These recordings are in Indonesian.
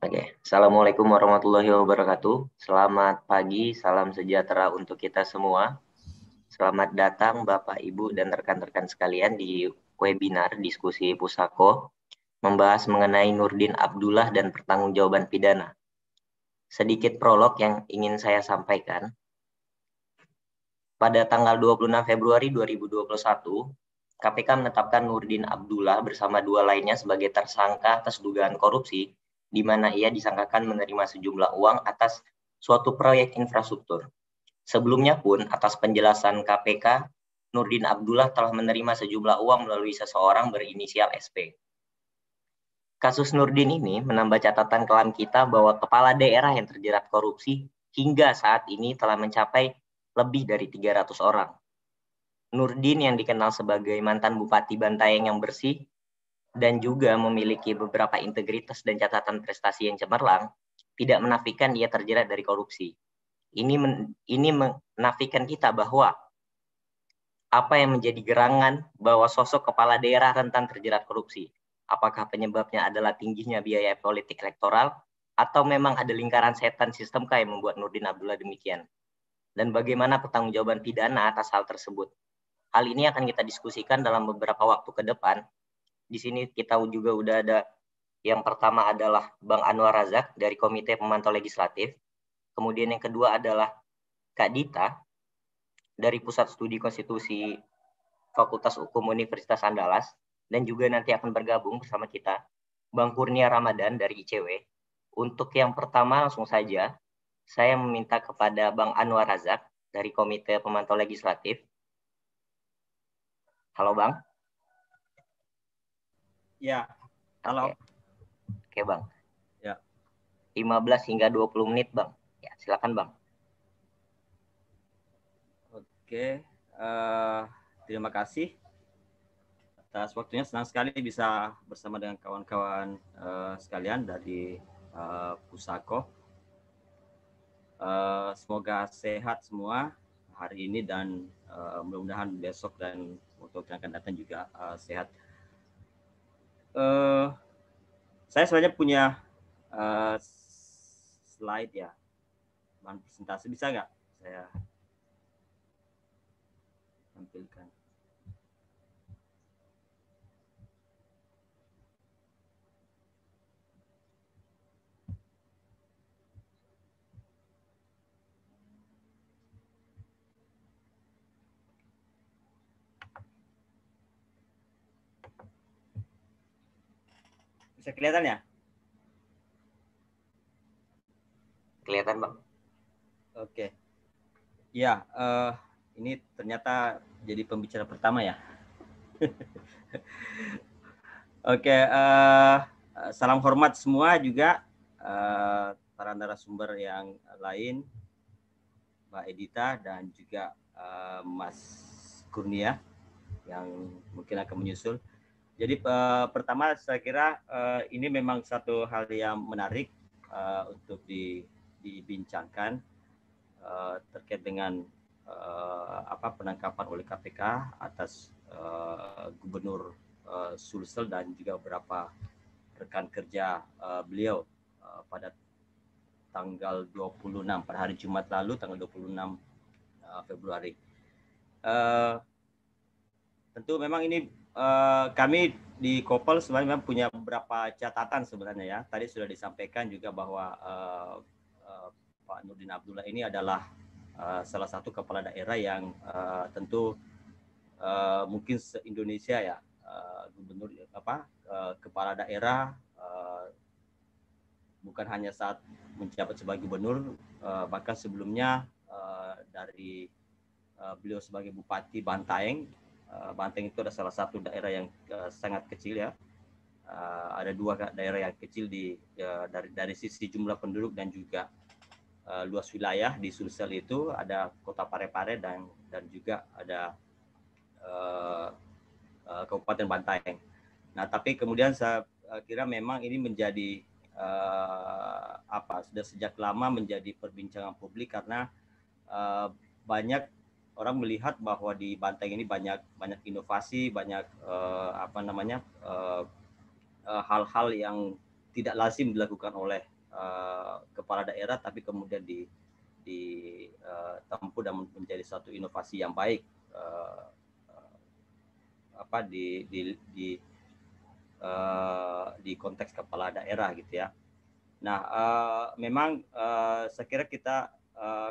Oke, assalamualaikum warahmatullahi wabarakatuh. Selamat pagi, salam sejahtera untuk kita semua. Selamat datang Bapak, Ibu, dan rekan-rekan sekalian di webinar diskusi Pusako membahas mengenai Nurdin Abdullah dan pertanggungjawaban pidana. Sedikit prolog yang ingin saya sampaikan. Pada tanggal 26 Februari 2021, KPK menetapkan Nurdin Abdullah bersama dua lainnya sebagai tersangka atas dugaan korupsi di mana ia disangkakan menerima sejumlah uang atas suatu proyek infrastruktur. Sebelumnya pun, atas penjelasan KPK, Nurdin Abdullah telah menerima sejumlah uang melalui seseorang berinisial SP. Kasus Nurdin ini menambah catatan kelam kita bahwa kepala daerah yang terjerat korupsi hingga saat ini telah mencapai lebih dari 300 orang. Nurdin yang dikenal sebagai mantan Bupati Bantaeng yang bersih dan juga memiliki beberapa integritas dan catatan prestasi yang cemerlang, tidak menafikan ia terjerat dari korupsi. Ini men, ini menafikan kita bahwa apa yang menjadi gerangan bahwa sosok kepala daerah rentan terjerat korupsi. Apakah penyebabnya adalah tingginya biaya politik elektoral atau memang ada lingkaran setan sistem kaya yang membuat Nurdin Abdullah demikian? Dan bagaimana pertanggungjawaban pidana atas hal tersebut? Hal ini akan kita diskusikan dalam beberapa waktu ke depan di sini kita juga udah ada yang pertama adalah Bang Anwar Razak dari Komite Pemantau Legislatif. Kemudian yang kedua adalah Kak Dita dari Pusat Studi Konstitusi Fakultas Hukum Universitas Andalas dan juga nanti akan bergabung bersama kita Bang Kurnia Ramadan dari ICW. Untuk yang pertama langsung saja saya meminta kepada Bang Anwar Razak dari Komite Pemantau Legislatif. Halo Bang. Ya. Halo. Oke, Oke Bang. Ya. 15 hingga 20 menit, Bang. Ya, silakan, Bang. Oke. Uh, terima kasih atas waktunya. Senang sekali bisa bersama dengan kawan-kawan uh, sekalian dari uh, Pusako. Uh, semoga sehat semua hari ini dan uh, mudah-mudahan besok dan untuk yang akan datang juga uh, sehat uh, saya sebenarnya punya uh, slide ya bahan presentasi bisa nggak saya Bisa kelihatan ya? Kelihatan, Bang. Oke. Ya, uh, ini ternyata jadi pembicara pertama ya. Oke, uh, salam hormat semua juga uh, para narasumber yang lain, Mbak Edita dan juga uh, Mas Kurnia yang mungkin akan menyusul. Jadi uh, pertama saya kira uh, ini memang satu hal yang menarik uh, untuk di, dibincangkan uh, terkait dengan uh, apa penangkapan oleh KPK atas uh, Gubernur uh, Sulsel dan juga beberapa rekan kerja uh, beliau uh, pada tanggal 26 pada hari Jumat lalu tanggal 26 uh, Februari. Uh, tentu memang ini Eh, kami di Kopel sebenarnya punya beberapa catatan sebenarnya ya. Tadi sudah disampaikan juga bahwa uh, uh, Pak Nurdin Abdullah ini adalah uh, salah satu kepala daerah yang uh, tentu uh, mungkin se Indonesia ya uh, gubernur apa uh, kepala daerah uh, bukan hanya saat menjabat sebagai gubernur uh, bahkan sebelumnya uh, dari uh, beliau sebagai bupati Bantaeng Eh, Banteng itu adalah salah satu daerah yang eh, sangat kecil ya. Eh, ada dua daerah yang kecil di dari dari sisi jumlah penduduk dan juga luas wilayah di Sulsel itu ada Kota Parepare dan dan juga ada Kabupaten Banteng. Nah, tapi kemudian saya kira memang ini menjadi apa sudah sejak lama menjadi perbincangan publik karena banyak orang melihat bahwa di Banteng ini banyak banyak inovasi, banyak uh, apa namanya eh, eh, hal-hal uh, yang tidak lazim dilakukan oleh uh, kepala daerah, tapi kemudian di ditempuh dan menjadi satu inovasi yang baik apa di di di di konteks kepala daerah gitu ya. Nah, memang saya kira kita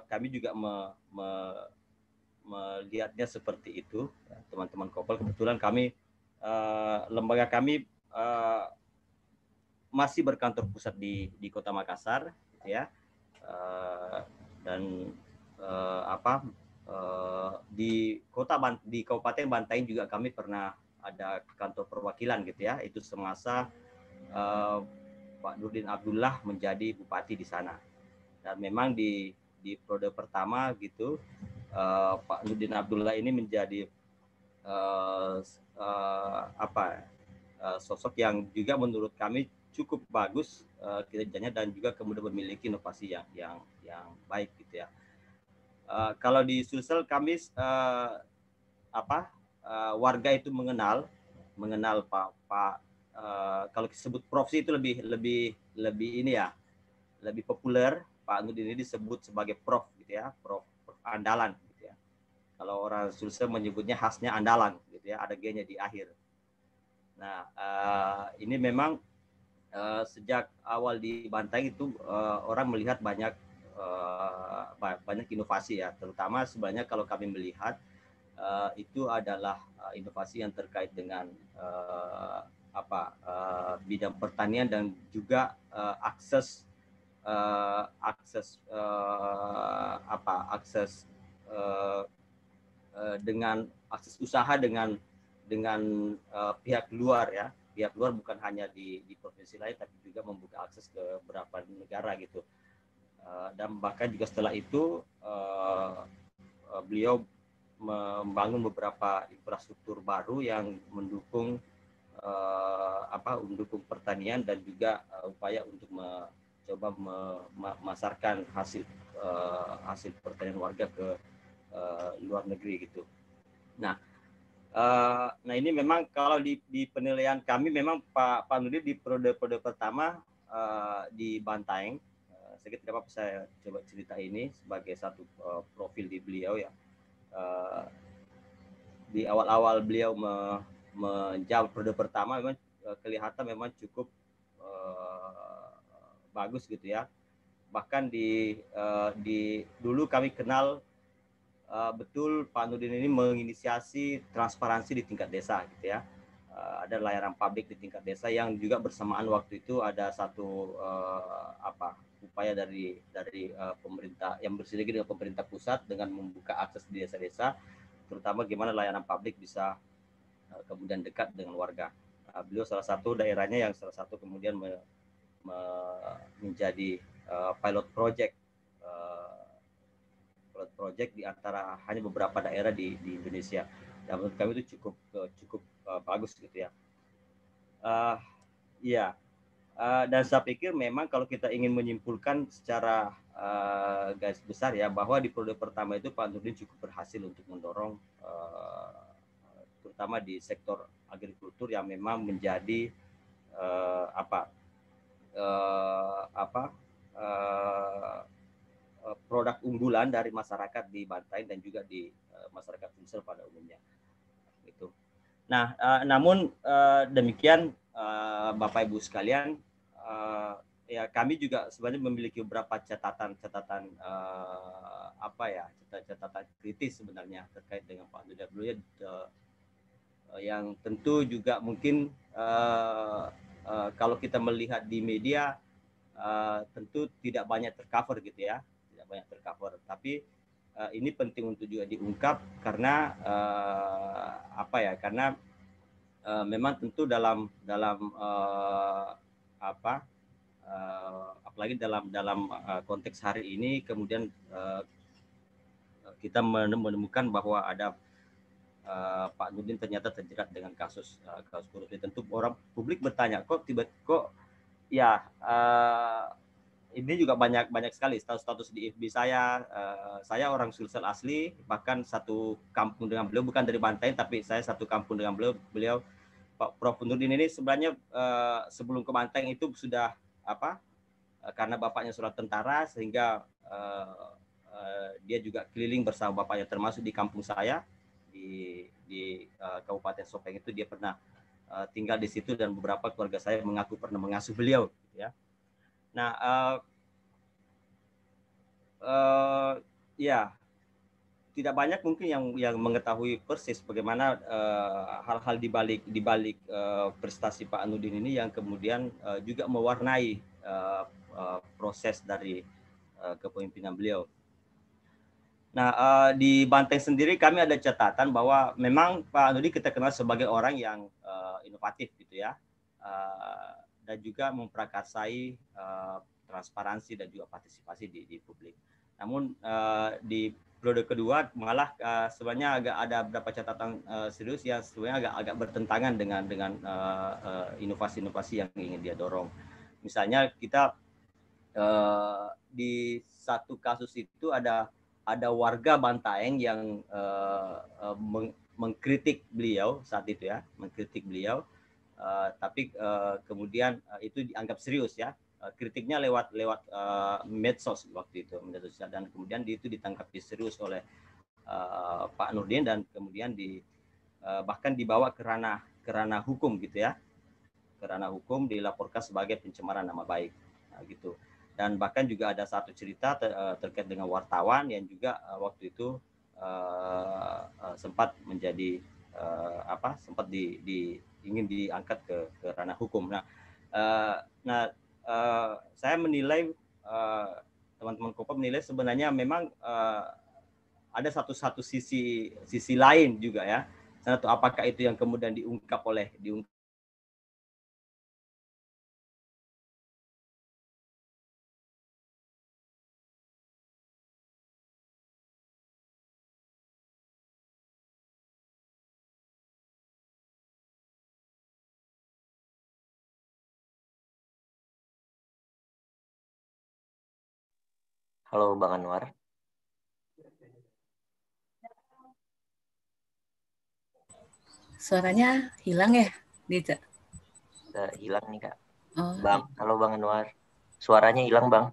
kami juga me, me, melihatnya seperti itu, ya, teman-teman ya, Kopel. Kebetulan kami uh, lembaga kami uh, masih berkantor pusat di di Kota Makassar, ya. Uh, dan uh, apa uh, di kota Ban, di Kabupaten Bantaing juga kami pernah ada kantor perwakilan gitu ya. Itu semasa uh, Pak Nurdin Abdullah menjadi bupati di sana. Dan memang di di periode pertama gitu Eh, Pak Nurdin Abdullah ini menjadi uh, uh, apa uh, sosok yang juga menurut kami cukup bagus uh, kerjanya dan juga kemudian memiliki inovasi yang yang yang baik gitu ya. Uh, kalau di Sulsel kami uh, apa uh, warga itu mengenal mengenal Pak Pak uh, kalau disebut profesi itu lebih lebih lebih ini ya lebih populer Pak Nudin ini disebut sebagai Prof gitu ya Prof andalan gitu ya. Kalau orang Sulsel menyebutnya khasnya andalan gitu ya, ada G-nya di akhir. Nah, uh, ini memang uh, sejak awal di Bantai itu uh, orang melihat banyak uh, banyak inovasi ya, terutama sebenarnya kalau kami melihat uh, itu adalah inovasi yang terkait dengan uh, apa uh, bidang pertanian dan juga uh, akses uh, akses uh, apa akses uh, uh, dengan akses usaha dengan dengan uh, pihak luar ya pihak luar bukan hanya di, di provinsi lain tapi juga membuka akses ke beberapa negara gitu uh, dan bahkan juga setelah itu uh, uh, beliau membangun beberapa infrastruktur baru yang mendukung uh, apa mendukung pertanian dan juga uh, upaya untuk me, coba memasarkan hasil uh, hasil pertanian warga ke uh, luar negeri gitu. Nah, uh, nah ini memang kalau di, di penilaian kami memang Pak Pak di periode-periode pertama uh, di Bantaeng uh, sedikit apa saya coba cerita ini sebagai satu uh, profil di beliau ya. Uh, di awal-awal beliau me, menjawab periode pertama memang kelihatan memang cukup uh, bagus gitu ya. Bahkan di uh, di dulu kami kenal uh, betul Pak Nurdin ini menginisiasi transparansi di tingkat desa gitu ya. Uh, ada layanan publik di tingkat desa yang juga bersamaan waktu itu ada satu uh, apa upaya dari dari uh, pemerintah yang bersinergi dengan pemerintah pusat dengan membuka akses di desa-desa terutama gimana layanan publik bisa uh, kemudian dekat dengan warga. Uh, beliau salah satu daerahnya yang salah satu kemudian menjadi eh, pilot project eh, pilot project di antara hanya beberapa daerah di, di Indonesia. Dan menurut kami itu cukup eh, cukup bagus gitu ya. Uh, ya. Uh, dan saya pikir memang kalau kita ingin menyimpulkan secara uh, garis besar ya bahwa di periode pertama itu Pak Nurdin cukup berhasil untuk mendorong uh, terutama di sektor agrikultur yang memang menjadi uh, apa uh, apa uh, produk unggulan dari masyarakat di Bantaing dan juga di uh, masyarakat Sumsel pada umumnya. itu Nah, uh, namun uh, demikian uh, Bapak Ibu sekalian, uh, ya kami juga sebenarnya memiliki beberapa catatan-catatan uh, apa ya catatan-catatan kritis sebenarnya terkait dengan Pak Duda dulu ya yang tentu juga mungkin uh, Eh, kalau kita melihat di media uh, tentu tidak banyak tercover gitu ya, tidak banyak tercover. Tapi uh, ini penting untuk juga diungkap karena uh, apa ya? Karena uh, memang tentu dalam dalam uh, apa? Uh, apalagi dalam dalam uh, konteks hari ini kemudian uh, kita menemukan bahwa ada Eh, Pak Nurdin ternyata terjerat dengan kasus uh, kasus korupsi. Tentu orang publik bertanya kok tiba kok ya uh, ini juga banyak banyak sekali status-status di FB saya. Uh, saya orang Sulsel asli, bahkan satu kampung dengan beliau bukan dari Banten tapi saya satu kampung dengan beliau. Beliau Pak Prof Nurdin ini sebenarnya uh, sebelum ke Banten itu sudah apa? Uh, karena bapaknya surat tentara sehingga uh, dia juga keliling bersama bapaknya termasuk di kampung saya di di uh, Kabupaten Sopeng itu dia pernah uh, tinggal di situ dan beberapa keluarga saya mengaku pernah mengasuh beliau gitu ya. Nah, uh, uh, ya tidak banyak mungkin yang yang mengetahui persis bagaimana hal-hal uh, di balik di balik uh, prestasi Pak Anudin ini yang kemudian uh, juga mewarnai uh, uh, proses dari uh, kepemimpinan beliau. Nah, uh, di Banteng sendiri kami ada catatan bahwa memang Pak Nudi kita kenal sebagai orang yang uh, inovatif gitu ya. Uh, dan juga memprakarsai uh, transparansi dan juga partisipasi di, di publik. Namun uh, di periode kedua malah uh, sebenarnya agak ada beberapa catatan uh, serius yang sebenarnya agak agak bertentangan dengan dengan inovasi-inovasi uh, uh, yang ingin dia dorong. Misalnya kita uh, di satu kasus itu ada ada warga Bantaeng yang uh, meng mengkritik beliau saat itu ya, mengkritik beliau. Uh, tapi uh, kemudian uh, itu dianggap serius ya. Uh, kritiknya lewat lewat uh, medsos waktu itu, medsos dan kemudian itu ditangkapi serius oleh uh, Pak Nurdin dan kemudian di uh, bahkan dibawa ke ranah ke ranah hukum gitu ya. Ke ranah hukum dilaporkan sebagai pencemaran nama baik. Nah, gitu dan bahkan juga ada satu cerita ter, e, terkait dengan wartawan yang juga e, waktu itu uh, uh, sempat menjadi uh, apa sempat di, di ingin diangkat ke, ke ranah hukum. Nah, uh, nah uh, saya menilai teman teman-teman Kopa menilai sebenarnya memang uh, ada satu-satu sisi sisi lain juga ya. Satu apakah itu yang kemudian diungkap oleh diungkap Halo Bang Anwar. Suaranya hilang ya, Dita? hilang nih, Kak. Oh. Bang, halo Bang Anwar. Suaranya hilang, Bang.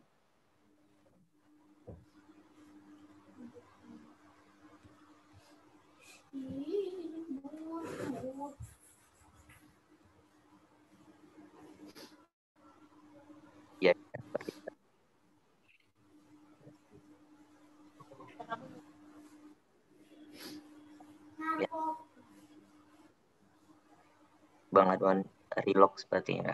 Ya. Bang Adwan relog sepertinya.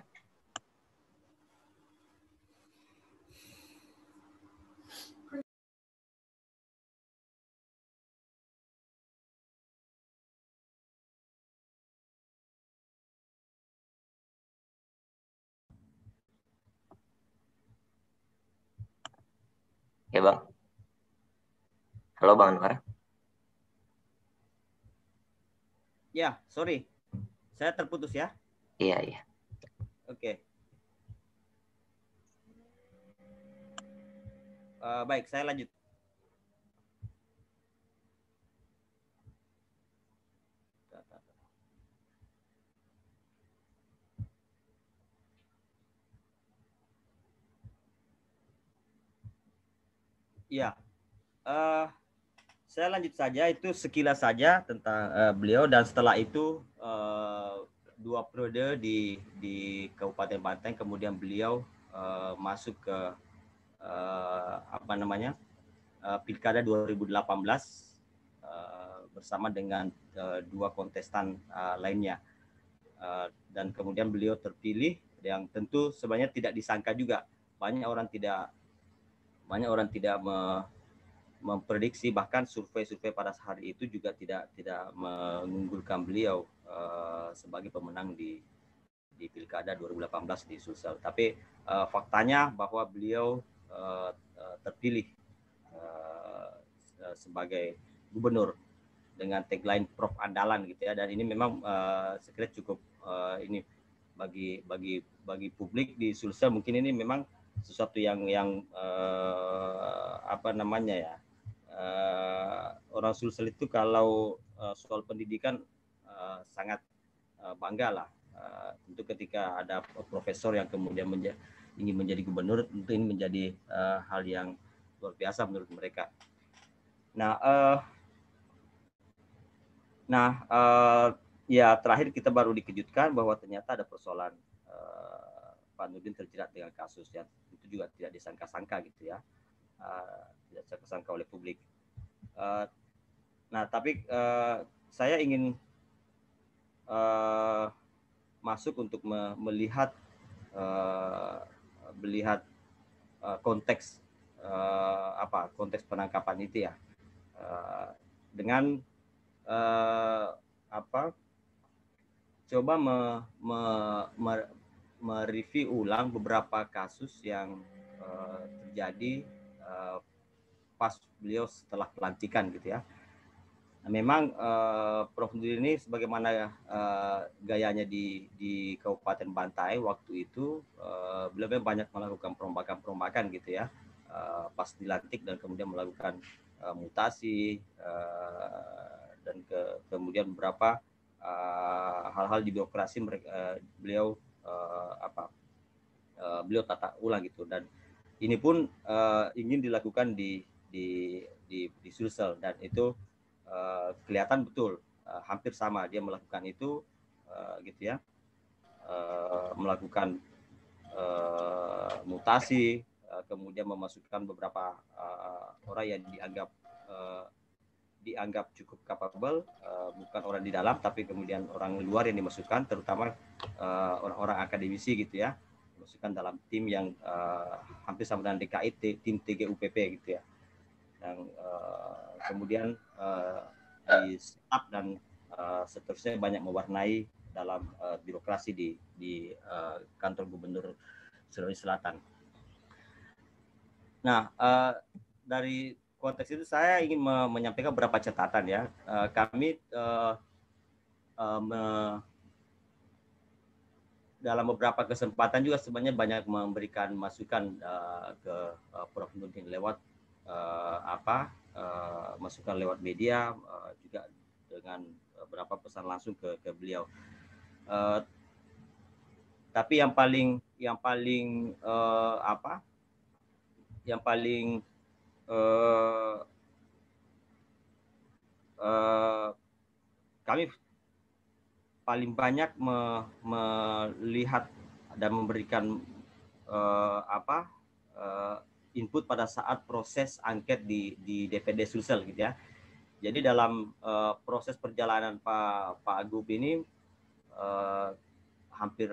Ya bang. Halo bang Anwar. ya sorry saya terputus ya iya iya oke okay. uh, eh, baik saya lanjut Ya, uh, saya lanjut saja itu sekilas saja tentang uh, beliau dan setelah itu uh, dua periode di di Kabupaten Banteng kemudian beliau uh, masuk ke uh, apa namanya uh, Pilkada 2018 uh, bersama dengan uh, dua kontestan uh, lainnya uh, dan kemudian beliau terpilih yang tentu sebenarnya tidak disangka juga banyak orang tidak banyak orang tidak me, memprediksi bahkan survei-survei pada hari itu juga tidak tidak mengunggulkan beliau uh, sebagai pemenang di di pilkada 2018 di Sulsel. Tapi uh, faktanya bahwa beliau uh, terpilih uh, sebagai gubernur dengan tagline Prof Andalan gitu ya. Dan ini memang uh, sekret cukup uh, ini bagi bagi bagi publik di Sulsel mungkin ini memang sesuatu yang yang uh, apa namanya ya uh, orang Sulsel itu kalau uh, soal pendidikan uh, sangat uh, bangga lah. Uh, tentu ketika ada profesor yang kemudian menja ingin menjadi gubernur, tentu ini menjadi uh, hal yang luar biasa menurut mereka. Nah, uh, nah uh, ya terakhir kita baru dikejutkan bahwa ternyata ada persoalan uh, Pak Nurdin terjerat dengan kasus yang itu juga tidak disangka-sangka gitu ya, uh, tidak disangka-sangka oleh publik. Uh, nah, tapi uh, saya ingin uh, masuk untuk me melihat uh, melihat uh, konteks uh, apa konteks penangkapan itu ya uh, dengan uh, apa coba me, me, me, mereview ulang beberapa kasus yang uh, terjadi uh, pas beliau setelah pelantikan gitu ya. Nah, memang uh, Prof. Nudin ini sebagaimana uh, gayanya di, di Kabupaten Bantai waktu itu uh, beliau banyak melakukan perombakan-perombakan gitu ya uh, pas dilantik dan kemudian melakukan uh, mutasi uh, dan ke, kemudian beberapa hal-hal uh, di birokrasi mereka, uh, beliau uh, apa uh, beliau tata ulang gitu dan ini pun uh, ingin dilakukan di di di, di Sulsel dan itu uh, kelihatan betul uh, hampir sama dia melakukan itu uh, gitu ya uh, melakukan uh, mutasi uh, kemudian memasukkan beberapa uh, orang yang dianggap uh, dianggap cukup capable uh, bukan orang di dalam tapi kemudian orang luar yang dimasukkan terutama orang-orang uh, akademisi gitu ya dimasukkan dalam tim yang uh, hampir sama dengan DKIT tim TGUPP gitu ya yang uh, kemudian uh, di up dan uh, seterusnya banyak mewarnai dalam uh, birokrasi di di uh, kantor gubernur Sulawesi Selatan. Nah, uh, dari konteks itu saya ingin me menyampaikan beberapa catatan ya. Uh, kami uh, uh, me dalam beberapa kesempatan juga sebenarnya banyak memberikan masukan uh, ke uh, Prof Nudin lewat uh, apa uh, masukan lewat media uh, juga dengan beberapa pesan langsung ke, ke beliau. Uh, tapi yang paling yang paling uh, apa? Yang paling uh, uh, kami paling banyak me, melihat dan memberikan uh, apa uh, input pada saat proses angket di di DPD Sulsel gitu ya. Jadi dalam uh, proses perjalanan Pak Pak Agub ini uh, hampir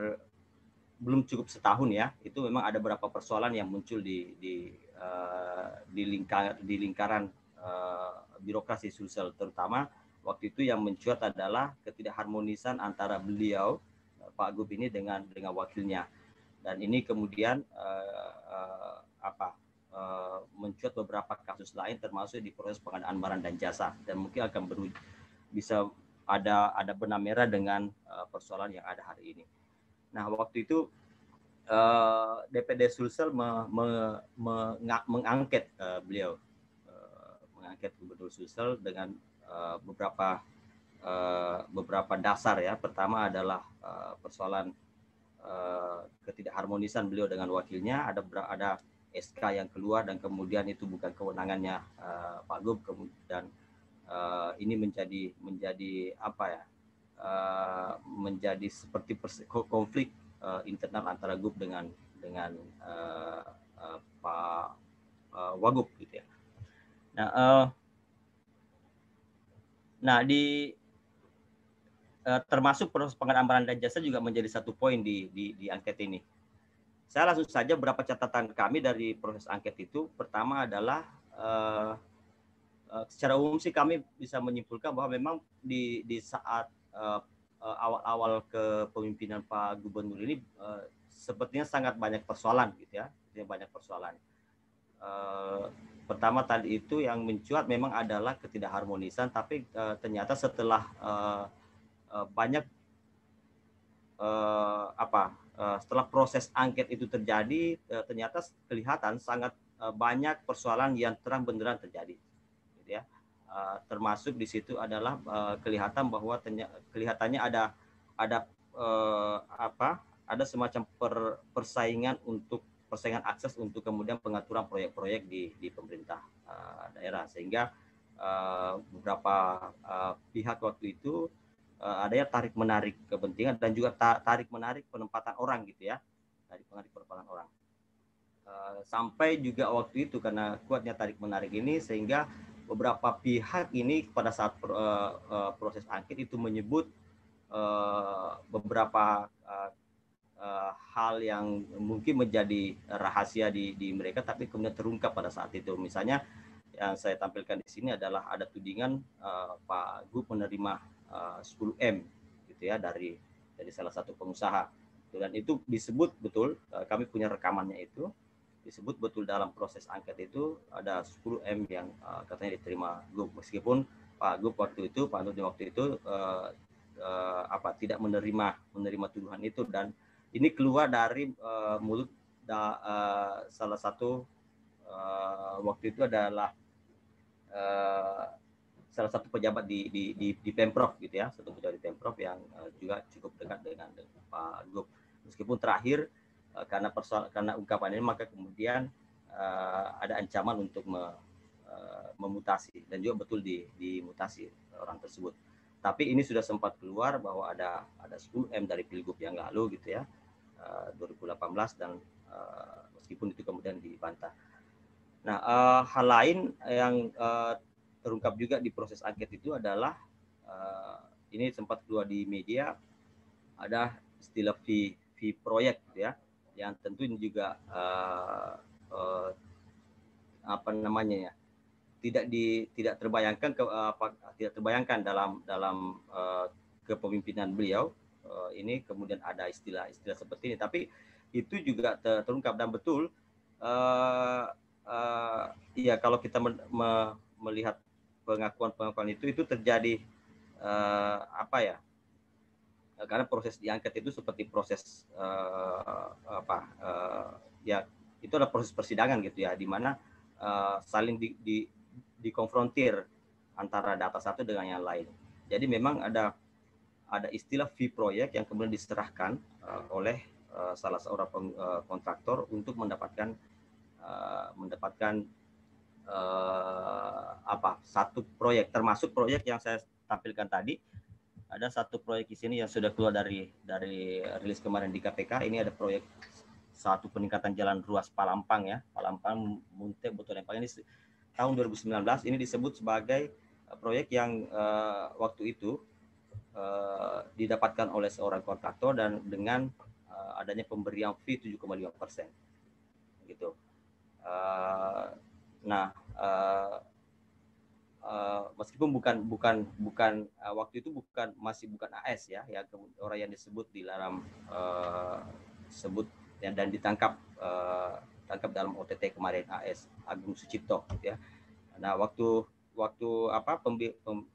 belum cukup setahun ya. Itu memang ada beberapa persoalan yang muncul di di uh, di lingkar di lingkaran uh, birokrasi Sulsel terutama waktu itu yang mencuat adalah ketidakharmonisan antara beliau Pak Agub ini dengan dengan wakilnya dan ini kemudian uh, uh, apa Eh, mencuat beberapa kasus lain termasuk di proses pengadaan barang dan jasa dan mungkin akan beru bisa ada ada benang merah dengan uh, persoalan yang ada hari ini. Nah waktu itu uh, eh, DPD Sulsel me, me, me, mengangket uh, beliau uh, mengangket Gubernur Sulsel dengan uh, beberapa uh, beberapa dasar ya. Pertama adalah uh, persoalan uh, ketidakharmonisan beliau dengan wakilnya. Ada ada SK yang keluar dan kemudian itu bukan kewenangannya uh, Pak Gub kemudian uh, ini menjadi menjadi apa ya uh, menjadi seperti konflik uh, internal antara Gub dengan dengan uh, uh, Pak uh, Wagub gitu ya. Nah, uh, nah di uh, termasuk proses pengambilan dan jasa juga menjadi satu poin di di, di angket ini saya langsung saja beberapa catatan kami dari proses angket itu. Pertama adalah uh, secara umum sih kami bisa menyimpulkan bahwa memang di di saat eh, awal-awal uh, kepemimpinan Pak Gubernur ini uh, sepertinya sangat banyak persoalan gitu ya, banyak persoalan. Uh, pertama tadi itu yang mencuat memang adalah ketidakharmonisan tapi uh, ternyata setelah uh, banyak apa Eh, setelah proses angket itu terjadi, eh, ternyata kelihatan sangat eh, banyak persoalan yang terang benderang terjadi. Gitu ya. Termasuk di situ adalah kelihatan bahwa kelihatannya ada ada apa? Ada semacam persaingan untuk persaingan akses untuk kemudian pengaturan proyek-proyek di, di pemerintah daerah sehingga beberapa pihak waktu itu Eh, adanya tarik menarik kepentingan dan juga tarik menarik penempatan orang gitu ya tarik menarik penempatan orang eh, sampai juga waktu itu karena kuatnya tarik menarik ini sehingga beberapa pihak ini pada saat eh, proses angket itu menyebut beberapa hal yang mungkin menjadi rahasia di, di mereka tapi kemudian terungkap pada saat itu misalnya yang saya tampilkan di sini adalah ada tudingan Pak Gu menerima Eh, uh, 10M gitu ya dari dari salah satu pengusaha gitu, dan itu disebut betul eh, kami punya rekamannya itu disebut betul dalam proses angket itu ada 10M yang eh, katanya diterima grup meskipun Pak Gup waktu itu Pak di waktu itu uh, apa tidak menerima menerima tuduhan itu dan ini keluar dari uh, mulut da, uh, salah satu uh, waktu itu adalah salah satu pejabat di di di, di pemprov gitu ya satu pejabat di pemprov yang uh, juga cukup dekat dengan, Pak Gup meskipun terakhir uh, karena persoal karena ungkapan ini maka kemudian uh, ada ancaman untuk me, uh, memutasi dan juga betul di dimutasi orang tersebut tapi ini sudah sempat keluar bahwa ada ada 10 m dari pilgub yang lalu gitu ya uh, 2018 dan uh, meskipun itu kemudian dibantah. Nah uh, hal lain yang uh, terungkap juga di proses angket itu adalah uh, ini sempat keluar di media ada istilah fee fee proyek ya yang tentu ini juga uh, uh, apa namanya ya tidak di tidak terbayangkan ke, apa tidak terbayangkan dalam dalam uh, kepemimpinan beliau uh, ini kemudian ada istilah-istilah seperti ini tapi itu juga ter, terungkap dan betul uh, uh, ya kalau kita me, me, melihat pengakuan-pengakuan itu itu terjadi uh, apa ya? Eh, karena proses diangket itu seperti proses uh, apa? Uh, ya itu adalah proses persidangan gitu ya, di mana uh, saling di, di, dikonfrontir antara data satu dengan yang lain. Jadi memang ada ada istilah fee proyek yang kemudian diserahkan uh, oleh uh, salah seorang kontraktor untuk mendapatkan uh, mendapatkan eh, apa satu proyek termasuk proyek yang saya tampilkan tadi ada satu proyek di sini yang sudah keluar dari dari rilis kemarin di KPK ini ada proyek satu peningkatan jalan ruas Palampang ya Palampang Munte Butuh Lempang ini tahun 2019 ini disebut sebagai eh, proyek yang eh, waktu itu eh, didapatkan oleh seorang kontraktor dan dengan uh, adanya pemberian fee 7,5 persen gitu uh, nah uh, meskipun bukan bukan bukan uh, waktu itu bukan masih bukan AS ya, ya orang yang disebut di dalam uh, sebut ya, dan ditangkap uh, tangkap dalam OTT kemarin AS Agung Sucipto ya. Nah waktu waktu apa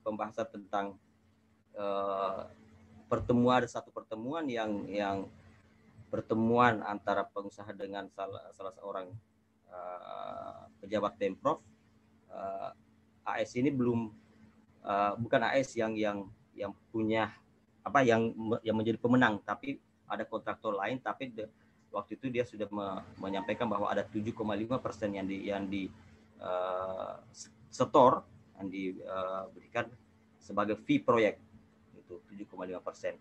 pembahasan tentang uh, pertemuan ada satu pertemuan yang yang pertemuan antara pengusaha dengan salah salah seorang uh, pejabat pemprov uh, eh, AS ini belum uh, bukan AS yang yang yang punya apa yang yang menjadi pemenang tapi ada kontraktor lain tapi de, waktu itu dia sudah me, menyampaikan bahwa ada 7,5 persen yang di yang di uh, setor yang diberikan uh, sebagai fee proyek itu 7,5 persen.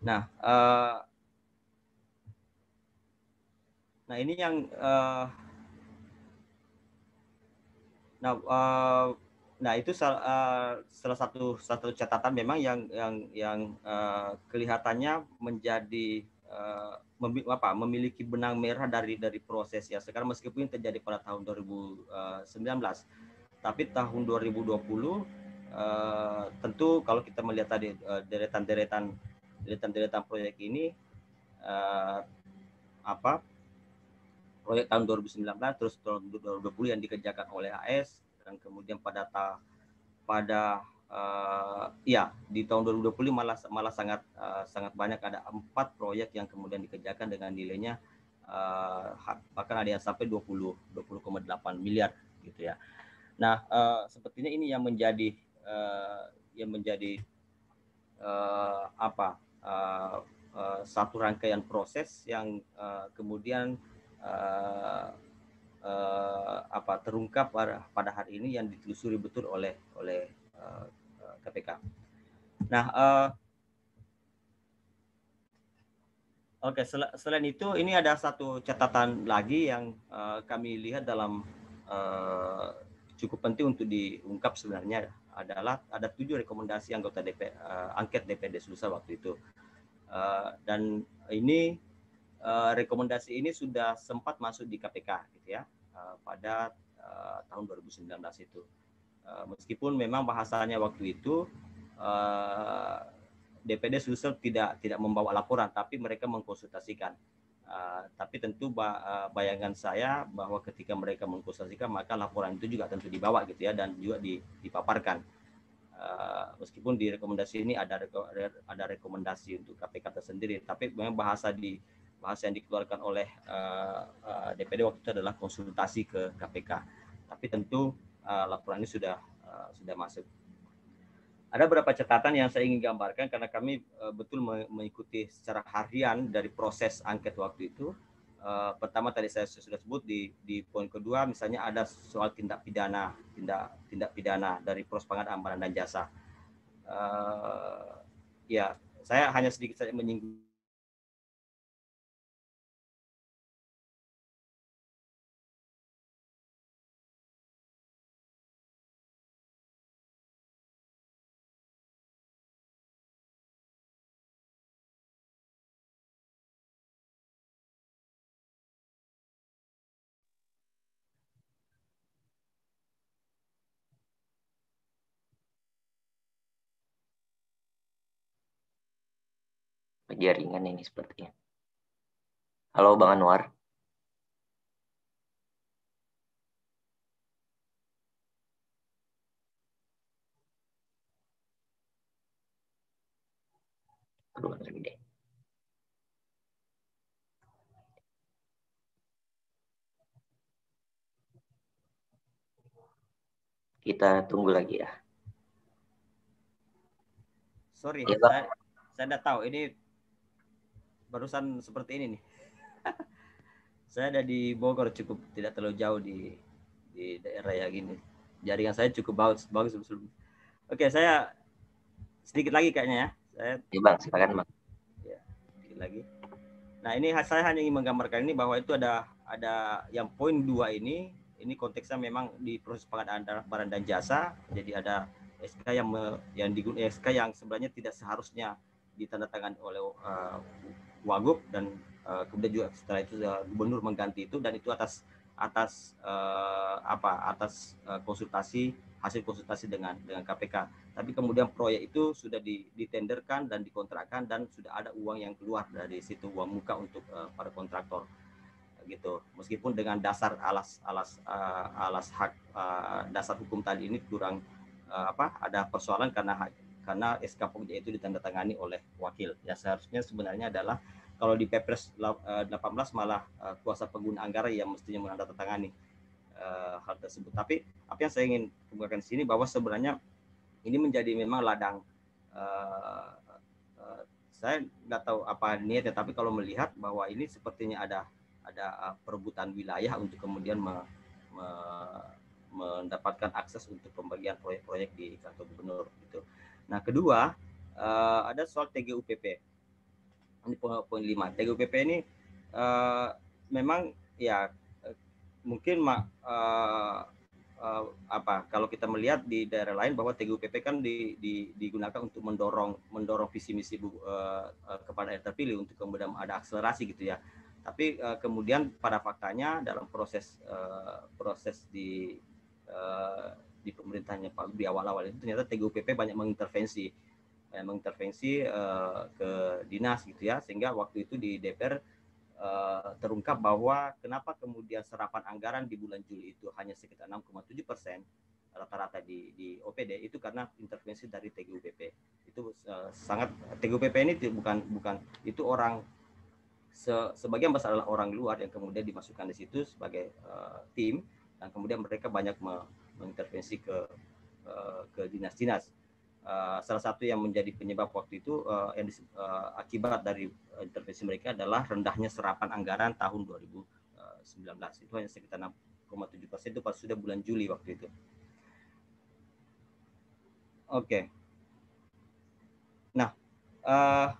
Nah, uh, nah ini yang uh, Nah, uh, nah itu sal, uh, salah satu satu catatan memang yang yang yang uh, kelihatannya menjadi uh, mem, apa, memiliki benang merah dari dari proses ya sekarang meskipun terjadi pada tahun 2019, tapi tahun 2020 uh, tentu kalau kita melihat tadi uh, deretan-deretan deretan-deretan proyek ini uh, apa proyek tahun 2019 terus tahun 2020 yang dikerjakan oleh AS dan kemudian pada ta, pada uh, ya di tahun 2020 malah malah sangat uh, sangat banyak ada empat proyek yang kemudian dikerjakan dengan nilainya uh, bahkan ada yang sampai 20 20,8 miliar gitu ya. Nah, uh, sepertinya ini yang menjadi uh, yang menjadi uh, apa? Uh, uh, satu rangkaian proses yang uh, kemudian uh, uh, apa terungkap pada, hari ini yang ditelusuri betul oleh oleh uh, eh, KPK. Nah, uh, oke okay, sel selain itu ini ada satu catatan lagi yang uh, kami lihat dalam uh, cukup penting untuk diungkap sebenarnya adalah ada tujuh rekomendasi anggota DP, uh, angket DPD Sulsel waktu itu. Uh, dan ini Eh, rekomendasi ini sudah sempat masuk di KPK gitu ya uh, eh, pada uh, eh, tahun 2019 itu. Uh, meskipun memang bahasanya waktu itu uh, DPD Sulsel tidak tidak membawa laporan, tapi mereka mengkonsultasikan. Uh, tapi tentu ba bayangan saya bahwa ketika mereka mengkonsultasikan maka laporan itu juga tentu dibawa gitu ya dan juga dipaparkan. Uh, meskipun di rekomendasi ini ada reko ada rekomendasi untuk KPK tersendiri, tapi memang bahasa di bahasa yang dikeluarkan oleh uh, eh, uh, eh, DPD waktu itu adalah konsultasi ke KPK. Tapi tentu uh, eh, laporan ini sudah uh, sudah masuk. Ada beberapa catatan yang saya ingin gambarkan karena kami uh, betul mengikuti secara harian dari proses angket waktu itu. Uh, pertama tadi saya sudah sebut di di poin kedua misalnya ada soal tindak pidana tindak tindak pidana dari proses barang dan jasa uh, ya saya hanya sedikit saja menyinggung jaringan ini sepertinya. Halo Bang Anwar. Kita tunggu lagi ya. Sorry, ya, saya tidak tahu ini barusan seperti ini nih. saya ada di Bogor cukup tidak terlalu jauh di di daerah ya gini. Jaringan saya cukup bagus bagus sebelum. Oke, saya sedikit lagi kayaknya ya. Saya ya, Bang, silakan Bang. Ya, sedikit lagi. Nah, ini saya hanya ingin menggambarkan ini bahwa itu ada ada yang poin dua ini ini konteksnya memang di proses pengadaan barang dan jasa jadi ada SK yang me, yang digunakan SK yang sebenarnya tidak seharusnya ditandatangani oleh uh, Wagub dan uh, kemudian juga setelah itu uh, gubernur mengganti itu dan itu atas atas uh, apa atas uh, konsultasi hasil konsultasi dengan dengan KPK. Tapi kemudian proyek itu sudah ditenderkan dan dikontrakkan dan sudah ada uang yang keluar dari situ uang muka untuk uh, para kontraktor gitu. Meskipun dengan dasar alas alas uh, alas hak uh, dasar hukum tadi ini kurang uh, apa ada persoalan karena hak, karena SK Pokja itu ditandatangani oleh wakil. Ya seharusnya sebenarnya adalah kalau di Pepres 18 eh, malah eh, kuasa pengguna anggaran yang mestinya menandatangani eh, hal tersebut. Tapi apa yang saya ingin kemukakan di sini bahwa sebenarnya ini menjadi memang ladang saya nggak tahu apa niatnya tapi kalau melihat bahwa ini sepertinya ada ada perebutan wilayah untuk kemudian me, me, mendapatkan akses untuk pembagian proyek-proyek di kantor gubernur gitu. Nah, kedua uh, ada soal TGUPP. Ini poin lima. TGUPP ini uh, memang ya mungkin uh, uh, apa kalau kita melihat di daerah lain bahwa TGUPP kan di, di, digunakan untuk mendorong mendorong visi misi bu, uh, uh, kepada yang terpilih untuk kemudian ada akselerasi gitu ya. Tapi uh, kemudian pada faktanya dalam proses uh, proses di di pemerintahnya Pak di awal-awal itu ternyata TGUPP banyak mengintervensi banyak mengintervensi uh, ke dinas gitu ya sehingga waktu itu di DPR uh, eh, terungkap bahwa kenapa kemudian serapan anggaran di bulan Juli itu hanya sekitar 6,7 persen rata-rata di, di OPD itu karena intervensi dari TGUPP itu uh, sangat TGUPP ini bukan bukan itu orang se, sebagian besar adalah orang luar yang kemudian dimasukkan di situ sebagai uh, tim dan kemudian mereka banyak me, mengintervensi ke uh, ke dinas-dinas. Uh, salah satu yang menjadi penyebab waktu itu uh, yang uh, akibat dari intervensi mereka adalah rendahnya serapan anggaran tahun 2019 itu hanya sekitar 6,7 persen itu pas sudah bulan Juli waktu itu. Oke, okay. nah uh,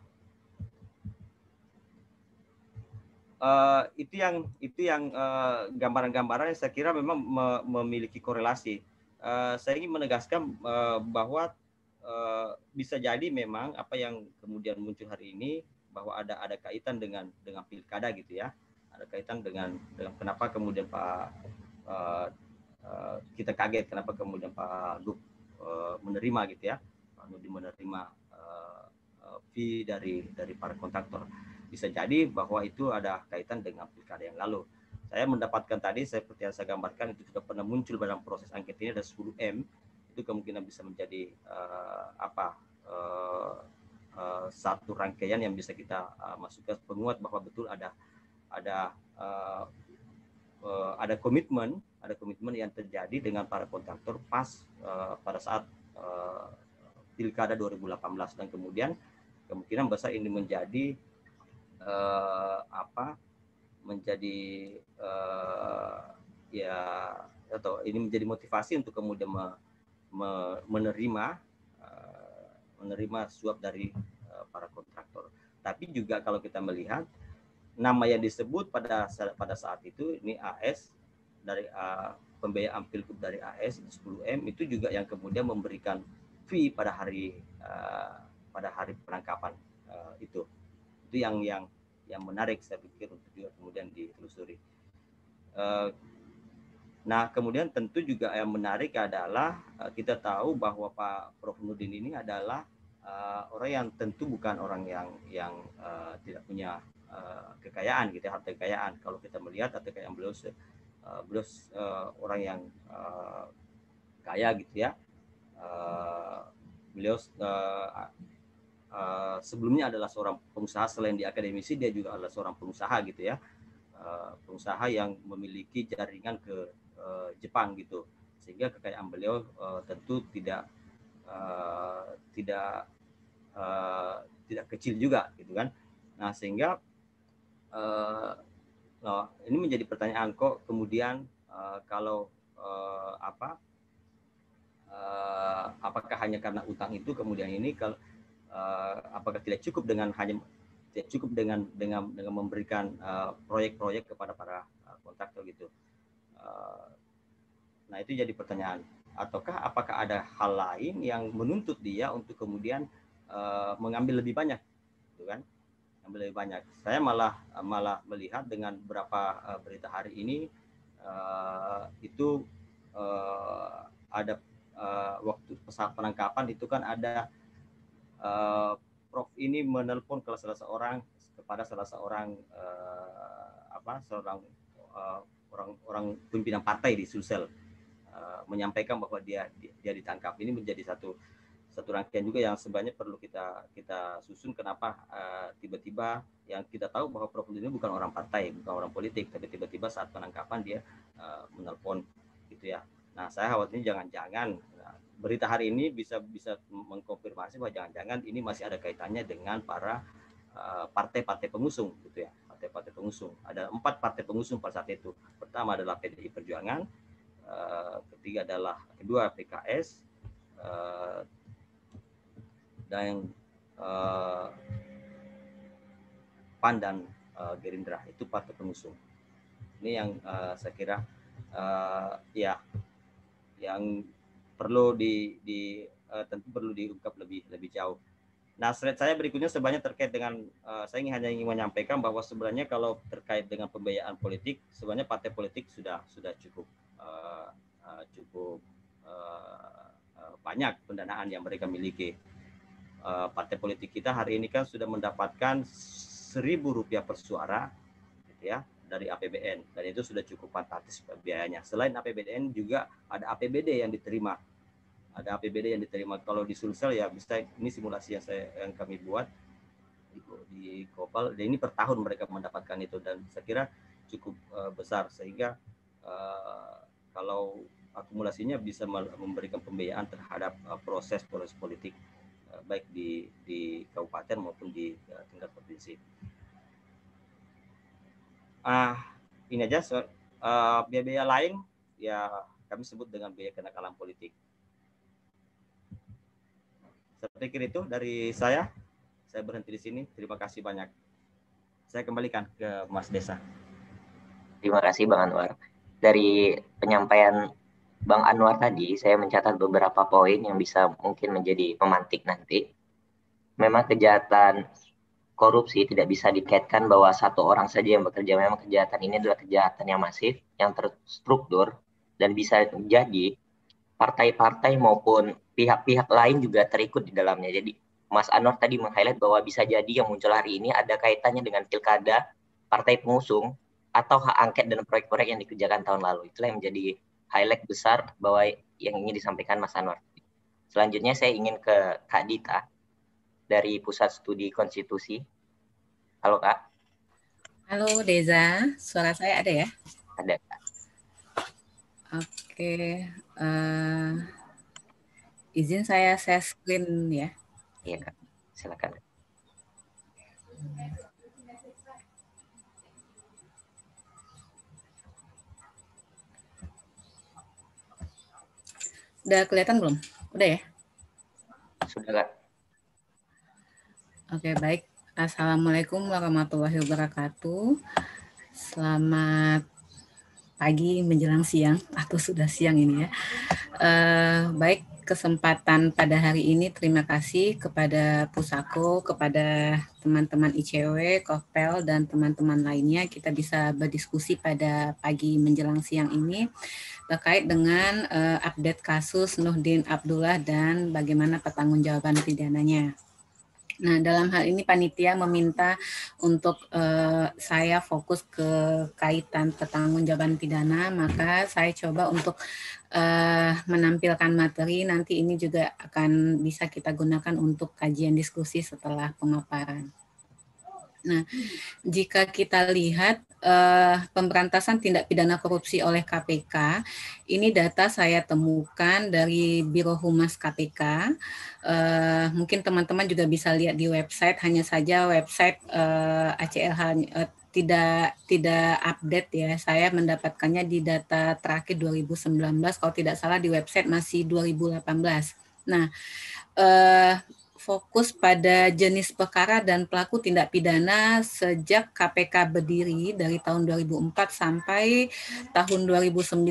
uh, itu yang itu yang uh, eh, gambaran-gambaran yang saya kira memang me memiliki korelasi. Uh, saya ingin menegaskan uh, bahwa uh, bisa jadi memang apa yang kemudian muncul hari ini bahwa ada ada kaitan dengan dengan pilkada gitu ya, ada kaitan dengan dengan kenapa kemudian Pak uh, uh, kita kaget kenapa kemudian Pak Lu uh, menerima gitu ya, Pak Nudi menerima fee dari dari para kontaktor bisa jadi bahwa itu ada kaitan dengan pilkada yang lalu. Saya mendapatkan tadi, seperti yang saya gambarkan, itu sudah pernah muncul dalam proses angket ini ada 10 M, itu kemungkinan bisa menjadi uh, apa uh, uh, satu rangkaian yang bisa kita uh, masukkan penguat bahwa betul ada ada uh, uh, ada komitmen, ada komitmen yang terjadi dengan para kontraktor pas uh, pada saat uh, pilkada 2018 dan kemudian kemungkinan besar ini menjadi uh, apa menjadi uh, ya atau ini menjadi motivasi untuk kemudian me, me, menerima uh, menerima suap dari uh, para kontraktor. Tapi juga kalau kita melihat nama yang disebut pada pada saat itu ini AS dari uh, pembiayaan pilgub dari AS 10M itu juga yang kemudian memberikan fee pada hari uh, pada hari penangkapan uh, itu itu yang yang yang menarik saya pikir untuk juga kemudian ditelusuri. Uh, Nah, kemudian tentu juga yang menarik adalah eh, kita tahu bahwa Pak Prof Nudin ini adalah uh, orang yang tentu bukan orang yang yang uh, tidak punya uh, kekayaan gitu, ya, harta kekayaan. Kalau kita melihat harta kekayaan beliau uh, beliau uh, orang yang uh, kaya gitu ya. Uh, beliau uh, uh, sebelumnya adalah seorang pengusaha selain di akademisi dia juga adalah seorang pengusaha gitu ya uh, pengusaha yang memiliki jaringan ke uh, Jepang gitu sehingga kekayaan beliau uh, tentu tidak uh, tidak uh, tidak kecil juga gitu kan nah sehingga uh, ini menjadi pertanyaan kok kemudian uh, kalau uh, apa uh, apakah hanya karena utang itu kemudian ini kalau uh, apakah tidak cukup dengan hanya tidak cukup dengan dengan dengan memberikan eh, proyek-proyek uh, kepada para uh, kontraktor gitu. Uh, nah itu jadi pertanyaan. Ataukah apakah ada hal lain yang menuntut dia untuk kemudian uh, mengambil lebih banyak, gitu kan? Yang lebih banyak. Saya malah malah melihat dengan beberapa uh, berita hari ini uh, itu uh, ada uh, waktu pesawat penangkapan itu kan ada Eh, Prof ini menelpon ke salah seorang kepada salah seorang uh, apa seorang uh, orang orang pimpinan partai di Sulsel uh, menyampaikan bahwa dia, dia dia ditangkap ini menjadi satu satu rangkaian juga yang sebenarnya perlu kita kita susun kenapa tiba-tiba uh, yang kita tahu bahwa Prof ini bukan orang partai bukan orang politik tapi tiba-tiba saat penangkapan dia uh, menelpon gitu ya nah saya khawatirnya jangan-jangan Nah, berita hari ini bisa bisa mengkonfirmasi bahwa jangan-jangan ini masih ada kaitannya dengan para eh, partai-partai uh, pengusung gitu ya partai-partai pengusung ada empat partai pengusung pada saat itu pertama adalah PDI Perjuangan uh, ketiga adalah kedua PKS uh, eh, dan uh, PAN dan uh, Gerindra itu partai pengusung ini yang uh, saya kira uh, ya yang perlu di, di uh, tentu perlu diungkap lebih lebih jauh. Nah, slide saya berikutnya sebenarnya terkait dengan uh, saya ingin hanya ingin menyampaikan bahwa sebenarnya kalau terkait dengan pembiayaan politik, sebenarnya partai politik sudah sudah cukup uh, uh, cukup uh, uh, banyak pendanaan yang mereka miliki. Uh, partai politik kita hari ini kan sudah mendapatkan seribu rupiah per suara, gitu ya dari APBN dan itu sudah cukup fantastis biayanya. Selain APBN juga ada APBD yang diterima ada APBD yang diterima. Kalau di Sulsel ya bisa ini simulasi yang saya yang kami buat di, Kopal. Dan ini per tahun mereka mendapatkan itu dan saya kira cukup eh, besar sehingga eh, kalau akumulasinya bisa memberikan pembiayaan terhadap eh, proses proses politik baik di di kabupaten maupun di tingkat provinsi. Ah ini aja so, uh, ah, biaya-biaya lain ya kami sebut dengan biaya kenakalan politik. Saya pikir itu dari saya. Saya berhenti di sini. Terima kasih banyak. Saya kembalikan ke Mas Desa. Terima kasih Bang Anwar. Dari penyampaian Bang Anwar tadi, saya mencatat beberapa poin yang bisa mungkin menjadi pemantik nanti. Memang kejahatan korupsi tidak bisa dikaitkan bahwa satu orang saja yang bekerja. Memang kejahatan ini adalah kejahatan yang masif, yang terstruktur, dan bisa jadi partai-partai maupun pihak-pihak lain juga terikut di dalamnya. Jadi Mas Anwar tadi meng-highlight bahwa bisa jadi yang muncul hari ini ada kaitannya dengan pilkada, partai pengusung, atau hak angket dan proyek-proyek yang dikerjakan tahun lalu. Itulah yang menjadi highlight besar bahwa yang ingin disampaikan Mas Anwar. Selanjutnya saya ingin ke Kak Dita dari Pusat Studi Konstitusi. Halo Kak. Halo Deza, suara saya ada ya? Ada Kak. Oke, uh, izin saya share screen ya. Iya kak, silakan. Udah kelihatan belum? Udah ya? Sudah kak. Oke baik. Assalamualaikum warahmatullahi wabarakatuh. Selamat pagi menjelang siang atau sudah siang ini ya. Uh, baik kesempatan pada hari ini terima kasih kepada Pusako, kepada teman-teman ICW, e, Kopel dan teman-teman lainnya kita bisa berdiskusi pada pagi menjelang siang ini terkait dengan uh, update kasus Nuhdin Abdullah dan bagaimana pertanggungjawaban pidananya. Nah, dalam hal ini panitia meminta untuk uh, saya fokus ke kaitan pertanggungjawaban pidana, maka saya coba untuk uh, menampilkan materi nanti ini juga akan bisa kita gunakan untuk kajian diskusi setelah pemaparan. Nah, jika kita lihat eh, pemberantasan tindak pidana korupsi oleh KPK, ini data saya temukan dari Biro Humas KPK. Eh, mungkin teman-teman juga bisa lihat di website, hanya saja website eh, ACLH eh, tidak tidak update ya. Saya mendapatkannya di data terakhir 2019 kalau tidak salah di website masih 2018. Nah, eh fokus pada jenis perkara dan pelaku tindak pidana sejak KPK berdiri dari tahun 2004 sampai tahun 2019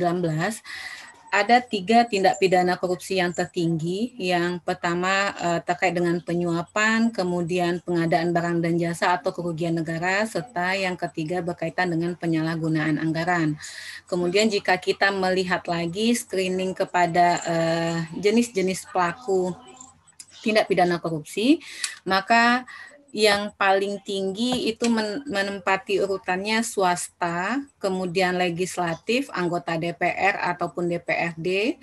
ada tiga tindak pidana korupsi yang tertinggi. Yang pertama eh, terkait dengan penyuapan, kemudian pengadaan barang dan jasa atau kerugian negara, serta yang ketiga berkaitan dengan penyalahgunaan anggaran. Kemudian jika kita melihat lagi screening kepada eh, jenis-jenis pelaku tindak pidana korupsi, maka yang paling tinggi itu menempati urutannya swasta, kemudian legislatif, anggota DPR ataupun DPRD,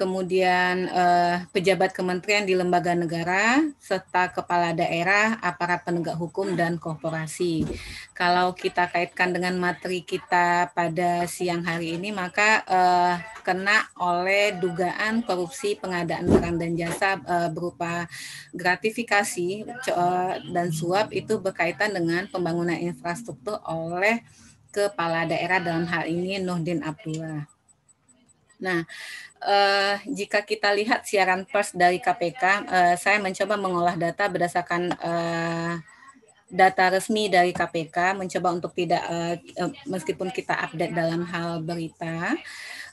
kemudian eh, pejabat kementerian di lembaga negara, serta kepala daerah, aparat penegak hukum, dan korporasi. Kalau kita kaitkan dengan materi kita pada siang hari ini, maka eh, kena oleh dugaan korupsi pengadaan barang dan jasa eh, berupa gratifikasi eh, dan suap itu berkaitan dengan pembangunan infrastruktur oleh kepala daerah dalam hal ini Nuhdin Abdullah. Nah, eh, jika kita lihat siaran pers dari KPK, eh, saya mencoba mengolah data berdasarkan eh, data resmi dari KPK, mencoba untuk tidak eh, eh, meskipun kita update dalam hal berita,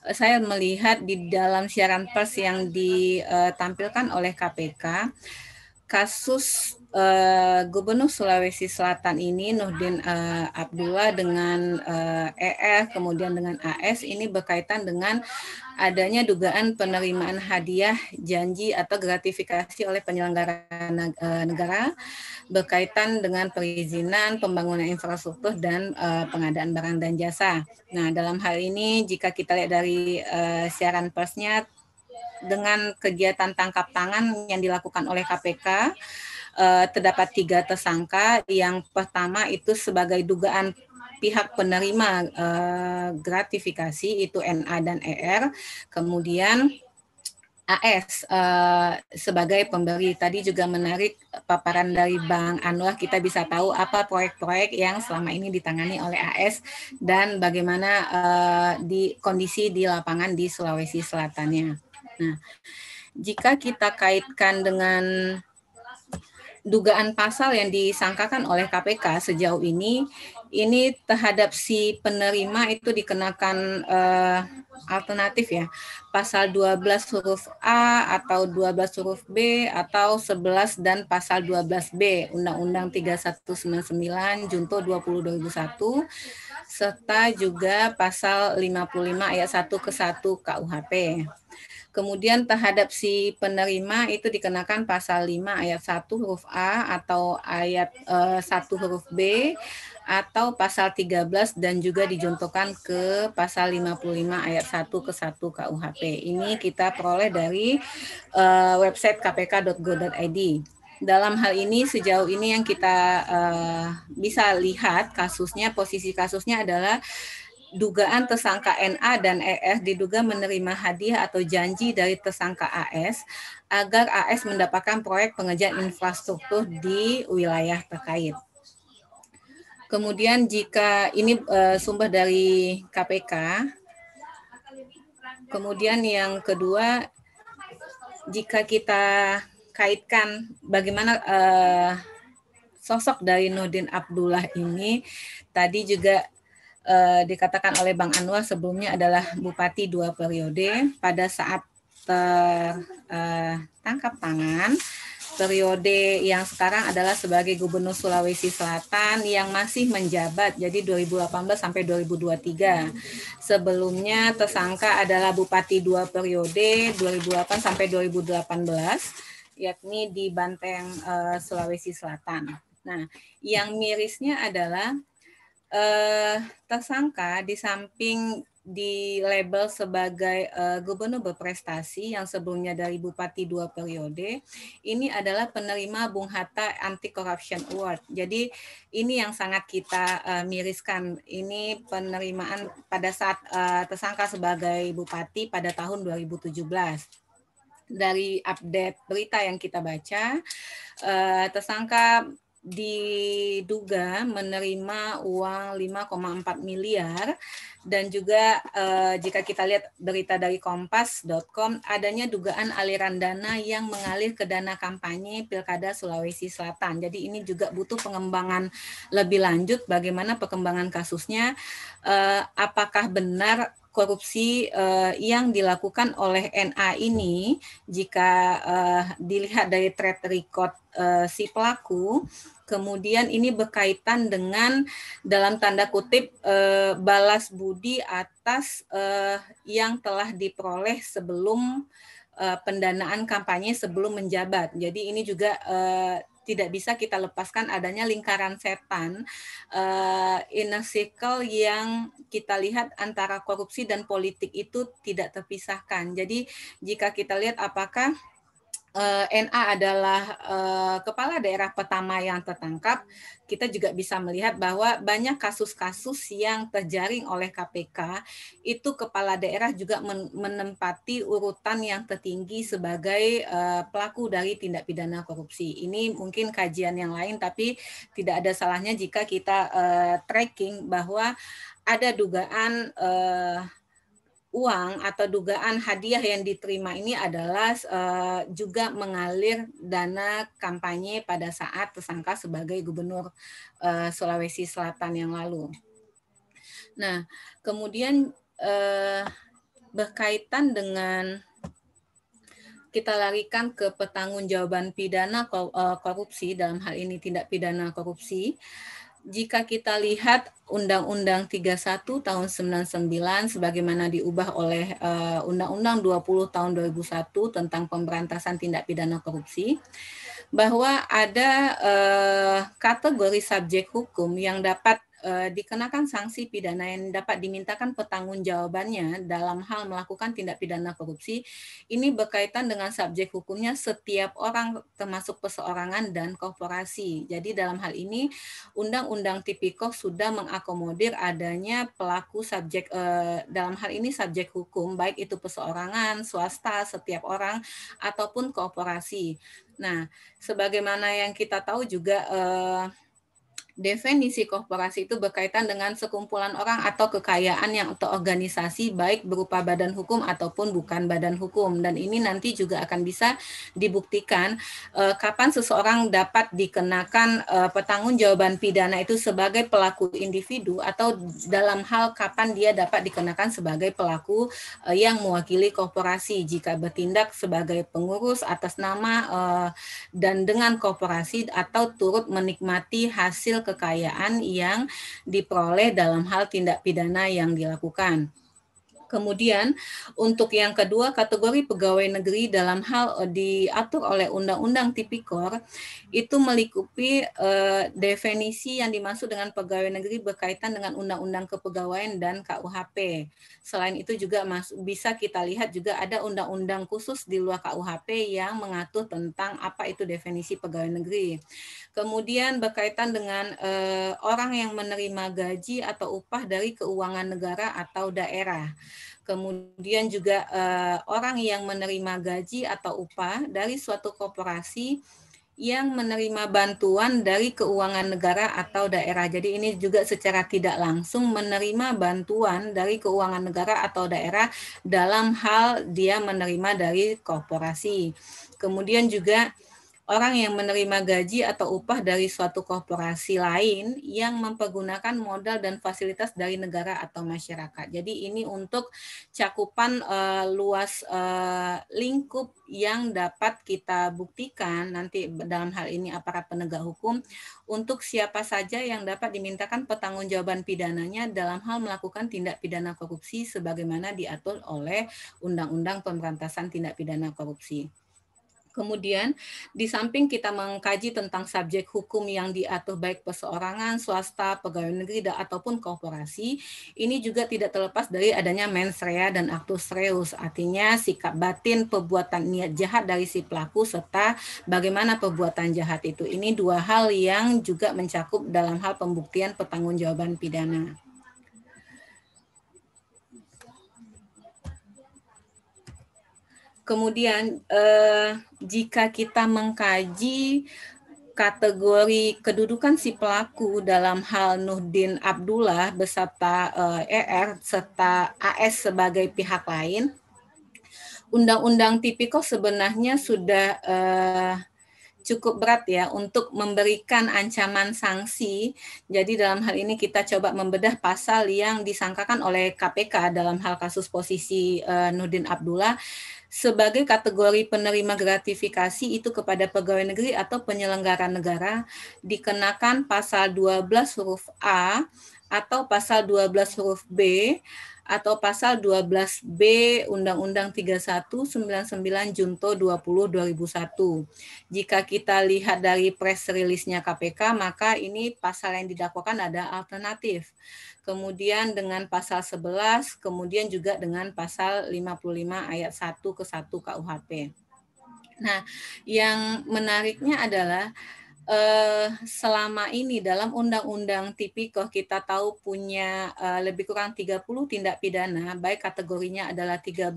eh, saya melihat di dalam siaran pers yang ditampilkan eh, oleh KPK kasus Eh, Gubernur Sulawesi Selatan ini Nuhdin uh, eh, Abdullah dengan uh, eh, EF kemudian dengan AS ini berkaitan dengan adanya dugaan penerimaan hadiah, janji atau gratifikasi oleh penyelenggara negara berkaitan dengan perizinan, pembangunan infrastruktur dan uh, pengadaan barang dan jasa. Nah, dalam hal ini jika kita lihat dari uh, siaran persnya dengan kegiatan tangkap tangan yang dilakukan oleh KPK uh, terdapat tiga tersangka. Yang pertama itu sebagai dugaan pihak penerima uh, gratifikasi itu NA dan ER. Kemudian AS uh, eh, sebagai pemberi tadi juga menarik paparan dari Bang Anwar kita bisa tahu apa proyek-proyek yang selama ini ditangani oleh AS dan bagaimana uh, di kondisi di lapangan di Sulawesi Selatannya. Nah, jika kita kaitkan dengan dugaan pasal yang disangkakan oleh KPK sejauh ini ini terhadap si penerima itu dikenakan uh, alternatif ya pasal 12 huruf A atau 12 huruf B atau 11 dan pasal 12B Undang-Undang 3199 Junto 20 2001 serta juga pasal 55 ayat 1 ke 1 KUHP. Kemudian terhadap si penerima itu dikenakan pasal 5 ayat 1 huruf A atau ayat eh, 1 huruf B atau pasal 13 dan juga dijuntukan ke pasal 55 ayat 1 ke 1 KUHP. Ini kita peroleh dari uh, website kpk.go.id. Dalam hal ini sejauh ini yang kita uh, bisa lihat kasusnya posisi kasusnya adalah dugaan tersangka NA dan ES diduga menerima hadiah atau janji dari tersangka AS agar AS mendapatkan proyek pengerjaan infrastruktur di wilayah terkait. Kemudian jika ini uh, sumber dari KPK, kemudian yang kedua jika kita kaitkan bagaimana uh, sosok dari Nurdin Abdullah ini tadi juga eh, dikatakan oleh Bang Anwar sebelumnya adalah bupati dua periode pada saat ter, eh, eh, tangkap tangan periode yang sekarang adalah sebagai Gubernur Sulawesi Selatan yang masih menjabat jadi 2018 sampai 2023. Sebelumnya tersangka adalah Bupati dua periode 2008 sampai 2018 yakni di Banteng uh, Sulawesi Selatan. Nah, yang mirisnya adalah eh, tersangka di samping di label sebagai uh, gubernur berprestasi yang sebelumnya dari bupati dua periode ini adalah penerima Bung Hatta Anti Corruption Award. Jadi ini yang sangat kita uh, miriskan. Ini penerimaan pada saat uh, tersangka sebagai bupati pada tahun 2017 dari update berita yang kita baca, tersangka diduga menerima uang 5,4 miliar dan juga eh, jika kita lihat berita dari kompas.com adanya dugaan aliran dana yang mengalir ke dana kampanye Pilkada Sulawesi Selatan. Jadi ini juga butuh pengembangan lebih lanjut bagaimana perkembangan kasusnya eh, apakah benar korupsi uh, yang dilakukan oleh NA ini jika uh, dilihat dari track record uh, si pelaku kemudian ini berkaitan dengan dalam tanda kutip uh, balas budi atas uh, yang telah diperoleh sebelum uh, pendanaan kampanye sebelum menjabat. Jadi ini juga uh, tidak bisa kita lepaskan adanya lingkaran setan uh, a circle yang kita lihat antara korupsi dan politik itu tidak terpisahkan. Jadi jika kita lihat apakah Eh, NA adalah eh, kepala daerah pertama yang tertangkap, kita juga bisa melihat bahwa banyak kasus-kasus yang terjaring oleh KPK itu kepala daerah juga menempati urutan yang tertinggi sebagai eh, pelaku dari tindak pidana korupsi. Ini mungkin kajian yang lain tapi tidak ada salahnya jika kita tracking bahwa ada dugaan uang atau dugaan hadiah yang diterima ini adalah uh, juga mengalir dana kampanye pada saat tersangka sebagai gubernur uh, Sulawesi Selatan yang lalu. Nah, kemudian uh, berkaitan dengan kita larikan ke pertanggungjawaban pidana korupsi dalam hal ini tindak pidana korupsi jika kita lihat Undang-Undang 31 tahun 99 sebagaimana diubah oleh undang eh, Undang-Undang 20 tahun 2001 tentang pemberantasan tindak pidana korupsi bahwa ada eh, kategori subjek hukum yang dapat Eh, dikenakan sanksi pidana yang dapat dimintakan pertanggungjawabannya dalam hal melakukan tindak pidana korupsi ini berkaitan dengan subjek hukumnya setiap orang termasuk perseorangan dan korporasi. Jadi dalam hal ini Undang-Undang Tipikor sudah mengakomodir adanya pelaku subjek eh, dalam hal ini subjek hukum baik itu perseorangan, swasta, setiap orang ataupun korporasi. Nah, sebagaimana yang kita tahu juga eh, Definisi korporasi itu berkaitan dengan sekumpulan orang atau kekayaan yang atau organisasi baik berupa badan hukum ataupun bukan badan hukum dan ini nanti juga akan bisa dibuktikan uh, kapan seseorang dapat dikenakan eh, petangun jawaban pidana itu sebagai pelaku individu atau dalam hal kapan dia dapat dikenakan sebagai pelaku uh, yang mewakili korporasi jika bertindak sebagai pengurus atas nama uh, dan dengan korporasi atau turut menikmati hasil kekayaan yang diperoleh dalam hal tindak pidana yang dilakukan. Kemudian untuk yang kedua kategori pegawai negeri dalam hal eh, diatur oleh Undang-Undang Tipikor itu melikupi uh, definisi yang dimaksud dengan pegawai negeri berkaitan dengan Undang-Undang Kepegawaian dan KUHP. Selain itu juga masuk bisa kita lihat juga ada undang-undang khusus di luar KUHP yang mengatur tentang apa itu definisi pegawai negeri. Kemudian berkaitan dengan uh, orang yang menerima gaji atau upah dari keuangan negara atau daerah kemudian juga eh, orang yang menerima gaji atau upah dari suatu korporasi yang menerima bantuan dari keuangan negara atau daerah. Jadi ini juga secara tidak langsung menerima bantuan dari keuangan negara atau daerah dalam hal dia menerima dari korporasi. Kemudian juga orang yang menerima gaji atau upah dari suatu korporasi lain yang mempergunakan modal dan fasilitas dari negara atau masyarakat. Jadi ini untuk cakupan uh, luas uh, lingkup yang dapat kita buktikan nanti dalam hal ini aparat penegak hukum untuk siapa saja yang dapat dimintakan pertanggungjawaban pidananya dalam hal melakukan tindak pidana korupsi sebagaimana diatur oleh Undang-Undang Pemberantasan Tindak Pidana Korupsi. Kemudian, di samping kita mengkaji tentang subjek hukum yang diatur baik perseorangan, swasta, pegawai negeri, dan ataupun korporasi, ini juga tidak terlepas dari adanya mens rea dan actus reus, artinya sikap batin perbuatan niat jahat dari si pelaku serta bagaimana perbuatan jahat itu. Ini dua hal yang juga mencakup dalam hal pembuktian pertanggungjawaban pidana. Kemudian eh, jika kita mengkaji kategori kedudukan si pelaku dalam hal Nuhdin Abdullah beserta eh, ER serta AS sebagai pihak lain, Undang-Undang Tipikor sebenarnya sudah eh, cukup berat ya untuk memberikan ancaman sanksi. Jadi dalam hal ini kita coba membedah pasal yang disangkakan oleh KPK dalam hal kasus posisi uh, eh, Nurdin Abdullah sebagai kategori penerima gratifikasi itu kepada pegawai negeri atau penyelenggara negara dikenakan pasal 12 huruf A atau pasal 12 huruf B atau pasal 12B Undang-Undang 3199 Junto 20 2001. Jika kita lihat dari press rilisnya KPK, maka ini pasal yang didakwakan ada alternatif. Kemudian dengan pasal 11, kemudian juga dengan pasal 55 ayat 1 ke 1 KUHP. Nah, yang menariknya adalah eh, selama ini dalam undang-undang tipikor kita tahu punya eh, lebih kurang 30 tindak pidana, baik kategorinya adalah 13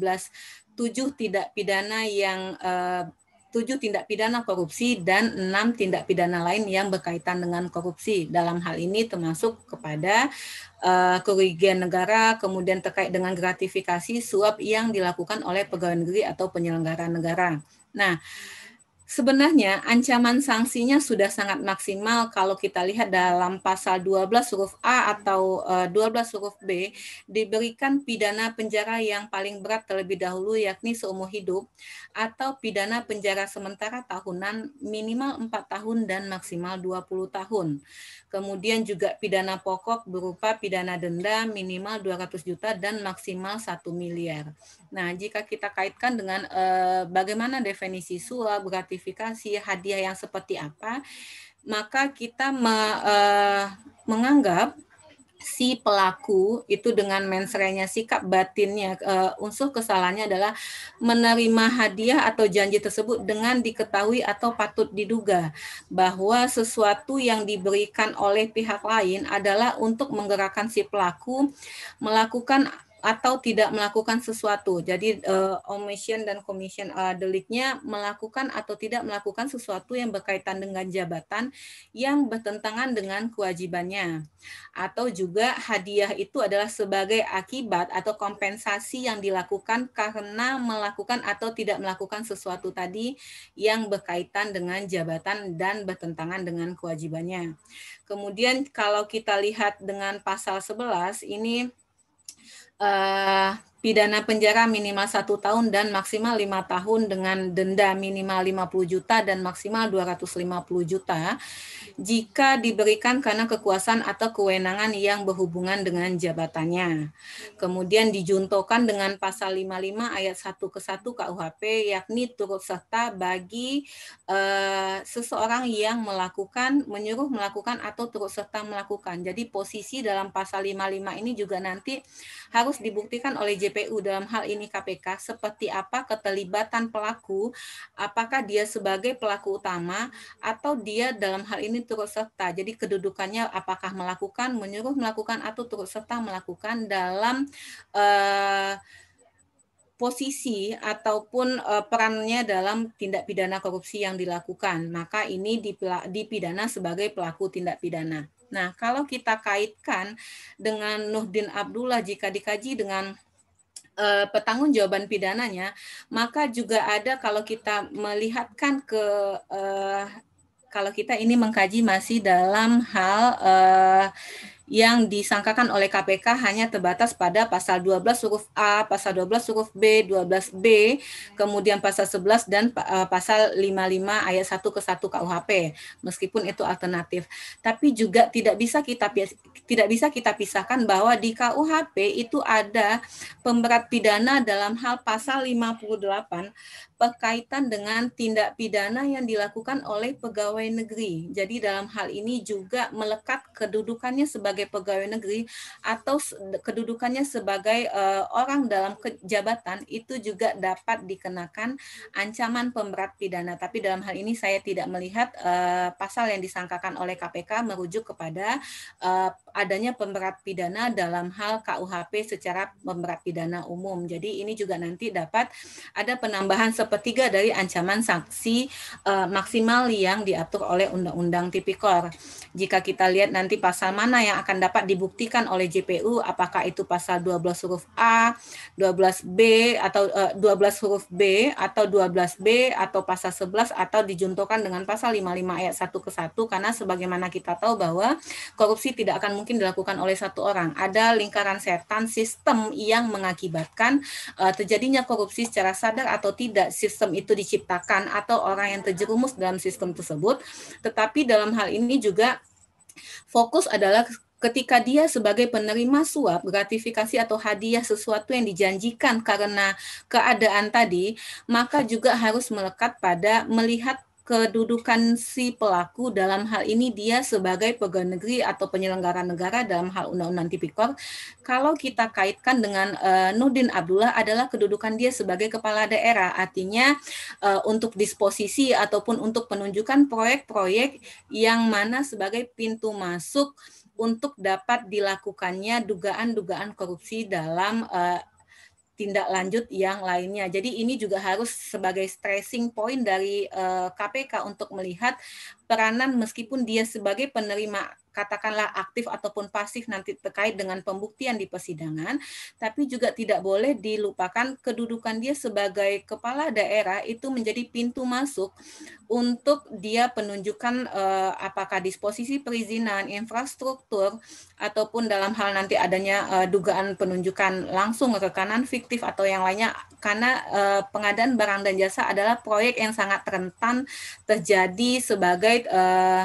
7 tindak pidana yang eh, tujuh tindak pidana korupsi dan enam tindak pidana lain yang berkaitan dengan korupsi. Dalam hal ini termasuk kepada uh, kerugian negara, kemudian terkait dengan gratifikasi suap yang dilakukan oleh pegawai negeri atau penyelenggara negara. Nah, Sebenarnya ancaman sanksinya sudah sangat maksimal kalau kita lihat dalam pasal 12 huruf A atau 12 eh, huruf B diberikan pidana penjara yang paling berat terlebih dahulu yakni seumur hidup atau pidana penjara sementara tahunan minimal 4 tahun dan maksimal 20 tahun. Kemudian juga pidana pokok berupa pidana denda minimal 200 juta dan maksimal 1 miliar. Nah, jika kita kaitkan dengan eh, bagaimana definisi suap berarti kuantifikasi hadiah yang seperti apa, maka kita me, uh, menganggap si pelaku itu dengan mensreanya sikap batinnya uh, unsur kesalahannya adalah menerima hadiah atau janji tersebut dengan diketahui atau patut diduga bahwa sesuatu yang diberikan oleh pihak lain adalah untuk menggerakkan si pelaku melakukan atau tidak melakukan sesuatu. Jadi uh, omission dan commission uh, deliknya melakukan atau tidak melakukan sesuatu yang berkaitan dengan jabatan yang bertentangan dengan kewajibannya. Atau juga hadiah itu adalah sebagai akibat atau kompensasi yang dilakukan karena melakukan atau tidak melakukan sesuatu tadi yang berkaitan dengan jabatan dan bertentangan dengan kewajibannya. Kemudian kalau kita lihat dengan pasal 11 ini uh, pidana penjara minimal satu tahun dan maksimal lima tahun dengan denda minimal 50 juta dan maksimal 250 juta jika diberikan karena kekuasaan atau kewenangan yang berhubungan dengan jabatannya. Kemudian dijuntokan dengan pasal 55 ayat 1 ke 1 KUHP yakni turut serta bagi uh, seseorang yang melakukan menyuruh melakukan atau turut serta melakukan. Jadi posisi dalam pasal 55 ini juga nanti harus dibuktikan oleh JPU dalam hal ini KPK seperti apa keterlibatan pelaku, apakah dia sebagai pelaku utama atau dia dalam hal ini turut serta. Jadi kedudukannya apakah melakukan, menyuruh melakukan atau turut serta melakukan dalam eh, posisi ataupun uh, perannya dalam tindak pidana korupsi yang dilakukan. Maka ini dipidana sebagai pelaku tindak pidana. Nah, kalau kita kaitkan dengan Nuhdin Abdullah jika dikaji dengan uh, eh, jawaban pidananya, maka juga ada kalau kita melihatkan ke uh, kalau kita ini mengkaji masih dalam hal uh, yang disangkakan oleh KPK hanya terbatas pada pasal 12 huruf A, pasal 12 huruf B, 12B, kemudian pasal 11 dan eh, pasal 55 ayat 1 ke 1 KUHP meskipun itu alternatif. Tapi juga tidak bisa kita tidak bisa kita pisahkan bahwa di KUHP itu ada pemberat pidana dalam hal pasal 58 berkaitan dengan tindak pidana yang dilakukan oleh pegawai negeri. Jadi dalam hal ini juga melekat kedudukannya sebagai pegawai negeri atau kedudukannya sebagai uh, orang dalam jabatan itu juga dapat dikenakan ancaman pemberat pidana. Tapi dalam hal ini saya tidak melihat uh, pasal yang disangkakan oleh KPK merujuk kepada uh, adanya pemberat pidana dalam hal KUHP secara pemberat pidana umum. Jadi ini juga nanti dapat ada penambahan sepertiga dari ancaman sanksi uh, maksimal yang diatur oleh Undang-Undang Tipikor. Jika kita lihat nanti pasal mana yang akan dapat dibuktikan oleh JPU, apakah itu pasal 12 huruf A, 12B atau uh, eh, 12 huruf B atau 12B atau pasal 11 atau dijuntukan dengan pasal 55 ayat 1 ke 1 karena sebagaimana kita tahu bahwa korupsi tidak akan mungkin dilakukan oleh satu orang. Ada lingkaran setan sistem yang mengakibatkan uh, terjadinya korupsi secara sadar atau tidak sistem itu diciptakan atau orang yang terjerumus dalam sistem tersebut. Tetapi dalam hal ini juga fokus adalah ketika dia sebagai penerima suap, gratifikasi atau hadiah sesuatu yang dijanjikan karena keadaan tadi, maka juga harus melekat pada melihat kedudukan si pelaku dalam hal ini dia sebagai pegawai negeri atau penyelenggara negara dalam hal undang-undang tipikor kalau kita kaitkan dengan uh, Nurdin Abdullah adalah kedudukan dia sebagai kepala daerah artinya uh, untuk disposisi ataupun untuk penunjukan proyek-proyek yang mana sebagai pintu masuk untuk dapat dilakukannya dugaan-dugaan korupsi dalam uh, tindak lanjut yang lainnya. Jadi ini juga harus sebagai stressing point dari KPK eh, untuk melihat peranan meskipun dia sebagai penerima katakanlah aktif ataupun pasif nanti terkait dengan pembuktian di persidangan, tapi juga tidak boleh dilupakan kedudukan dia sebagai kepala daerah itu menjadi pintu masuk untuk dia penunjukan eh, apakah disposisi perizinan, infrastruktur ataupun dalam hal nanti adanya eh, dugaan penunjukan langsung ke kanan fiktif atau yang lainnya karena eh, pengadaan barang dan jasa adalah proyek yang sangat rentan terjadi sebagai eh,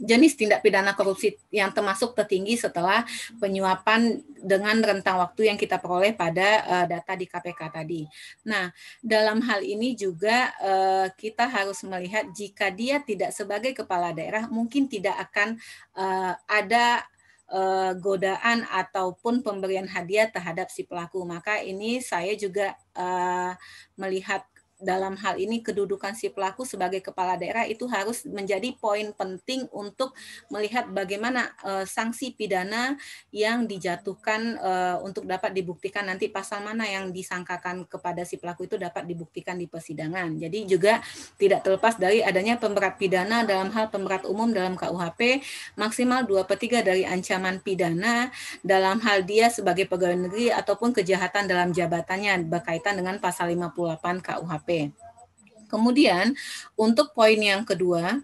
jenis tindak pidana korupsi yang termasuk tertinggi setelah penyuapan dengan rentang waktu yang kita peroleh pada uh, data di KPK tadi. Nah, dalam hal ini juga uh, kita harus melihat jika dia tidak sebagai kepala daerah mungkin tidak akan uh, ada uh, godaan ataupun pemberian hadiah terhadap si pelaku. Maka ini saya juga uh, melihat dalam hal ini kedudukan si pelaku sebagai kepala daerah itu harus menjadi poin penting untuk melihat bagaimana uh, sanksi pidana yang dijatuhkan uh, untuk dapat dibuktikan nanti pasal mana yang disangkakan kepada si pelaku itu dapat dibuktikan di persidangan. Jadi juga tidak terlepas dari adanya pemberat pidana dalam hal pemberat umum dalam KUHP maksimal 2 per 3 dari ancaman pidana dalam hal dia sebagai pegawai negeri ataupun kejahatan dalam jabatannya berkaitan dengan pasal 58 KUHP. Kemudian untuk poin yang kedua,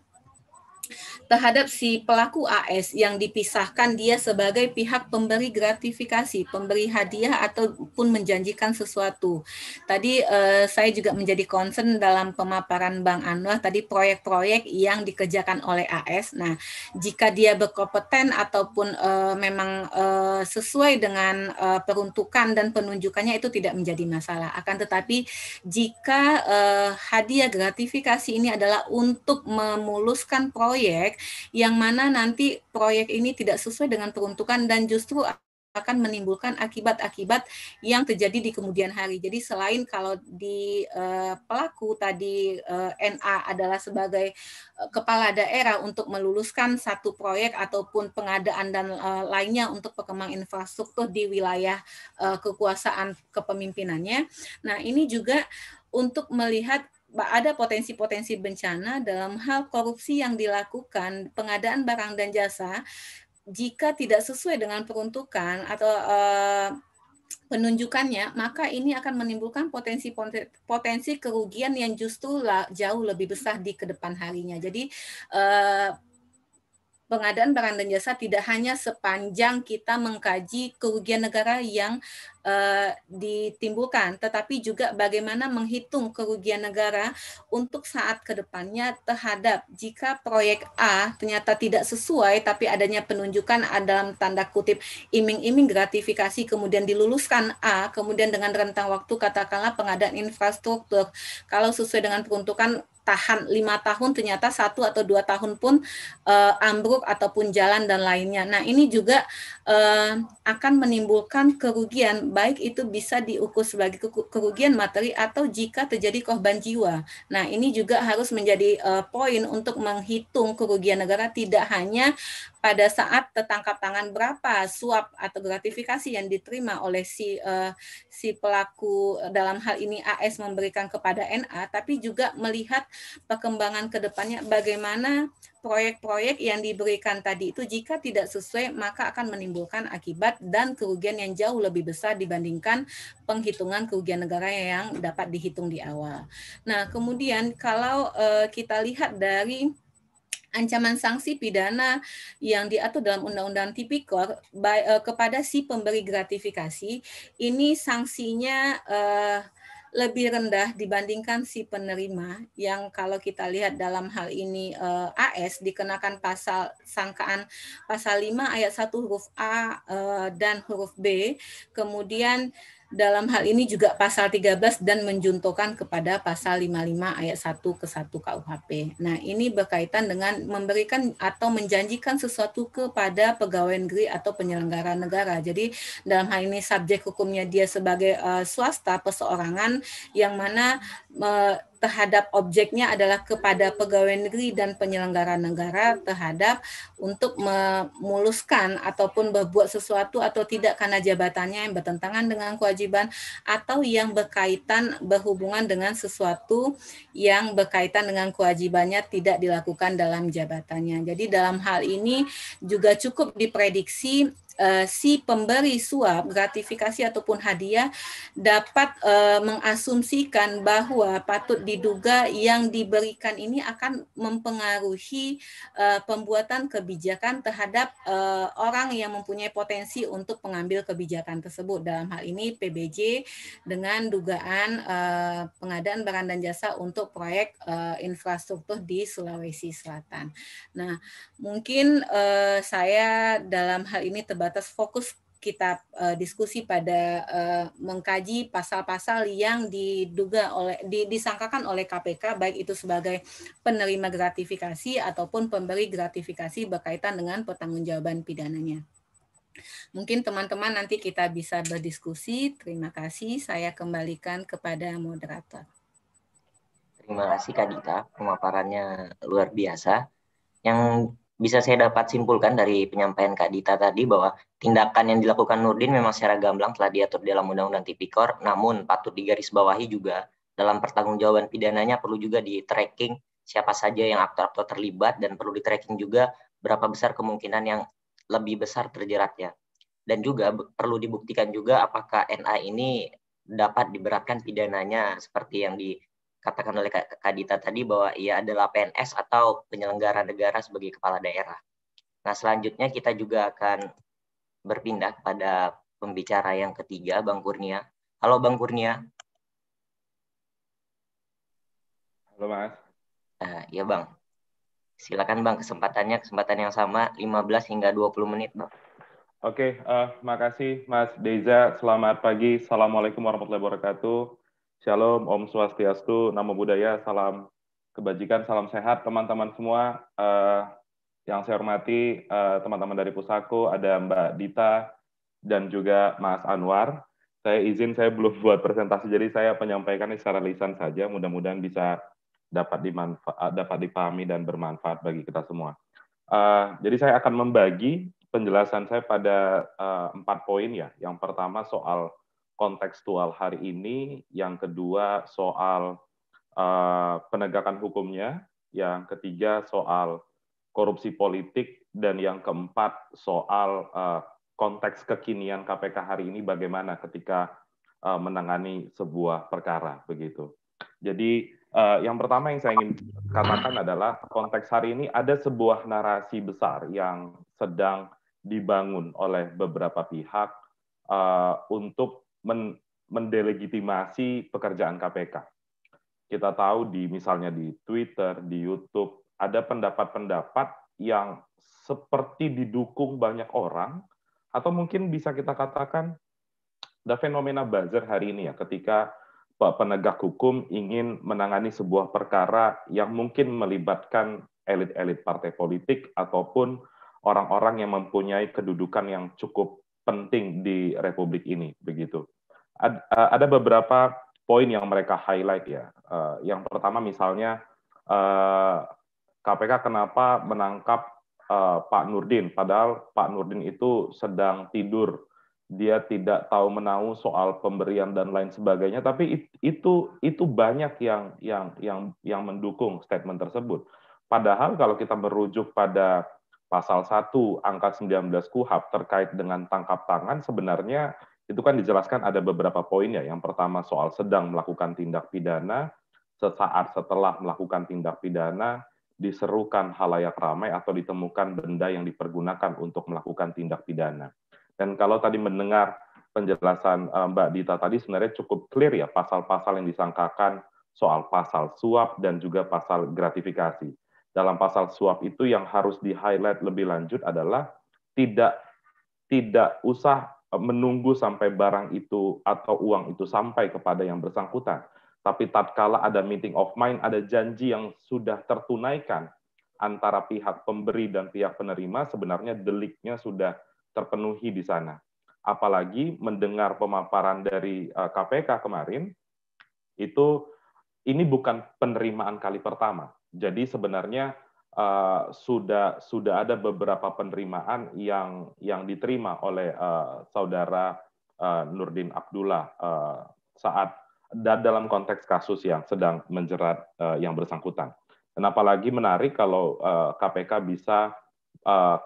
terhadap si pelaku AS yang dipisahkan dia sebagai pihak pemberi gratifikasi, pemberi hadiah ataupun menjanjikan sesuatu. Tadi eh, saya juga menjadi concern dalam pemaparan Bang Anwar tadi proyek-proyek yang dikerjakan oleh AS. Nah, jika dia berkompeten ataupun eh, memang eh, sesuai dengan eh, peruntukan dan penunjukannya itu tidak menjadi masalah. Akan tetapi jika eh, hadiah gratifikasi ini adalah untuk memuluskan proyek proyek yang mana nanti proyek ini tidak sesuai dengan peruntukan dan justru akan menimbulkan akibat-akibat yang terjadi di kemudian hari. Jadi selain kalau di uh, pelaku tadi uh, eh, NA adalah sebagai uh, kepala daerah untuk meluluskan satu proyek ataupun pengadaan dan uh, lainnya untuk perkembangan infrastruktur di wilayah uh, kekuasaan kepemimpinannya. Nah, ini juga untuk melihat ada potensi-potensi bencana dalam hal korupsi yang dilakukan pengadaan barang dan jasa jika tidak sesuai dengan peruntukan atau uh, penunjukannya, maka ini akan menimbulkan potensi potensi kerugian yang justru jauh lebih besar di kedepan harinya. Jadi uh, pengadaan barang dan jasa tidak hanya sepanjang kita mengkaji kerugian negara yang uh, ditimbulkan, tetapi juga bagaimana menghitung kerugian negara untuk saat kedepannya terhadap jika proyek A ternyata tidak sesuai, tapi adanya penunjukan dalam tanda kutip iming-iming gratifikasi kemudian diluluskan A, kemudian dengan rentang waktu katakanlah pengadaan infrastruktur, kalau sesuai dengan peruntukan tahan lima tahun ternyata satu atau dua tahun pun uh, ambruk ataupun jalan dan lainnya. Nah ini juga uh, akan menimbulkan kerugian baik itu bisa diukur sebagai kerugian materi atau jika terjadi korban jiwa. Nah ini juga harus menjadi uh, poin untuk menghitung kerugian negara tidak hanya pada saat tertangkap tangan berapa suap atau gratifikasi yang diterima oleh si uh, si pelaku eh, dalam hal ini AS memberikan kepada NA tapi juga melihat perkembangan ke depannya bagaimana proyek-proyek yang diberikan tadi itu jika tidak sesuai maka akan menimbulkan akibat dan kerugian yang jauh lebih besar dibandingkan penghitungan kerugian negara yang dapat dihitung di awal. Nah, kemudian kalau uh, kita lihat dari ancaman sanksi pidana yang diatur dalam Undang-Undang Tipikor by, uh, kepada si pemberi gratifikasi ini sanksinya uh, lebih rendah dibandingkan si penerima yang kalau kita lihat dalam hal ini uh, eh, AS dikenakan pasal sangkaan pasal 5 ayat 1 huruf A uh, dan huruf B kemudian dalam hal ini juga pasal 13 dan menjuntuhkan kepada pasal 55 ayat 1 ke 1 KUHP. Nah, ini berkaitan dengan memberikan atau menjanjikan sesuatu kepada pegawai negeri atau penyelenggara negara. Jadi, dalam hal ini subjek hukumnya dia sebagai uh, swasta perseorangan yang mana uh, terhadap objeknya adalah kepada pegawai negeri dan penyelenggara negara terhadap untuk memuluskan ataupun berbuat sesuatu atau tidak karena jabatannya yang bertentangan dengan kewajiban atau yang berkaitan berhubungan dengan sesuatu yang berkaitan dengan kewajibannya tidak dilakukan dalam jabatannya. Jadi dalam hal ini juga cukup diprediksi Eh, si pemberi suap gratifikasi ataupun hadiah dapat uh, mengasumsikan bahwa patut diduga yang diberikan ini akan mempengaruhi uh, pembuatan kebijakan terhadap uh, orang yang mempunyai potensi untuk mengambil kebijakan tersebut dalam hal ini PBJ dengan dugaan uh, pengadaan barang dan jasa untuk proyek uh, infrastruktur di Sulawesi Selatan. Nah, mungkin uh, saya dalam hal ini terbatas atas fokus kita uh, diskusi pada uh, mengkaji pasal-pasal yang diduga oleh di, disangkakan oleh KPK baik itu sebagai penerima gratifikasi ataupun pemberi gratifikasi berkaitan dengan pertanggungjawaban pidananya. Mungkin teman-teman nanti kita bisa berdiskusi. Terima kasih. Saya kembalikan kepada moderator. Terima kasih Kak Dita, pemaparannya luar biasa. Yang bisa saya dapat simpulkan dari penyampaian Kak Dita tadi bahwa tindakan yang dilakukan Nurdin memang secara gamblang telah diatur dalam Undang-Undang Tipikor, namun patut digarisbawahi juga dalam pertanggungjawaban pidananya perlu juga di tracking siapa saja yang aktor-aktor terlibat dan perlu di tracking juga berapa besar kemungkinan yang lebih besar terjeratnya. Dan juga perlu dibuktikan juga apakah NA ini dapat diberatkan pidananya seperti yang di dikatakan oleh Kak Dita tadi bahwa ia adalah PNS atau penyelenggara negara sebagai kepala daerah. Nah, selanjutnya kita juga akan berpindah pada pembicara yang ketiga, Bang Kurnia. Halo Bang Kurnia. Halo Mas. Uh, ya Bang. Silakan Bang, kesempatannya kesempatan yang sama 15 hingga 20 menit Bang. Oke, okay, uh, eh, makasih Mas Deza. Selamat pagi. Assalamualaikum warahmatullahi wabarakatuh. Shalom, Om Swastiastu, Namo Buddhaya, salam kebajikan, salam sehat teman-teman semua. Uh, yang saya hormati eh, teman-teman dari Pusako, ada Mbak Dita dan juga Mas Anwar. Saya izin, saya belum buat presentasi, jadi saya menyampaikan secara lisan saja. Mudah-mudahan bisa dapat dimanfaat, dapat dipahami dan bermanfaat bagi kita semua. Uh, jadi saya akan membagi penjelasan saya pada empat poin ya. Yang pertama soal kontekstual hari ini, yang kedua soal eh, penegakan hukumnya, yang ketiga soal korupsi politik, dan yang keempat soal eh, konteks kekinian KPK hari ini bagaimana ketika eh, menangani sebuah perkara begitu. Jadi uh, yang pertama yang saya ingin katakan adalah konteks hari ini ada sebuah narasi besar yang sedang dibangun oleh beberapa pihak uh, untuk mendelegitimasi pekerjaan KPK. Kita tahu di misalnya di Twitter, di YouTube ada pendapat-pendapat yang seperti didukung banyak orang atau mungkin bisa kita katakan ada fenomena buzzer hari ini ya ketika penegak hukum ingin menangani sebuah perkara yang mungkin melibatkan elit-elit partai politik ataupun orang-orang yang mempunyai kedudukan yang cukup penting di republik ini begitu. Eh, ada beberapa poin yang mereka highlight ya. Uh, yang pertama misalnya uh, eh, KPK kenapa menangkap uh, Pak Nurdin, padahal Pak Nurdin itu sedang tidur, dia tidak tahu menahu soal pemberian dan lain sebagainya. Tapi itu itu banyak yang yang yang yang mendukung statement tersebut. Padahal kalau kita merujuk pada pasal 1 angka 19 KUHAP terkait dengan tangkap tangan sebenarnya itu kan dijelaskan ada beberapa poin ya. Yang pertama soal sedang melakukan tindak pidana, sesaat setelah melakukan tindak pidana diserukan halayak ramai atau ditemukan benda yang dipergunakan untuk melakukan tindak pidana. Dan kalau tadi mendengar penjelasan eh, Mbak Dita tadi sebenarnya cukup clear ya pasal-pasal yang disangkakan soal pasal suap dan juga pasal gratifikasi. Dalam pasal suap itu yang harus di-highlight lebih lanjut adalah tidak tidak usah Eh, menunggu sampai barang itu atau uang itu sampai kepada yang bersangkutan. Tapi tatkala ada meeting of mind, ada janji yang sudah tertunaikan antara pihak pemberi dan pihak penerima, sebenarnya deliknya sudah terpenuhi di sana. Apalagi mendengar pemaparan dari KPK eh, kemarin, itu ini bukan penerimaan kali pertama. Jadi sebenarnya uh, sudah sudah ada beberapa penerimaan yang yang diterima oleh uh, saudara uh, Nurdin Abdullah uh, saat dalam konteks kasus yang sedang menjerat uh, yang bersangkutan. Dan apalagi menarik kalau uh, KPK bisa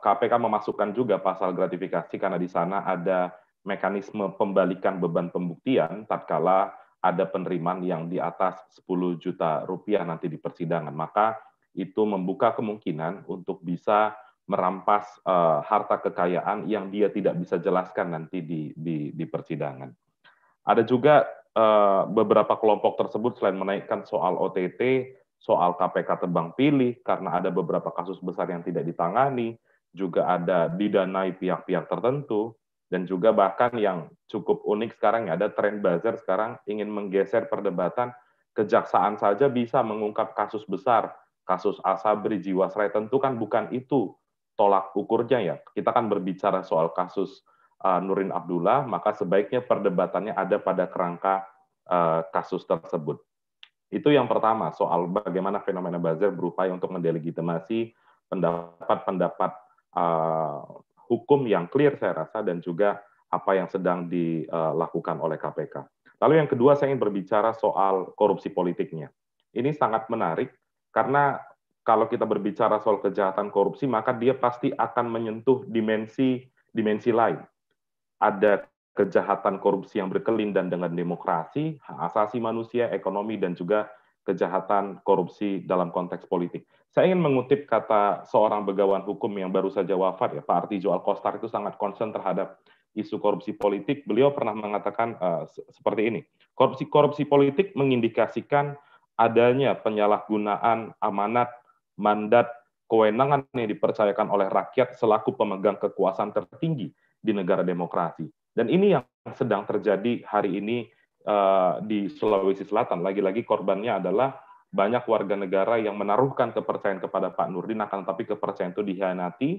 KPK memasukkan juga pasal gratifikasi karena di sana ada mekanisme pembalikan beban pembuktian tatkala ada penerimaan yang di atas 10 juta rupiah nanti di persidangan. Maka itu membuka kemungkinan untuk bisa merampas uh, harta kekayaan yang dia tidak bisa jelaskan nanti di, di, di persidangan. Ada juga uh, beberapa kelompok tersebut selain menaikkan soal OTT, soal KPK tebang pilih karena ada beberapa kasus besar yang tidak ditangani, juga ada didanai pihak-pihak tertentu, dan juga bahkan yang cukup unik sekarang ya ada tren buzzer sekarang ingin menggeser perdebatan kejaksaan saja bisa mengungkap kasus besar kasus Asabri Jiwasraya tentu kan bukan itu tolak ukurnya ya. Kita kan berbicara soal kasus uh, Nurin Abdullah, maka sebaiknya perdebatannya ada pada kerangka uh, kasus tersebut. Itu yang pertama soal bagaimana fenomena buzzer berupaya untuk mendelegitimasi pendapat-pendapat uh, hukum yang clear saya rasa dan juga apa yang sedang dilakukan uh, oleh KPK. Lalu yang kedua saya ingin berbicara soal korupsi politiknya. Ini sangat menarik karena kalau kita berbicara soal kejahatan korupsi, maka dia pasti akan menyentuh dimensi dimensi lain. Ada kejahatan korupsi yang berkelindan dengan demokrasi, hak asasi manusia, ekonomi, dan juga kejahatan korupsi dalam konteks politik. Saya ingin mengutip kata seorang begawan hukum yang baru saja wafat, ya Pak Artijo Alkostar itu sangat concern terhadap isu korupsi politik. Beliau pernah mengatakan uh, seperti ini, korupsi-korupsi politik mengindikasikan adanya penyalahgunaan amanat, mandat, kewenangan yang dipercayakan oleh rakyat selaku pemegang kekuasaan tertinggi di negara demokrasi. Dan ini yang sedang terjadi hari ini uh, di Sulawesi Selatan. Lagi-lagi korbannya adalah banyak warga negara yang menaruhkan kepercayaan kepada Pak Nurdin, akan tetapi kepercayaan itu dihianati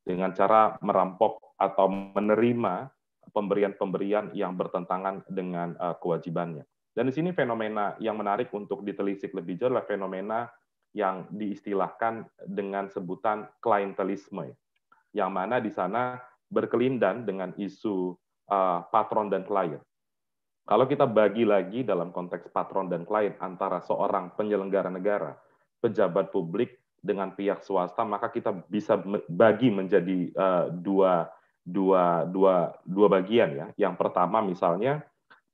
dengan cara merampok atau menerima pemberian-pemberian yang bertentangan dengan uh, kewajibannya. Dan di sini fenomena yang menarik untuk ditelisik lebih jauh adalah fenomena yang diistilahkan dengan sebutan klientelisme, yang mana di sana berkelindan dengan isu uh, patron dan klien. Kalau kita bagi lagi dalam konteks patron dan klien antara seorang penyelenggara negara, pejabat publik dengan pihak swasta, maka kita bisa bagi menjadi uh, dua, dua, dua, dua bagian ya. Yang pertama misalnya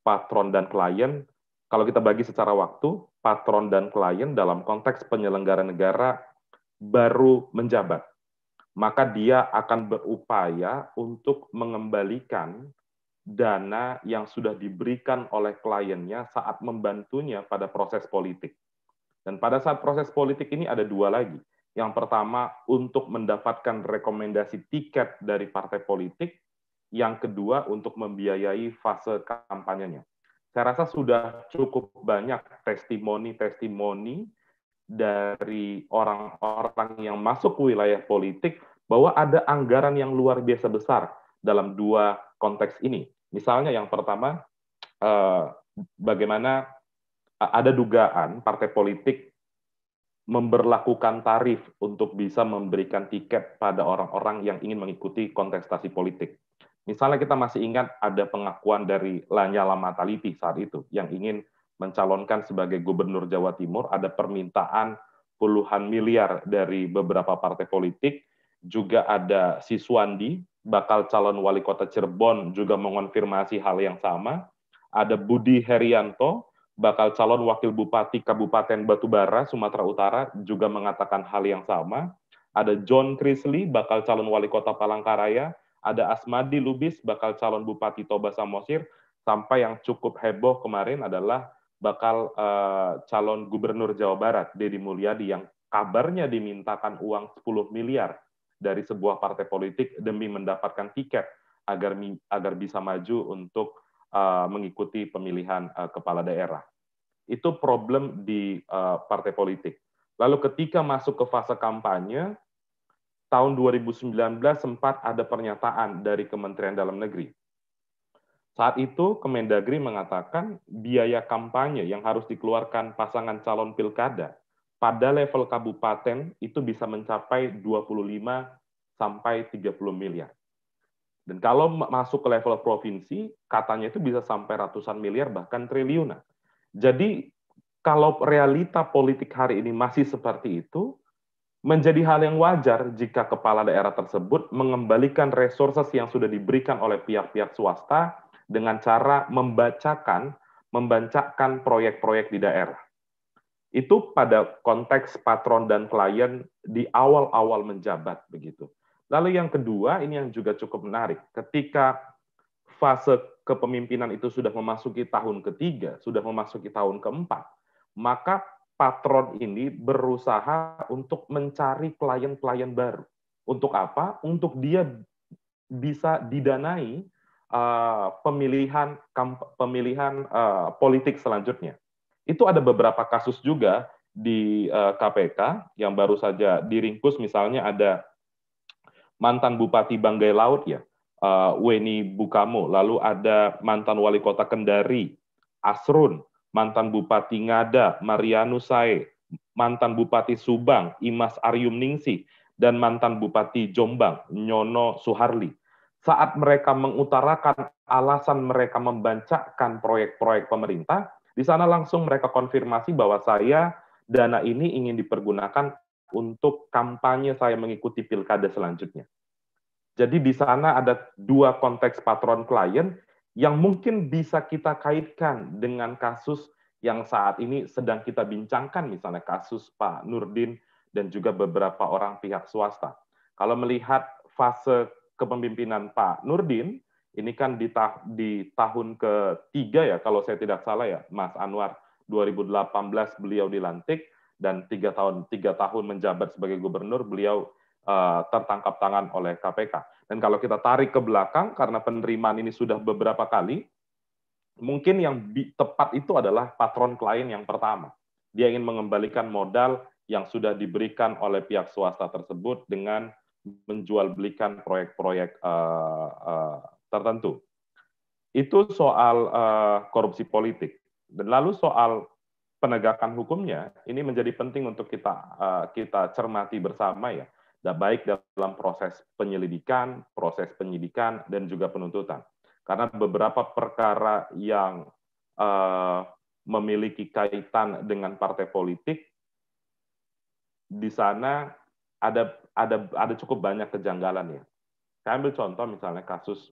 patron dan klien, kalau kita bagi secara waktu, patron dan klien dalam konteks penyelenggara negara baru menjabat, maka dia akan berupaya untuk mengembalikan dana yang sudah diberikan oleh kliennya saat membantunya pada proses politik. Dan pada saat proses politik ini ada dua lagi. Yang pertama, untuk mendapatkan rekomendasi tiket dari partai politik, yang kedua untuk membiayai fase kampanyenya. Saya rasa sudah cukup banyak testimoni-testimoni dari orang-orang yang masuk ke wilayah politik bahwa ada anggaran yang luar biasa besar dalam dua konteks ini. Misalnya yang pertama, eh, bagaimana eh, ada dugaan partai politik memberlakukan tarif untuk bisa memberikan tiket pada orang-orang yang ingin mengikuti kontestasi politik. Misalnya kita masih ingat ada pengakuan dari Lanyala Mataliti saat itu yang ingin mencalonkan sebagai gubernur Jawa Timur, ada permintaan puluhan miliar dari beberapa partai politik, juga ada Siswandi, bakal calon wali kota Cirebon juga mengonfirmasi hal yang sama, ada Budi Herianto, bakal calon wakil bupati Kabupaten Batubara, Sumatera Utara, juga mengatakan hal yang sama. Ada John Chrisley, bakal calon wali kota Palangkaraya, ada Asmadi Lubis bakal calon Bupati Toba Samosir sampai yang cukup heboh kemarin adalah bakal uh, calon gubernur Jawa Barat Deddy Mulyadi yang kabarnya dimintakan uang 10 miliar dari sebuah partai politik demi mendapatkan tiket agar agar bisa maju untuk uh, mengikuti pemilihan uh, kepala daerah. Itu problem di uh, partai politik. Lalu ketika masuk ke fase kampanye, tahun 2019 sempat ada pernyataan dari Kementerian Dalam Negeri. Saat itu Kemendagri mengatakan biaya kampanye yang harus dikeluarkan pasangan calon pilkada pada level kabupaten itu bisa mencapai 25 sampai 30 miliar. Dan kalau masuk ke level provinsi, katanya itu bisa sampai ratusan miliar bahkan triliunan. Jadi kalau realita politik hari ini masih seperti itu, menjadi hal yang wajar jika kepala daerah tersebut mengembalikan resources yang sudah diberikan oleh pihak-pihak swasta dengan cara membacakan membancakan proyek-proyek di daerah. Itu pada konteks patron dan klien di awal-awal menjabat begitu. Lalu yang kedua, ini yang juga cukup menarik. Ketika fase kepemimpinan itu sudah memasuki tahun ketiga, sudah memasuki tahun keempat, maka patron ini berusaha untuk mencari klien-klien baru. Untuk apa? Untuk dia bisa didanai uh, pemilihan pemilihan uh, politik selanjutnya. Itu ada beberapa kasus juga di uh, eh, KPK yang baru saja diringkus misalnya ada mantan Bupati Banggai Laut ya, uh, Weni Bukamo, lalu ada mantan Wali Kota Kendari, Asrun, mantan Bupati Ngada Mariano Sae, mantan Bupati Subang Imas Aryum Ningsi, dan mantan Bupati Jombang Nyono Suharli. Saat mereka mengutarakan alasan mereka membancakan proyek-proyek pemerintah, di sana langsung mereka konfirmasi bahwa saya dana ini ingin dipergunakan untuk kampanye saya mengikuti pilkada selanjutnya. Jadi di sana ada dua konteks patron klien yang mungkin bisa kita kaitkan dengan kasus yang saat ini sedang kita bincangkan, misalnya kasus Pak Nurdin dan juga beberapa orang pihak swasta. Kalau melihat fase kepemimpinan Pak Nurdin, ini kan di, ta di tahun ketiga ya, kalau saya tidak salah ya, Mas Anwar, 2018 beliau dilantik, dan tiga tahun tiga tahun menjabat sebagai gubernur beliau Eh, tertangkap tangan oleh KPK. Dan kalau kita tarik ke belakang, karena penerimaan ini sudah beberapa kali, mungkin yang tepat itu adalah patron klien yang pertama. Dia ingin mengembalikan modal yang sudah diberikan oleh pihak swasta tersebut dengan menjual belikan proyek-proyek uh, uh, tertentu. Itu soal uh, korupsi politik. Dan lalu soal penegakan hukumnya, ini menjadi penting untuk kita uh, kita cermati bersama ya baik dalam proses penyelidikan, proses penyidikan, dan juga penuntutan. Karena beberapa perkara yang uh, memiliki kaitan dengan partai politik di sana ada ada ada cukup banyak kejanggalan ya. Saya ambil contoh misalnya kasus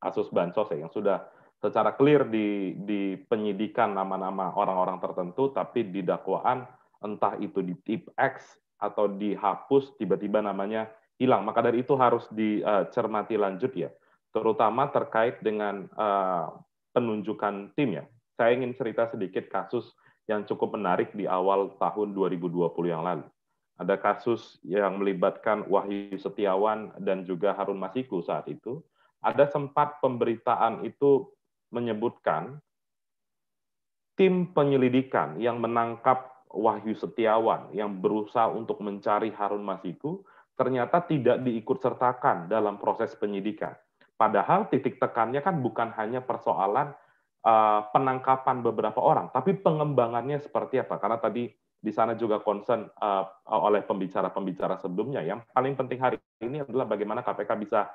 kasus bansos ya yang sudah secara clear di di penyidikan nama-nama orang-orang tertentu tapi di dakwaan entah itu di tip X atau dihapus tiba-tiba namanya hilang. Maka dari itu harus dicermati lanjut ya, terutama terkait dengan eh, penunjukan tim ya. Saya ingin cerita sedikit kasus yang cukup menarik di awal tahun 2020 yang lalu. Ada kasus yang melibatkan Wahyu Setiawan dan juga Harun Masiku saat itu. Ada sempat pemberitaan itu menyebutkan tim penyelidikan yang menangkap Wahyu Setiawan yang berusaha untuk mencari Harun Masiku ternyata tidak diikut sertakan dalam proses penyidikan. Padahal titik tekannya kan bukan hanya persoalan uh, penangkapan beberapa orang, tapi pengembangannya seperti apa. Karena tadi di sana juga concern uh, oleh pembicara-pembicara sebelumnya. Yang paling penting hari ini adalah bagaimana KPK bisa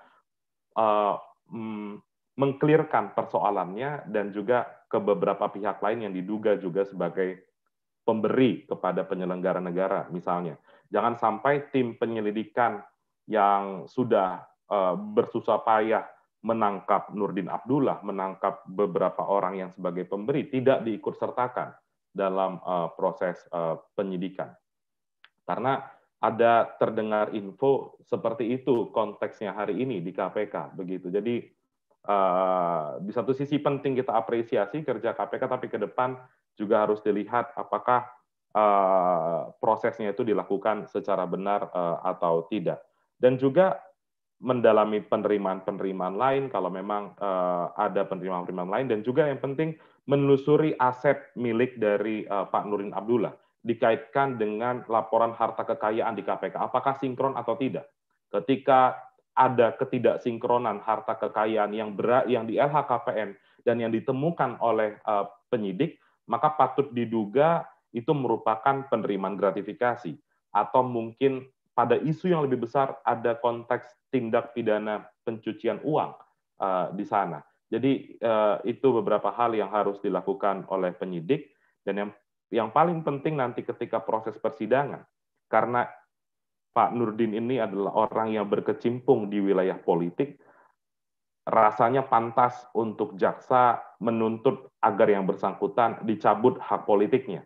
uh, eh, mm, mengklirkan persoalannya dan juga ke beberapa pihak lain yang diduga juga sebagai pemberi kepada penyelenggara negara misalnya. Jangan sampai tim penyelidikan yang sudah eh, bersusah payah menangkap Nurdin Abdullah, menangkap beberapa orang yang sebagai pemberi tidak diikutsertakan dalam eh, proses eh, penyidikan. Karena ada terdengar info seperti itu konteksnya hari ini di KPK begitu. Jadi di satu sisi penting kita apresiasi kerja KPK tapi ke depan juga harus dilihat apakah uh, prosesnya itu dilakukan secara benar uh, atau tidak. Dan juga mendalami penerimaan-penerimaan lain kalau memang uh, ada penerimaan-penerimaan lain dan juga yang penting menelusuri aset milik dari uh, Pak Nurin Abdullah dikaitkan dengan laporan harta kekayaan di KPK apakah sinkron atau tidak. Ketika ada ketidaksinkronan harta kekayaan yang berat yang di LHKPN dan yang ditemukan oleh uh, penyidik maka patut diduga itu merupakan penerimaan gratifikasi atau mungkin pada isu yang lebih besar ada konteks tindak pidana pencucian uang uh, di sana. Jadi uh, itu beberapa hal yang harus dilakukan oleh penyidik dan yang yang paling penting nanti ketika proses persidangan karena Pak Nurdin ini adalah orang yang berkecimpung di wilayah politik rasanya pantas untuk jaksa menuntut agar yang bersangkutan dicabut hak politiknya.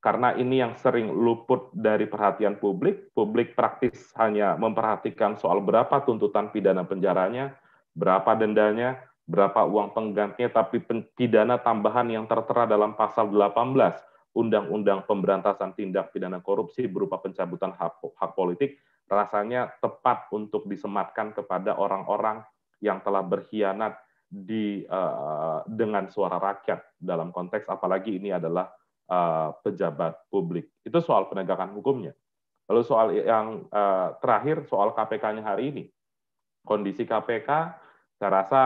Karena ini yang sering luput dari perhatian publik, publik praktis hanya memperhatikan soal berapa tuntutan pidana penjaranya, berapa dendanya, berapa uang penggantinya, tapi pidana tambahan yang tertera dalam pasal 18 Undang-Undang Pemberantasan Tindak Pidana Korupsi berupa pencabutan hak, hak politik rasanya tepat untuk disematkan kepada orang-orang yang telah berkhianat di uh, dengan suara rakyat dalam konteks apalagi ini adalah uh, pejabat publik. Itu soal penegakan hukumnya. Lalu soal yang uh, terakhir soal KPK-nya hari ini. Kondisi KPK saya rasa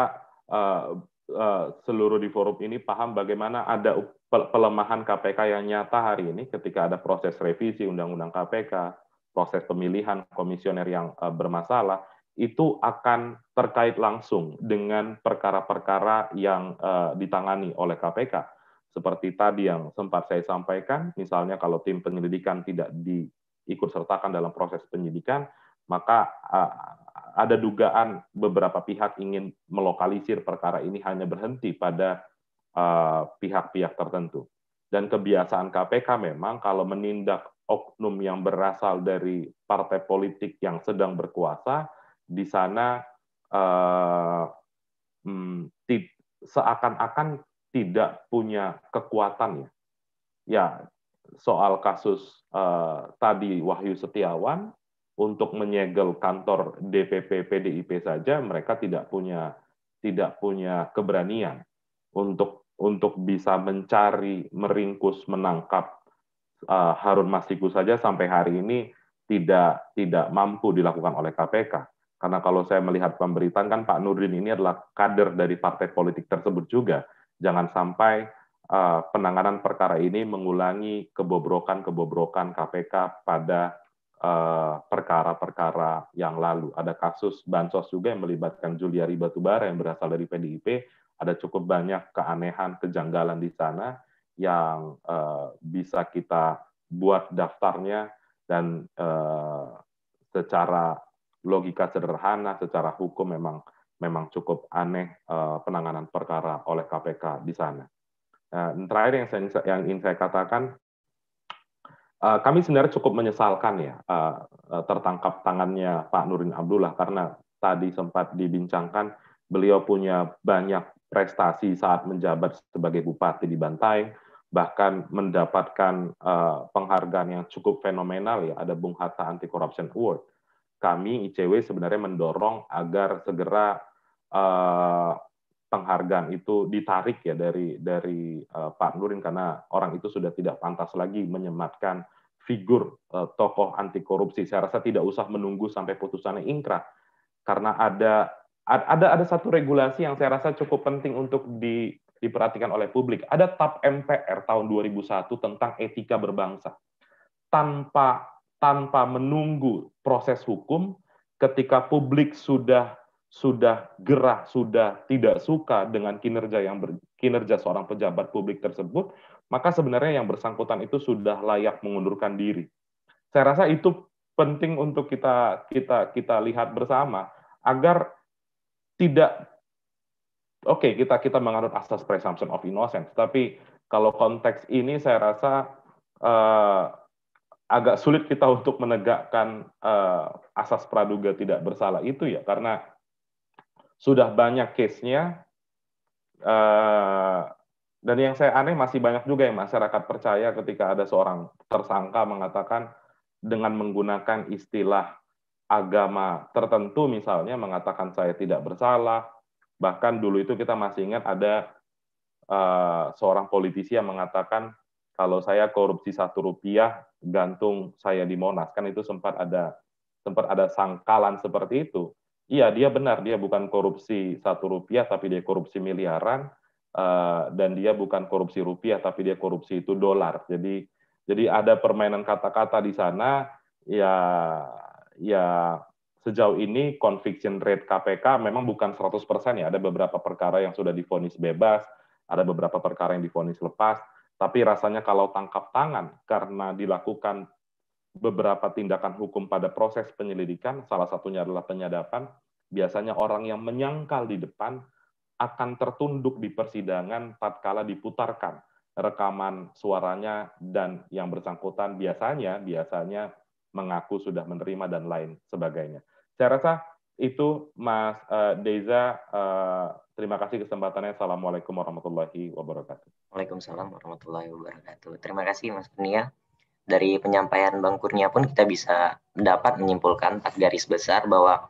uh, uh, seluruh di forum ini paham bagaimana ada pelemahan KPK yang nyata hari ini ketika ada proses revisi undang-undang KPK, proses pemilihan komisioner yang uh, bermasalah itu akan terkait langsung dengan perkara-perkara yang uh, ditangani oleh KPK. Seperti tadi yang sempat saya sampaikan, misalnya kalau tim penyelidikan tidak diikut sertakan dalam proses penyidikan, maka uh, ada dugaan beberapa pihak ingin melokalisir perkara ini hanya berhenti pada eh, pihak-pihak uh, pihak -pihak tertentu. Dan kebiasaan KPK memang kalau menindak oknum yang berasal dari partai politik yang sedang berkuasa, di sana uh, seakan-akan tidak punya kekuatan ya. Ya, soal kasus uh, tadi Wahyu Setiawan untuk menyegel kantor DPP PDIP saja mereka tidak punya tidak punya keberanian untuk untuk bisa mencari meringkus menangkap uh, Harun Masiku saja sampai hari ini tidak tidak mampu dilakukan oleh KPK. Karena kalau saya melihat pemberitaan kan Pak Nurdin ini adalah kader dari partai politik tersebut juga. Jangan sampai uh, penanganan perkara ini mengulangi kebobrokan-kebobrokan KPK pada eh, perkara-perkara uh, yang lalu. Ada kasus bansos juga yang melibatkan Juliari Batubara yang berasal dari PDIP. Ada cukup banyak keanehan, kejanggalan di sana yang uh, bisa kita buat daftarnya dan uh, secara logika sederhana secara hukum memang memang cukup aneh eh, penanganan perkara oleh KPK di sana. Eh, dan terakhir yang saya, yang ingin saya katakan, eh, kami sebenarnya cukup menyesalkan ya tertangkap tangannya Pak Nurin Abdullah karena tadi sempat dibincangkan beliau punya banyak prestasi saat menjabat sebagai bupati di Bantaeng, bahkan mendapatkan penghargaan yang cukup fenomenal ya, ada Bung Hatta Anti Corruption Award kami ICW sebenarnya mendorong agar segera uh, penghargaan itu ditarik ya dari dari uh, Pak Nurin karena orang itu sudah tidak pantas lagi menyematkan figur uh, tokoh anti korupsi. Saya rasa tidak usah menunggu sampai putusannya inkrah karena ada ada ada satu regulasi yang saya rasa cukup penting untuk di, diperhatikan oleh publik. Ada TAP MPR tahun 2001 tentang etika berbangsa. Tanpa tanpa menunggu proses hukum ketika publik sudah sudah gerah, sudah tidak suka dengan kinerja yang ber, kinerja seorang pejabat publik tersebut, maka sebenarnya yang bersangkutan itu sudah layak mengundurkan diri. Saya rasa itu penting untuk kita kita kita lihat bersama agar tidak oke okay, kita kita menganut asas presumption of innocence, tapi kalau konteks ini saya rasa uh, agak sulit kita untuk menegakkan uh, asas praduga tidak bersalah itu ya karena sudah banyak case-nya uh, dan yang saya aneh masih banyak juga yang masyarakat percaya ketika ada seorang tersangka mengatakan dengan menggunakan istilah agama tertentu misalnya mengatakan saya tidak bersalah bahkan dulu itu kita masih ingat ada uh, seorang politisi yang mengatakan kalau saya korupsi satu rupiah gantung saya di Monas kan itu sempat ada sempat ada sangkalan seperti itu iya dia benar dia bukan korupsi satu rupiah tapi dia korupsi miliaran uh, dan dia bukan korupsi rupiah tapi dia korupsi itu dolar jadi jadi ada permainan kata-kata di sana ya ya sejauh ini conviction rate KPK memang bukan 100% ya ada beberapa perkara yang sudah difonis bebas ada beberapa perkara yang difonis lepas tapi rasanya kalau tangkap tangan karena dilakukan beberapa tindakan hukum pada proses penyelidikan, salah satunya adalah penyadapan, biasanya orang yang menyangkal di depan akan tertunduk di persidangan tatkala diputarkan rekaman suaranya dan yang bersangkutan biasanya biasanya mengaku sudah menerima dan lain sebagainya. Saya rasa itu Mas eh, Deza eh, terima kasih kesempatannya. Assalamualaikum warahmatullahi wabarakatuh. Waalaikumsalam warahmatullahi wabarakatuh. Terima kasih Mas Kurnia. Dari penyampaian Bang Kurnia pun kita bisa dapat menyimpulkan empat garis besar bahwa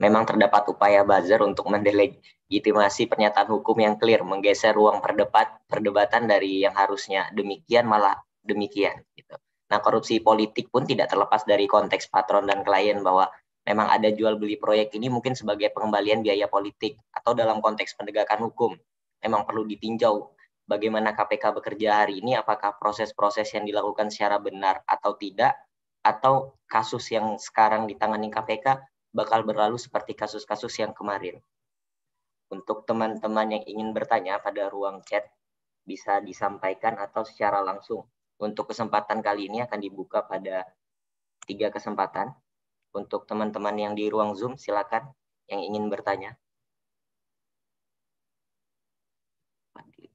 memang terdapat upaya buzzer untuk mendelegitimasi pernyataan hukum yang clear, menggeser ruang perdebat, perdebatan dari yang harusnya demikian malah demikian. Gitu. Nah, korupsi politik pun tidak terlepas dari konteks patron dan klien bahwa memang ada jual beli proyek ini mungkin sebagai pengembalian biaya politik atau dalam konteks penegakan hukum memang perlu ditinjau bagaimana KPK bekerja hari ini, apakah proses-proses yang dilakukan secara benar atau tidak, atau kasus yang sekarang ditangani KPK bakal berlalu seperti kasus-kasus yang kemarin. Untuk teman-teman yang ingin bertanya pada ruang chat, bisa disampaikan atau secara langsung. Untuk kesempatan kali ini akan dibuka pada tiga kesempatan. Untuk teman-teman yang di ruang Zoom, silakan yang ingin bertanya.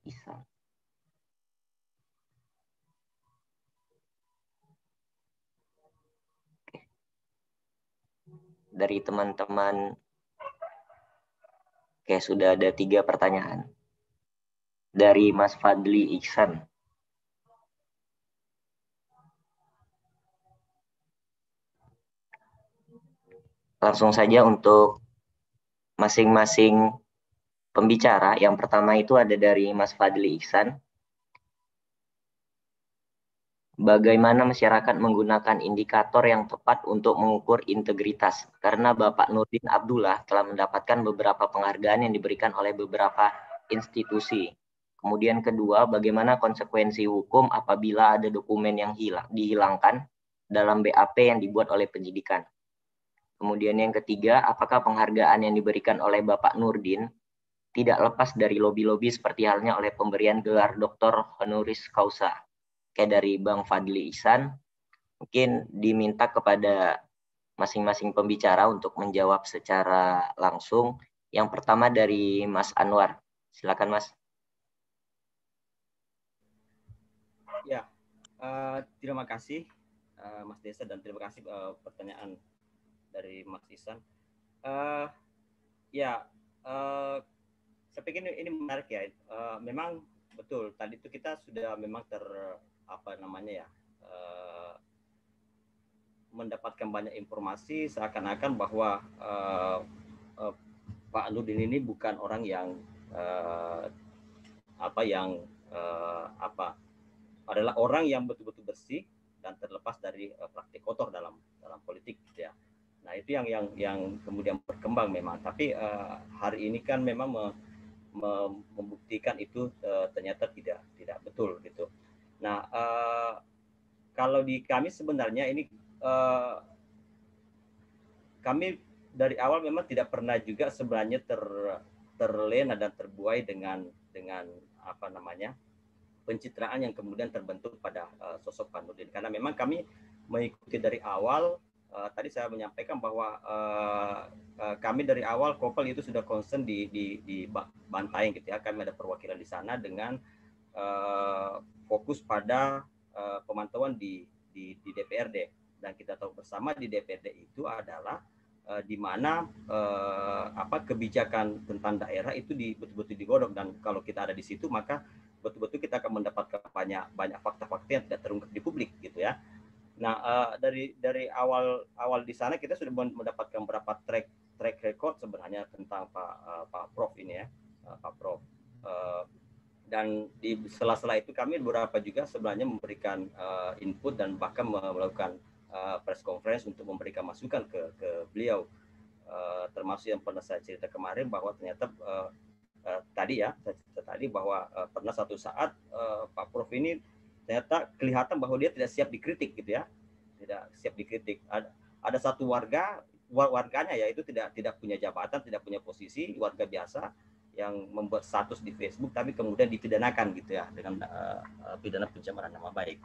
Islam. Dari teman-teman, oke sudah ada tiga pertanyaan. Dari Mas Fadli Iksan. Langsung saja untuk masing-masing pembicara. Yang pertama itu ada dari Mas Fadli Iksan. Bagaimana masyarakat menggunakan indikator yang tepat untuk mengukur integritas? Karena Bapak Nurdin Abdullah telah mendapatkan beberapa penghargaan yang diberikan oleh beberapa institusi. Kemudian kedua, bagaimana konsekuensi hukum apabila ada dokumen yang hilang, dihilangkan dalam BAP yang dibuat oleh penyidikan. Kemudian yang ketiga, apakah penghargaan yang diberikan oleh Bapak Nurdin tidak lepas dari lobi-lobi seperti halnya oleh pemberian gelar doktor honoris causa. Kayak dari Bang Fadli Ihsan, mungkin diminta kepada masing-masing pembicara untuk menjawab secara langsung. Yang pertama dari Mas Anwar. Silakan Mas. Ya, uh, terima kasih uh, Mas Desa dan terima kasih uh, pertanyaan dari Mas Ihsan. Uh, ya, uh, saya pikir kan ini, ini menarik ya. Uh, memang betul tadi itu kita sudah memang ter apa namanya ya uh, mendapatkan banyak informasi seakan-akan bahwa uh, uh, Pak Nurdin ini bukan orang yang uh, apa yang uh, apa adalah orang yang betul-betul bersih dan terlepas dari uh, praktik kotor dalam dalam politik gitu ya. Nah, itu yang yang yang kemudian berkembang memang. Tapi uh, hari ini kan memang me, membuktikan itu eh, ternyata tidak tidak betul gitu. Nah eh, kalau di kami sebenarnya ini eh, kami dari awal memang tidak pernah juga sebenarnya ter terlena dan terbuai dengan dengan apa namanya pencitraan yang kemudian terbentuk pada uh, sosok Panudin karena memang kami mengikuti dari awal uh, tadi saya menyampaikan bahwa uh, uh, kami dari awal Kopel itu sudah concern di di di, bantaing gitu ya. Kami ada perwakilan di sana dengan uh, fokus pada uh, pemantauan di, di di DPRD dan kita tahu bersama di DPRD itu adalah uh, di mana uh, apa kebijakan tentang daerah itu di, betul-betul digodok dan kalau kita ada di situ maka betul-betul kita akan mendapatkan banyak banyak fakta-fakta yang tidak terungkap di publik gitu ya. Nah uh, dari dari awal awal di sana kita sudah mendapatkan beberapa track track record sebenarnya tentang Pak uh, Pak Prof ini ya. Eh, Pak Prof. Eh, dan di sela-sela itu kami beberapa juga sebenarnya memberikan eh, input dan bahkan melakukan press conference untuk memberikan masukan ke, ke beliau termasuk yang pernah saya cerita kemarin bahwa ternyata tadi ya saya cerita tadi bahwa pernah satu saat Pak Prof ini ternyata kelihatan bahwa dia tidak siap dikritik gitu ya tidak siap dikritik ada, ada satu warga warganya ya itu tidak tidak punya jabatan tidak punya posisi warga biasa yang membuat status di Facebook tapi kemudian dipidanakan gitu ya dengan uh, pidana pencemaran nama baik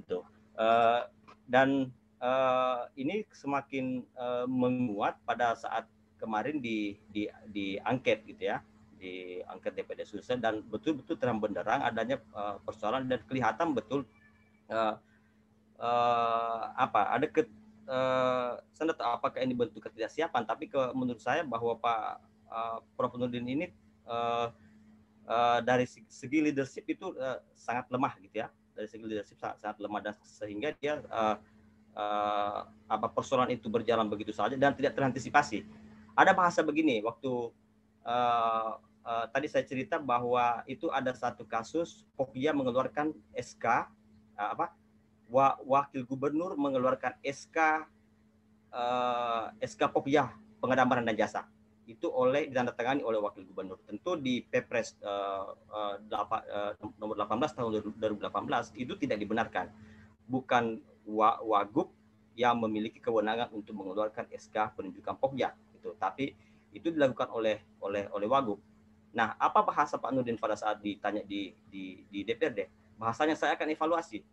itu uh, eh, dan uh, ini semakin uh, menguat pada saat kemarin di di di angket gitu ya di angket DPD Sulsel dan betul-betul terang benderang adanya uh, persoalan dan kelihatan betul uh, uh, apa ada ke uh, saya apakah ini bentuk ketidaksiapan tapi ke, menurut saya bahwa Pak Eh, Prof Nurdin ini uh, uh, dari segi leadership itu uh, sangat lemah gitu ya dari segi leadership sangat, sangat lemah dan sehingga dia uh, uh, apa persoalan itu berjalan begitu saja dan tidak terantisipasi ada bahasa begini waktu uh, uh, tadi saya cerita bahwa itu ada satu kasus Pokia mengeluarkan SK uh, apa wa, wakil gubernur mengeluarkan SK uh, SK Pokia pengadaan barang dan jasa itu oleh ditandatangani oleh wakil gubernur. Tentu di Perpres uh, eh, uh, eh, uh, eh, nomor 18 tahun 2018 itu tidak dibenarkan. Bukan wa Wagub yang memiliki kewenangan untuk mengeluarkan SK penunjukan Pokja itu, tapi itu dilakukan oleh oleh oleh Wagub. Nah, apa bahasa Pak Nurdin pada saat ditanya di di, di DPRD? Bahasanya saya akan evaluasi.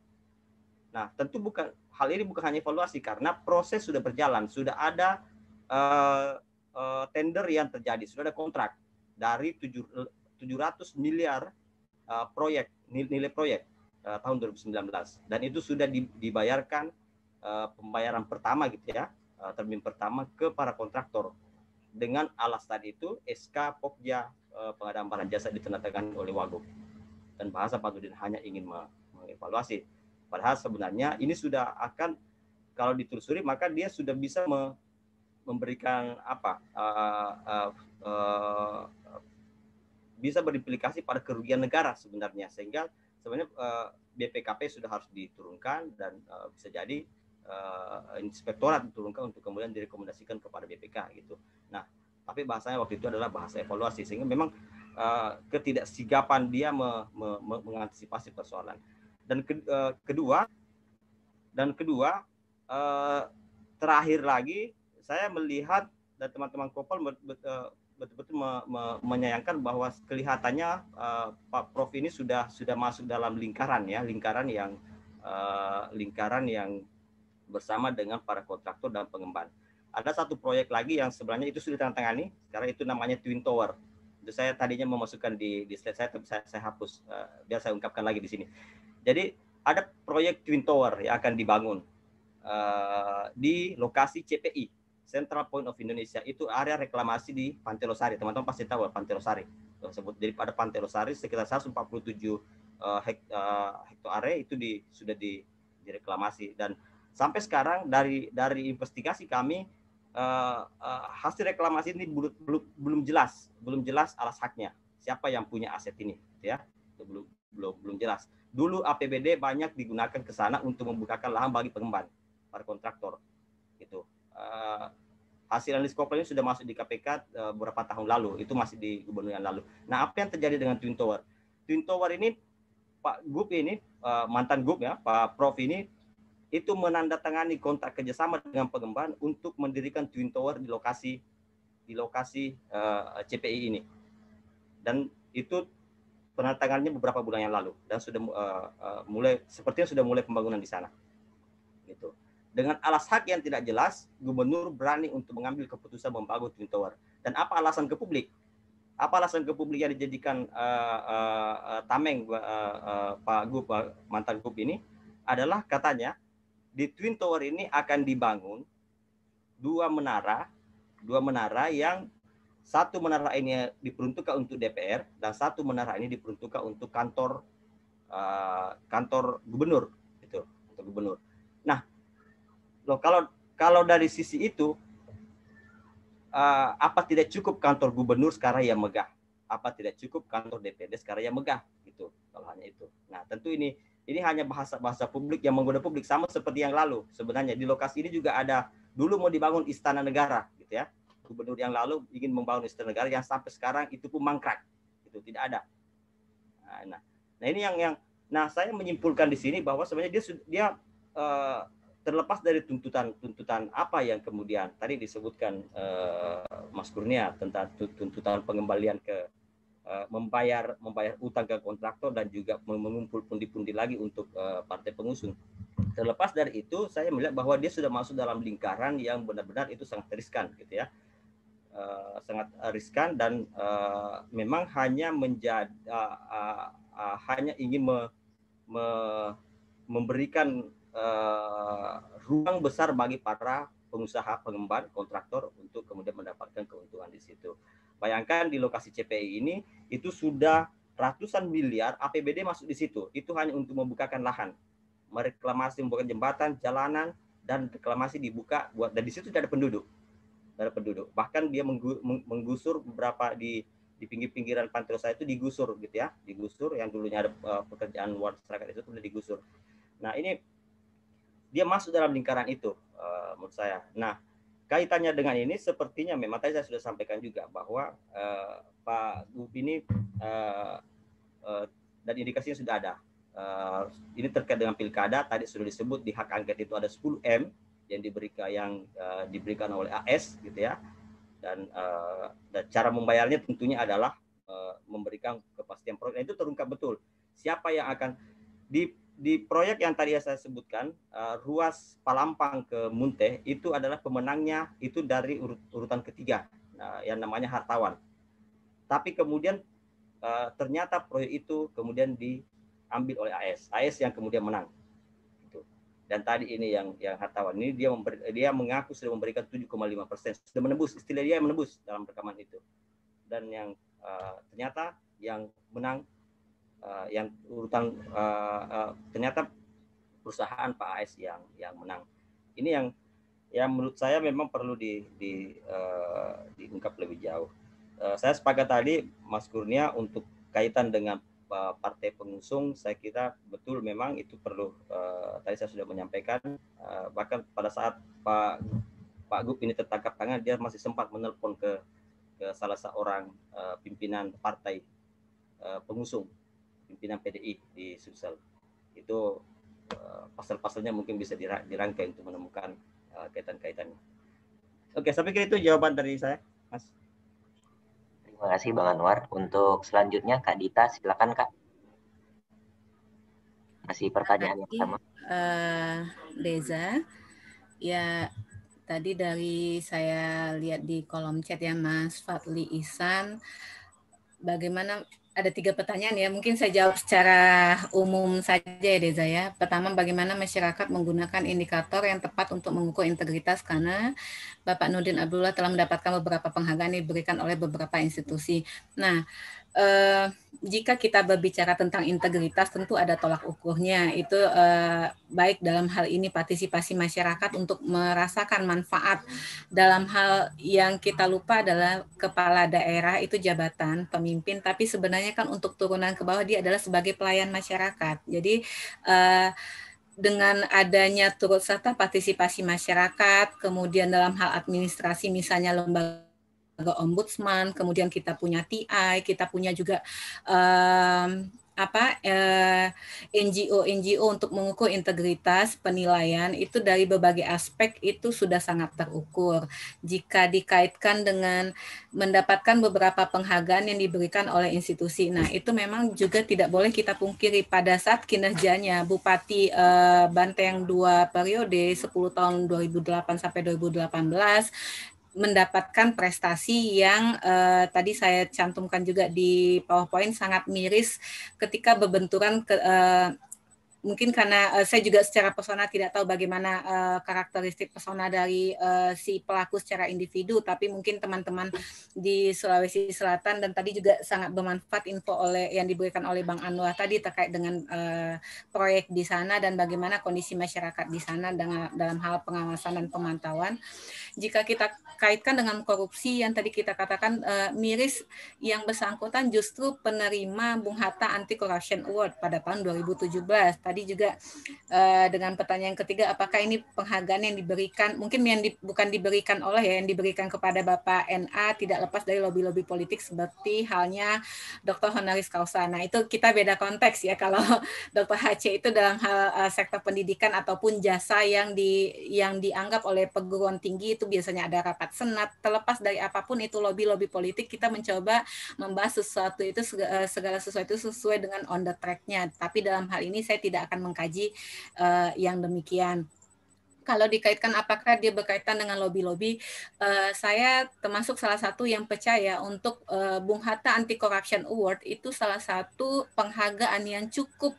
Nah, tentu bukan hal ini bukan hanya evaluasi karena proses sudah berjalan, sudah ada uh, uh, tender yang terjadi, sudah ada kontrak dari 7, 700 miliar uh, proyek nilai proyek uh, tahun 2019 dan itu sudah dibayarkan uh, pembayaran pertama gitu ya, uh, termin pertama ke para kontraktor. Dengan alas tadi itu SK Pokja uh, pengadaan barang jasa ditandatangani oleh Wagub. Dan bahasa pak Dudin hanya ingin mengevaluasi. Padahal sebenarnya ini sudah akan kalau ditelusuri maka dia sudah bisa me, memberikan apa uh, uh, uh, bisa berimplikasi pada kerugian negara sebenarnya sehingga sebenarnya uh, BPKP sudah harus diturunkan dan uh, bisa jadi uh, inspektorat diturunkan untuk kemudian direkomendasikan kepada BPK gitu. Nah, tapi bahasanya waktu itu adalah bahasa evaluasi sehingga memang uh, ketidaksigapan dia me, me, me, mengantisipasi persoalan. Dan ke, uh, kedua dan kedua uh, terakhir lagi saya melihat dan teman-teman Kopal eh, betul-betul me, me, menyayangkan bahwa kelihatannya uh, Pak Prof ini sudah sudah masuk dalam lingkaran ya, lingkaran yang uh, lingkaran yang bersama dengan para kontraktor dan pengemban. Ada satu proyek lagi yang sebenarnya itu sudah ditangani, sekarang itu namanya Twin Tower. Itu saya tadinya memasukkan di, di slide saya, tapi saya, saya hapus. Uh, biar saya ungkapkan lagi di sini. Jadi ada proyek Twin Tower yang akan dibangun uh, di lokasi CPI Central Point of Indonesia itu area reklamasi di Pantai Losari. Teman-teman pasti tahu Pantai Losari. Tersebut jadi pada Pantai Losari sekitar 147 uh, eh, hek, uh, area itu di, sudah di, direklamasi dan sampai sekarang dari dari investigasi kami uh, uh, hasil reklamasi ini belum, belum belum jelas, belum jelas alas haknya. Siapa yang punya aset ini, gitu ya? belum belum belum jelas. Dulu APBD banyak digunakan ke sana untuk membukakan lahan bagi pengembang, para kontraktor, gitu. Uh, hasil analis ini sudah masuk di KPK uh, eh, beberapa tahun lalu, itu masih di gubernur yang lalu. Nah, apa yang terjadi dengan Twin Tower? Twin Tower ini Pak Gup ini uh, mantan Gup ya, Pak Prof ini itu menandatangani kontrak kerjasama dengan pengemban untuk mendirikan Twin Tower di lokasi di lokasi uh, eh, CPI ini. Dan itu penandatangannya beberapa bulan yang lalu dan sudah uh, uh, mulai sepertinya sudah mulai pembangunan di sana. Gitu. Dengan alas hak yang tidak jelas, gubernur berani untuk mengambil keputusan membangun Twin Tower. Dan apa alasan ke publik? Apa alasan ke publik yang dijadikan uh, uh, tameng uh, uh, Pak Gub, uh, mantan Gub ini? Adalah katanya, di Twin Tower ini akan dibangun dua menara, dua menara yang satu menara ini diperuntukkan untuk DPR dan satu menara ini diperuntukkan untuk kantor uh, kantor gubernur itu untuk gubernur. Nah, Loh, kalau kalau dari sisi itu uh, apa tidak cukup kantor gubernur sekarang yang megah? Apa tidak cukup kantor DPD sekarang yang megah? Gitu kalau hanya itu. Nah, tentu ini ini hanya bahasa-bahasa publik yang menggoda publik sama seperti yang lalu. Sebenarnya di lokasi ini juga ada dulu mau dibangun istana negara gitu ya. Gubernur yang lalu ingin membangun istana negara yang sampai sekarang itu pun mangkrak. Itu tidak ada. Nah, nah, nah ini yang yang nah saya menyimpulkan di sini bahwa sebenarnya dia dia uh, terlepas dari tuntutan-tuntutan apa yang kemudian tadi disebutkan uh, Mas Kurnia tentang tuntutan pengembalian ke uh, membayar membayar utang ke kontraktor dan juga mengumpul pundi-pundi lagi untuk uh, partai pengusung. Terlepas dari itu, saya melihat bahwa dia sudah masuk dalam lingkaran yang benar-benar itu sangat riskan, gitu ya. Uh, sangat riskan dan uh, memang hanya menjadi uh, uh, uh, hanya ingin me, me, memberikan uh, ruang besar bagi para pengusaha pengemban kontraktor untuk kemudian mendapatkan keuntungan di situ. Bayangkan di lokasi CPI ini itu sudah ratusan miliar APBD masuk di situ. Itu hanya untuk membukakan lahan, mereklamasi membuka jembatan, jalanan dan reklamasi dibuka buat dan di situ tidak ada penduduk. Tidak ada penduduk. Bahkan dia menggusur beberapa di di pinggir-pinggiran pantai saya itu digusur gitu ya, digusur yang dulunya ada eh, pekerjaan luar masyarakat itu kemudian digusur. Nah, ini dia masuk dalam lingkaran itu uh, menurut saya. Nah, kaitannya dengan ini sepertinya memang tadi saya sudah sampaikan juga bahwa uh, Pak Gup ini uh, uh, dan indikasinya sudah ada. Uh, ini terkait dengan pilkada tadi sudah disebut di hak angket itu ada 10 m yang diberikan yang uh, diberikan oleh AS gitu ya dan, uh, dan cara membayarnya tentunya adalah uh, memberikan kepastian proyek nah, itu terungkap betul siapa yang akan di di proyek yang tadi saya sebutkan uh, ruas Palampang ke Munteh itu adalah pemenangnya itu dari urut, urutan ketiga uh, yang namanya Hartawan. Tapi kemudian uh, ternyata proyek itu kemudian diambil oleh AS, AS yang kemudian menang. Gitu. Dan tadi ini yang yang Hartawan ini dia memberi, dia mengaku sudah memberikan 7,5 persen sudah menebus istilah dia yang menebus dalam rekaman itu. Dan yang uh, ternyata yang menang uh, yang urutan uh, eh, uh, eh, ternyata perusahaan Pak AS yang yang menang. Ini yang yang menurut saya memang perlu di, di uh, diungkap lebih jauh. Uh, saya sepakat tadi Mas Kurnia untuk kaitan dengan uh, partai pengusung, saya kira betul memang itu perlu. Uh, tadi saya sudah menyampaikan uh, bahkan pada saat Pak Pak Gup ini tertangkap tangan, dia masih sempat menelpon ke ke salah seorang uh, pimpinan partai uh, pengusung pimpinan PDI di Sulsel. Itu eh, pasal-pasalnya mungkin bisa dirangkai untuk menemukan eh, kaitan-kaitannya. Oke, sampai pikir itu jawaban dari saya, Mas. Terima kasih Bang Anwar. Untuk selanjutnya Kak Dita, silakan Kak. Masih pertanyaan yang sama. Uh, eh, Deza, ya tadi dari saya lihat di kolom chat ya Mas Fadli Isan, bagaimana ada tiga pertanyaan ya. Mungkin saya jawab secara umum saja ya Deza ya. Pertama, bagaimana masyarakat menggunakan indikator yang tepat untuk mengukur integritas karena Bapak Nudin Abdullah telah mendapatkan beberapa penghargaan yang diberikan oleh beberapa institusi. Nah, eh, jika kita berbicara tentang integritas tentu ada tolak ukurnya itu eh, baik dalam hal ini partisipasi masyarakat untuk merasakan manfaat dalam hal yang kita lupa adalah kepala daerah itu jabatan pemimpin tapi sebenarnya kan untuk turunan ke bawah dia adalah sebagai pelayan masyarakat jadi eh, dengan adanya turut serta partisipasi masyarakat, kemudian dalam hal administrasi misalnya lembaga lembaga ombudsman, kemudian kita punya TI, kita punya juga um, apa eh, ngo NGO NGO untuk mengukur integritas penilaian itu dari berbagai aspek itu sudah sangat terukur jika dikaitkan dengan mendapatkan beberapa penghargaan yang diberikan oleh institusi nah itu memang juga tidak boleh kita pungkiri pada saat kinerjanya Bupati uh, Banteng dua periode 10 tahun 2008 sampai 2018 mendapatkan prestasi yang uh, tadi saya cantumkan juga di PowerPoint sangat miris ketika berbenturan ke, uh, mungkin karena uh, saya juga secara personal tidak tahu bagaimana uh, karakteristik personal dari uh, si pelaku secara individu tapi mungkin teman-teman di Sulawesi Selatan dan tadi juga sangat bermanfaat info oleh yang diberikan oleh Bang Anwar tadi terkait dengan uh, proyek di sana dan bagaimana kondisi masyarakat di sana dengan dalam hal pengawasan dan pemantauan jika kita kaitkan dengan korupsi yang tadi kita katakan uh, miris yang bersangkutan justru penerima Bung Hatta Anti Corruption Award pada tahun 2017 tadi juga uh, dengan pertanyaan ketiga apakah ini penghargaan yang diberikan mungkin yang di, bukan diberikan oleh ya yang diberikan kepada Bapak NA tidak lepas dari lobby-lobby politik seperti halnya Dr. Honoris Causa. Nah, itu kita beda konteks ya kalau Dr. HC itu dalam hal uh, sektor pendidikan ataupun jasa yang di yang dianggap oleh perguruan tinggi itu biasanya ada rapat senat terlepas dari apapun itu lobby-lobby politik kita mencoba membahas sesuatu itu eh, segala sesuatu sesuai dengan on the track-nya. Tapi dalam hal ini saya tidak akan mengkaji uh, yang demikian kalau dikaitkan apakah dia berkaitan dengan lobby-lobby, uh, eh, saya termasuk salah satu yang percaya untuk uh, Bung Hatta Anti Corruption Award itu salah satu penghargaan yang cukup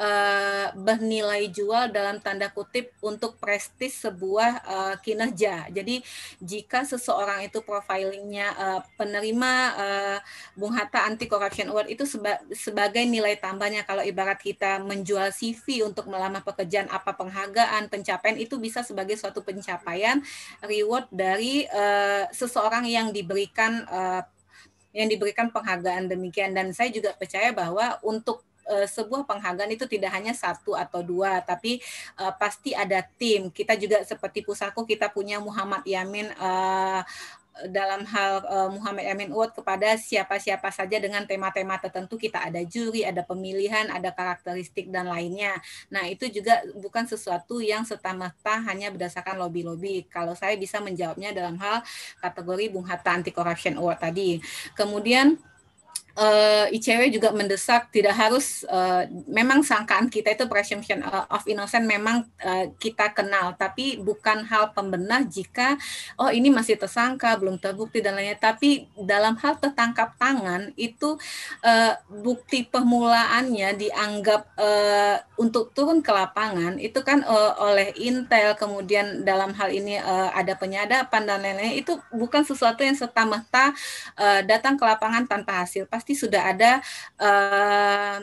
Eh, bernilai jual dalam tanda kutip untuk prestis sebuah eh, kinerja. Jadi jika seseorang itu profilingnya eh, penerima uh, Bung Hatta Anti Corruption Award itu sebagai nilai tambahnya kalau ibarat kita menjual CV untuk melamar pekerjaan apa penghargaan pencapaian itu bisa sebagai suatu pencapaian reward dari seseorang yang diberikan yang diberikan penghargaan demikian dan saya juga percaya bahwa untuk Eh, sebuah penghargaan itu tidak hanya satu atau dua, tapi uh, pasti ada tim. Kita juga seperti pusako, kita punya Muhammad Yamin uh, dalam hal uh, Muhammad Yamin award kepada siapa-siapa saja dengan tema-tema tertentu kita ada juri, ada pemilihan, ada karakteristik dan lainnya. Nah, itu juga bukan sesuatu yang serta-merta hanya berdasarkan lobby-lobby. Kalau saya bisa menjawabnya dalam hal kategori Bung Hatta Anti Corruption Award tadi. Kemudian uh, eh, ICW juga mendesak tidak harus uh, memang sangkaan kita itu presumption eh, of innocent memang uh, kita kenal tapi bukan hal pembenah jika oh ini masih tersangka belum terbukti dan lainnya tapi dalam hal tertangkap tangan itu uh, bukti permulaannya dianggap uh, untuk turun ke lapangan itu kan uh, oleh intel kemudian dalam hal ini uh, ada penyadapan dan lain-lain itu bukan sesuatu yang serta merta uh, datang ke lapangan tanpa hasil pasti sudah ada uh,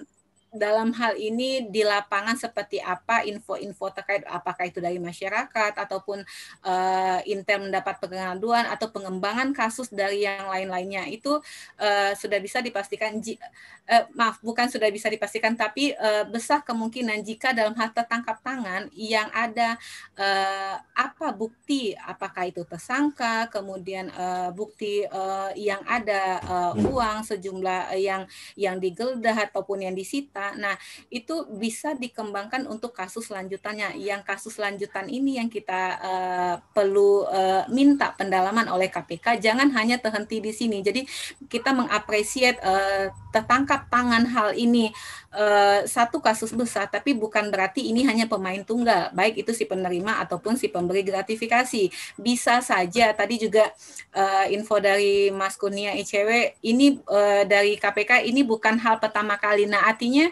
dalam hal ini di lapangan seperti apa info-info terkait apakah itu dari masyarakat ataupun uh, eh, intern mendapat pengaduan atau pengembangan kasus dari yang lain-lainnya itu uh, sudah bisa dipastikan uh, maaf bukan sudah bisa dipastikan tapi uh, besar kemungkinan jika dalam hal tertangkap tangan yang ada uh, apa bukti apakah itu tersangka kemudian uh, bukti uh, yang ada uh, uang sejumlah yang yang digeledah ataupun yang disita Nah, itu bisa dikembangkan untuk kasus lanjutannya. Yang kasus lanjutan ini yang kita uh, perlu uh, minta pendalaman oleh KPK. Jangan hanya terhenti di sini. Jadi kita mengapresiasi uh, eh, tertangkap tangan hal ini uh, satu kasus besar, tapi bukan berarti ini hanya pemain tunggal. Baik itu si penerima ataupun si pemberi gratifikasi. Bisa saja tadi juga uh, info dari Mas Kurnia ICW ini uh, dari KPK ini bukan hal pertama kali. Nah, artinya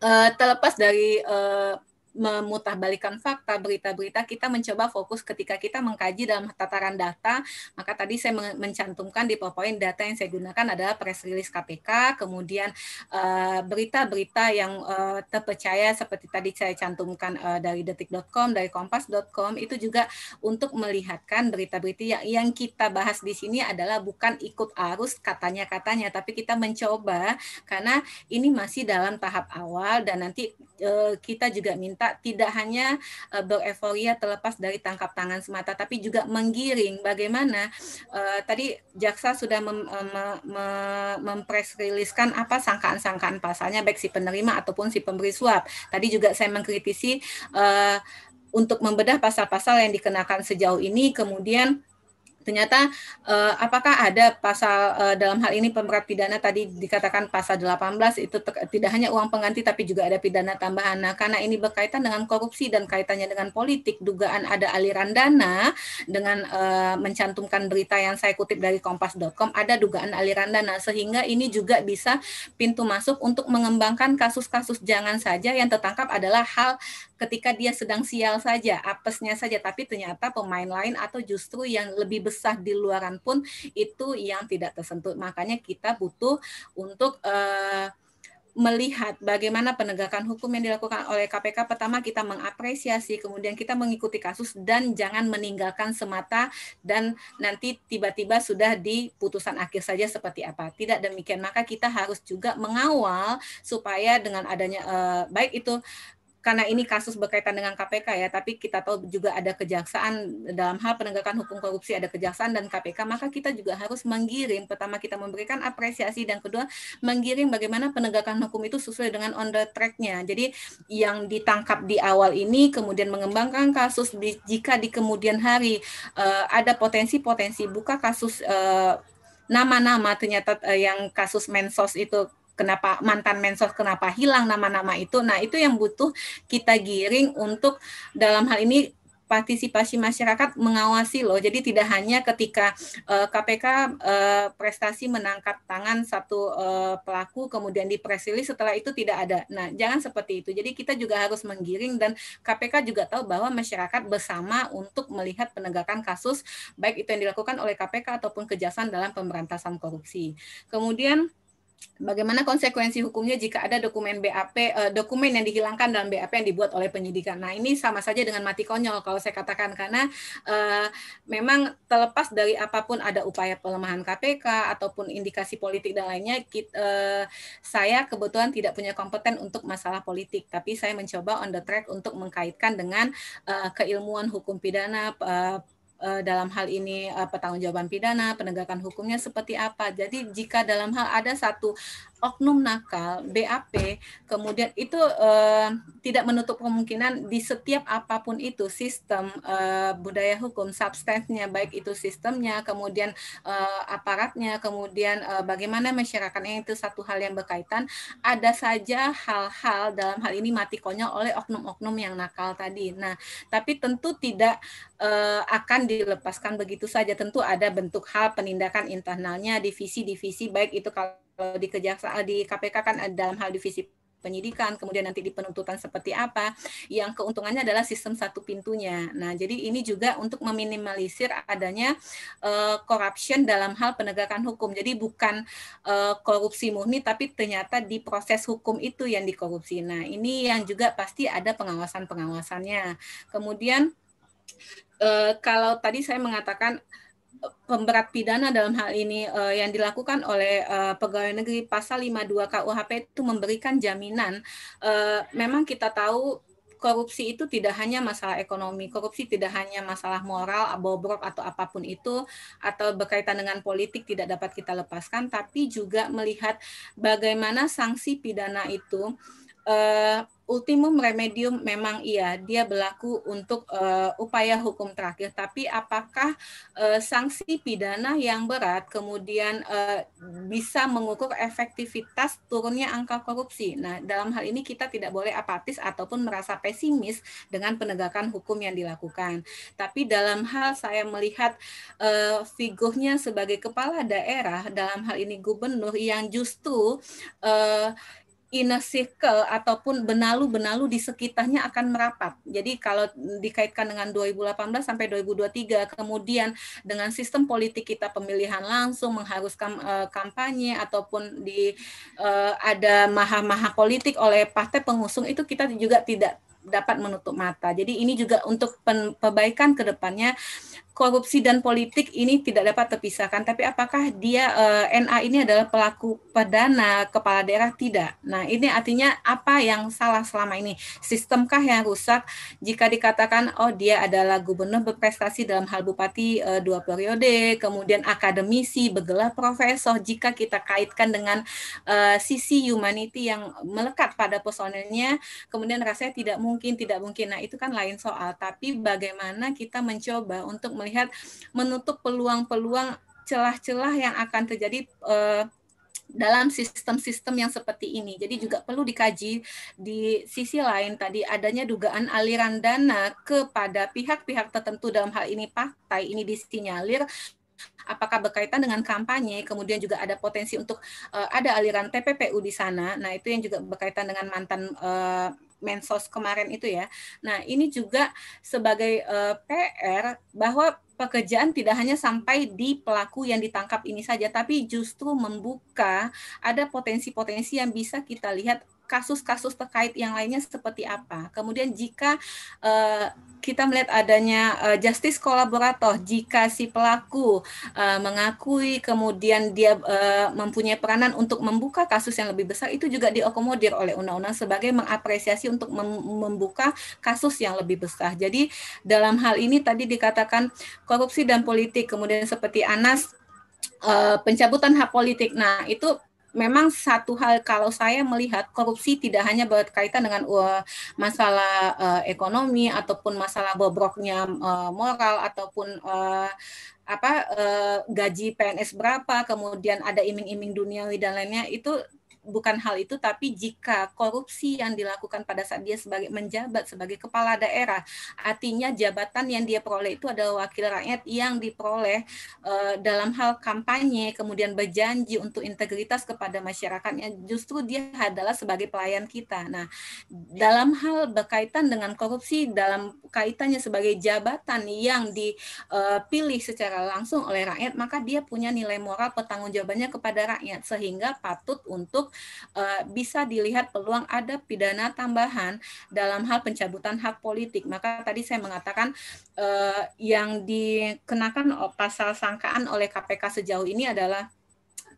Eh, terlepas dari uh, balikan fakta berita-berita kita mencoba fokus ketika kita mengkaji dalam tataran data maka tadi saya mencantumkan di PowerPoint data yang saya gunakan adalah press release KPK kemudian eh, berita-berita uh, yang uh, terpercaya seperti tadi saya cantumkan uh, dari detik.com dari kompas.com itu juga untuk melihatkan berita-berita yang, yang kita bahas di sini adalah bukan ikut arus katanya-katanya tapi kita mencoba karena ini masih dalam tahap awal dan nanti uh, kita juga minta kita tidak hanya uh, eh, bereforia terlepas dari tangkap tangan semata, tapi juga menggiring bagaimana uh, tadi jaksa sudah mem, eh, me, me, mempresriliskan apa sangkaan-sangkaan pasalnya baik si penerima ataupun si pemberi suap. Tadi juga saya mengkritisi uh, untuk membedah pasal-pasal yang dikenakan sejauh ini, kemudian ternyata uh, apakah ada pasal uh, dalam hal ini pemberat pidana tadi dikatakan pasal 18 itu tidak hanya uang pengganti tapi juga ada pidana tambahan. Nah, karena ini berkaitan dengan korupsi dan kaitannya dengan politik, dugaan ada aliran dana dengan uh, mencantumkan berita yang saya kutip dari kompas.com ada dugaan aliran dana sehingga ini juga bisa pintu masuk untuk mengembangkan kasus-kasus jangan saja yang tertangkap adalah hal ketika dia sedang sial saja, apesnya saja, tapi ternyata pemain lain atau justru yang lebih besar di luaran pun itu yang tidak tersentuh. Makanya kita butuh untuk uh, melihat bagaimana penegakan hukum yang dilakukan oleh KPK pertama kita mengapresiasi kemudian kita mengikuti kasus dan jangan meninggalkan semata dan nanti tiba-tiba sudah di putusan akhir saja seperti apa tidak demikian maka kita harus juga mengawal supaya dengan adanya eh, baik itu karena ini kasus berkaitan dengan KPK ya, tapi kita tahu juga ada kejaksaan dalam hal penegakan hukum korupsi ada kejaksaan dan KPK, maka kita juga harus menggiring pertama kita memberikan apresiasi dan kedua menggiring bagaimana penegakan hukum itu sesuai dengan on the track-nya. Jadi yang ditangkap di awal ini kemudian mengembangkan kasus di, jika di kemudian hari uh, ada potensi-potensi buka kasus uh, nama-nama ternyata eh, yang kasus mensos itu kenapa mantan mensos kenapa hilang nama-nama itu. Nah, itu yang butuh kita giring untuk dalam hal ini partisipasi masyarakat mengawasi loh. Jadi tidak hanya ketika uh, eh, KPK uh, eh, prestasi menangkap tangan satu uh, pelaku kemudian dipresili setelah itu tidak ada. Nah, jangan seperti itu. Jadi kita juga harus menggiring dan KPK juga tahu bahwa masyarakat bersama untuk melihat penegakan kasus baik itu yang dilakukan oleh KPK ataupun kejaksaan dalam pemberantasan korupsi. Kemudian bagaimana konsekuensi hukumnya jika ada dokumen BAP eh, dokumen yang dihilangkan dalam BAP yang dibuat oleh penyidikan. Nah, ini sama saja dengan mati konyol kalau saya katakan karena eh, memang terlepas dari apapun ada upaya pelemahan KPK ataupun indikasi politik dan lainnya kita, eh, saya kebetulan tidak punya kompeten untuk masalah politik, tapi saya mencoba on the track untuk mengkaitkan dengan eh, keilmuan hukum pidana eh, Eh, dalam hal ini eh, pertanggungjawaban pidana, penegakan hukumnya seperti apa. Jadi jika dalam hal ada satu oknum nakal BAP, kemudian itu uh, tidak menutup kemungkinan di setiap apapun itu sistem uh, budaya hukum substansinya baik itu sistemnya, kemudian uh, aparatnya, kemudian bagaimana masyarakatnya itu satu hal yang berkaitan. Ada saja hal-hal dalam hal ini mati konyol oleh oknum-oknum yang nakal tadi. Nah, tapi tentu tidak Eh, akan dilepaskan begitu saja. Tentu ada bentuk hal penindakan internalnya, divisi-divisi, baik itu kalau di kejaksaan, eh, di KPK kan dalam hal divisi penyidikan, kemudian nanti di penuntutan seperti apa, yang keuntungannya adalah sistem satu pintunya. Nah, jadi ini juga untuk meminimalisir adanya uh, corruption dalam hal penegakan hukum. Jadi bukan uh, korupsi murni, tapi ternyata di proses hukum itu yang dikorupsi. Nah, ini yang juga pasti ada pengawasan-pengawasannya. Kemudian Eh, kalau tadi saya mengatakan pemberat pidana dalam hal ini uh, yang dilakukan oleh uh, pegawai negeri pasal 52 KUHP itu memberikan jaminan uh, memang kita tahu korupsi itu tidak hanya masalah ekonomi, korupsi tidak hanya masalah moral, bobrok atau apapun itu, atau berkaitan dengan politik tidak dapat kita lepaskan, tapi juga melihat bagaimana sanksi pidana itu uh, ultimum remedium memang iya dia berlaku untuk uh, upaya hukum terakhir tapi apakah uh, sanksi pidana yang berat kemudian uh, bisa mengukur efektivitas turunnya angka korupsi nah dalam hal ini kita tidak boleh apatis ataupun merasa pesimis dengan penegakan hukum yang dilakukan tapi dalam hal saya melihat uh, figurnya sebagai kepala daerah dalam hal ini gubernur yang justru uh, inner circle ataupun benalu-benalu di sekitarnya akan merapat. Jadi kalau dikaitkan dengan 2018 sampai 2023, kemudian dengan sistem politik kita pemilihan langsung mengharuskan uh, kampanye ataupun di uh, ada maha-maha politik oleh partai pengusung itu kita juga tidak dapat menutup mata. Jadi ini juga untuk perbaikan ke depannya korupsi dan politik ini tidak dapat terpisahkan. Tapi apakah dia eh, NA ini adalah pelaku perdana kepala daerah tidak? Nah ini artinya apa yang salah selama ini? Sistemkah yang rusak jika dikatakan oh dia adalah gubernur berprestasi dalam hal bupati eh, dua periode, kemudian akademisi bergelar profesor jika kita kaitkan dengan eh, sisi humanity yang melekat pada personelnya, kemudian rasanya tidak mungkin, tidak mungkin. Nah itu kan lain soal. Tapi bagaimana kita mencoba untuk melihat menutup peluang-peluang celah-celah yang akan terjadi uh, dalam sistem-sistem yang seperti ini. Jadi juga perlu dikaji di sisi lain tadi adanya dugaan aliran dana kepada pihak-pihak tertentu dalam hal ini partai ini disinyalir apakah berkaitan dengan kampanye, kemudian juga ada potensi untuk uh, ada aliran TPPU di sana. Nah, itu yang juga berkaitan dengan mantan uh, mensos kemarin itu ya. Nah, ini juga sebagai uh, eh, PR bahwa pekerjaan tidak hanya sampai di pelaku yang ditangkap ini saja, tapi justru membuka ada potensi-potensi yang bisa kita lihat kasus-kasus terkait yang lainnya seperti apa. Kemudian jika eh, kita melihat adanya eh, justice kolaborator, jika si pelaku eh, mengakui kemudian dia mempunyai peranan untuk membuka kasus yang lebih besar itu juga diakomodir oleh undang-undang sebagai mengapresiasi untuk membuka kasus yang lebih besar. Jadi dalam hal ini tadi dikatakan korupsi dan politik kemudian seperti Anas Uh, pencabutan hak politik. Nah, itu memang satu hal kalau saya melihat korupsi tidak hanya berkaitan dengan uh, masalah uh, ekonomi ataupun masalah bobroknya uh, moral ataupun uh, apa uh, gaji PNS berapa kemudian ada iming-iming duniawi dan lainnya itu bukan hal itu tapi jika korupsi yang dilakukan pada saat dia sebagai menjabat sebagai kepala daerah artinya jabatan yang dia peroleh itu adalah wakil rakyat yang diperoleh uh, dalam hal kampanye kemudian berjanji untuk integritas kepada masyarakatnya justru dia adalah sebagai pelayan kita nah dalam hal berkaitan dengan korupsi dalam kaitannya sebagai jabatan yang dipilih eh, secara langsung oleh rakyat maka dia punya nilai moral pertanggungjawabannya kepada rakyat sehingga patut untuk Eh, bisa dilihat peluang ada pidana tambahan dalam hal pencabutan hak politik. Maka tadi saya mengatakan eh, yang dikenakan pasal sangkaan oleh KPK sejauh ini adalah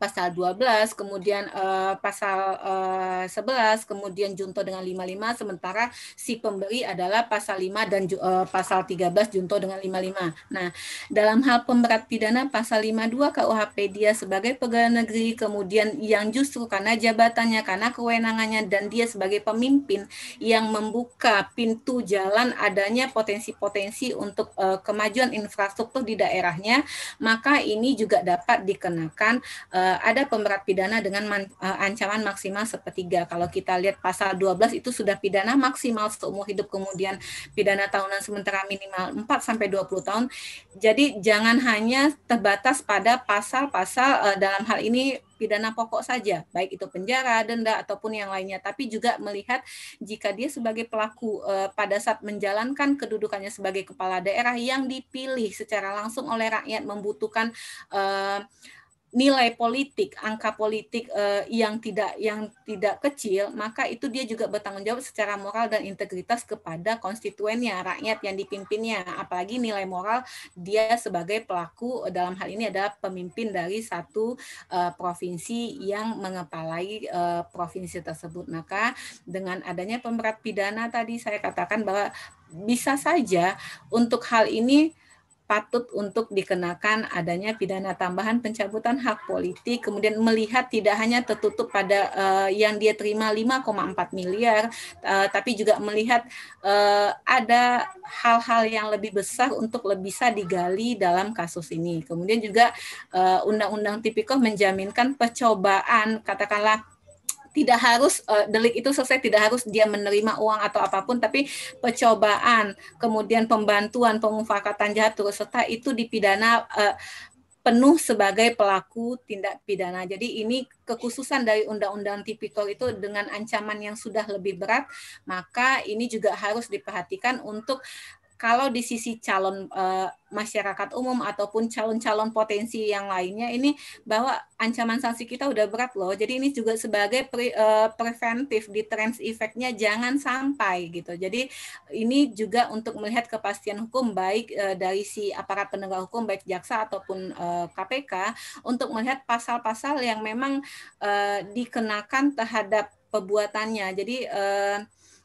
pasal 12, kemudian uh, pasal uh, eh, 11, kemudian junto dengan 55 sementara si pemberi adalah pasal 5 dan uh, pasal 13 junto dengan 55. Nah, dalam hal pemberat pidana pasal 52 KUHP dia sebagai pegawai negeri kemudian yang justru karena jabatannya karena kewenangannya dan dia sebagai pemimpin yang membuka pintu jalan adanya potensi-potensi untuk uh, kemajuan infrastruktur di daerahnya, maka ini juga dapat dikenakan uh, Eh, ada pemberat pidana dengan man, uh, ancaman maksimal sepertiga. Kalau kita lihat pasal 12 itu sudah pidana maksimal seumur hidup kemudian pidana tahunan sementara minimal 4 sampai 20 tahun. Jadi jangan hanya terbatas pada pasal-pasal uh, dalam hal ini pidana pokok saja, baik itu penjara, denda ataupun yang lainnya, tapi juga melihat jika dia sebagai pelaku pada saat menjalankan kedudukannya sebagai kepala daerah yang dipilih secara langsung oleh rakyat membutuhkan nilai politik, angka politik uh, yang tidak yang tidak kecil, maka itu dia juga bertanggung jawab secara moral dan integritas kepada konstituennya, rakyat yang dipimpinnya. Apalagi nilai moral dia sebagai pelaku dalam hal ini adalah pemimpin dari satu uh, provinsi yang mengepalai uh, provinsi tersebut. Maka dengan adanya pemberat pidana tadi saya katakan bahwa bisa saja untuk hal ini patut untuk dikenakan adanya pidana tambahan pencabutan hak politik, kemudian melihat tidak hanya tertutup pada uh, yang dia terima 5,4 miliar, uh, tapi juga melihat uh, ada hal-hal yang lebih besar untuk lebih bisa digali dalam kasus ini. Kemudian juga uh, Undang-Undang Tipikor menjaminkan percobaan, katakanlah tidak harus uh, delik itu selesai tidak harus dia menerima uang atau apapun tapi percobaan kemudian pembantuan pemufakatan jahat terus serta itu dipidana uh, penuh sebagai pelaku tindak pidana. Jadi ini kekhususan dari undang-undang tipikor itu dengan ancaman yang sudah lebih berat, maka ini juga harus diperhatikan untuk kalau di sisi calon uh, masyarakat umum ataupun calon-calon potensi yang lainnya ini bahwa ancaman sanksi kita udah berat loh. Jadi ini juga sebagai pre, uh, preventif di trans effect jangan sampai gitu. Jadi ini juga untuk melihat kepastian hukum baik uh, dari si aparat penegak hukum baik jaksa ataupun uh, KPK untuk melihat pasal-pasal yang memang uh, dikenakan terhadap perbuatannya. Jadi uh,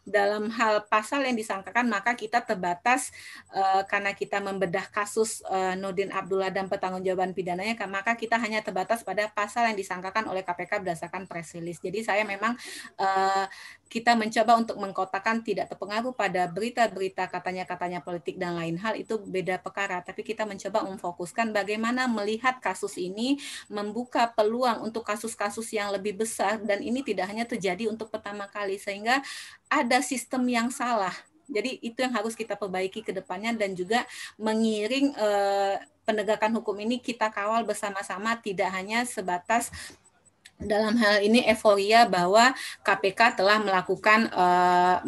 dalam hal pasal yang disangkakan maka kita terbatas uh, karena kita membedah kasus uh, Nurdin Abdullah dan pertanggungjawaban pidananya maka kita hanya terbatas pada pasal yang disangkakan oleh KPK berdasarkan press release. Jadi saya memang uh, kita mencoba untuk mengkotakan tidak terpengaruh pada berita-berita katanya-katanya politik dan lain hal itu beda perkara tapi kita mencoba memfokuskan bagaimana melihat kasus ini membuka peluang untuk kasus-kasus yang lebih besar dan ini tidak hanya terjadi untuk pertama kali sehingga ada sistem yang salah jadi itu yang harus kita perbaiki ke depannya dan juga mengiring eh, penegakan hukum ini kita kawal bersama-sama tidak hanya sebatas dalam hal ini euforia bahwa KPK telah melakukan uh,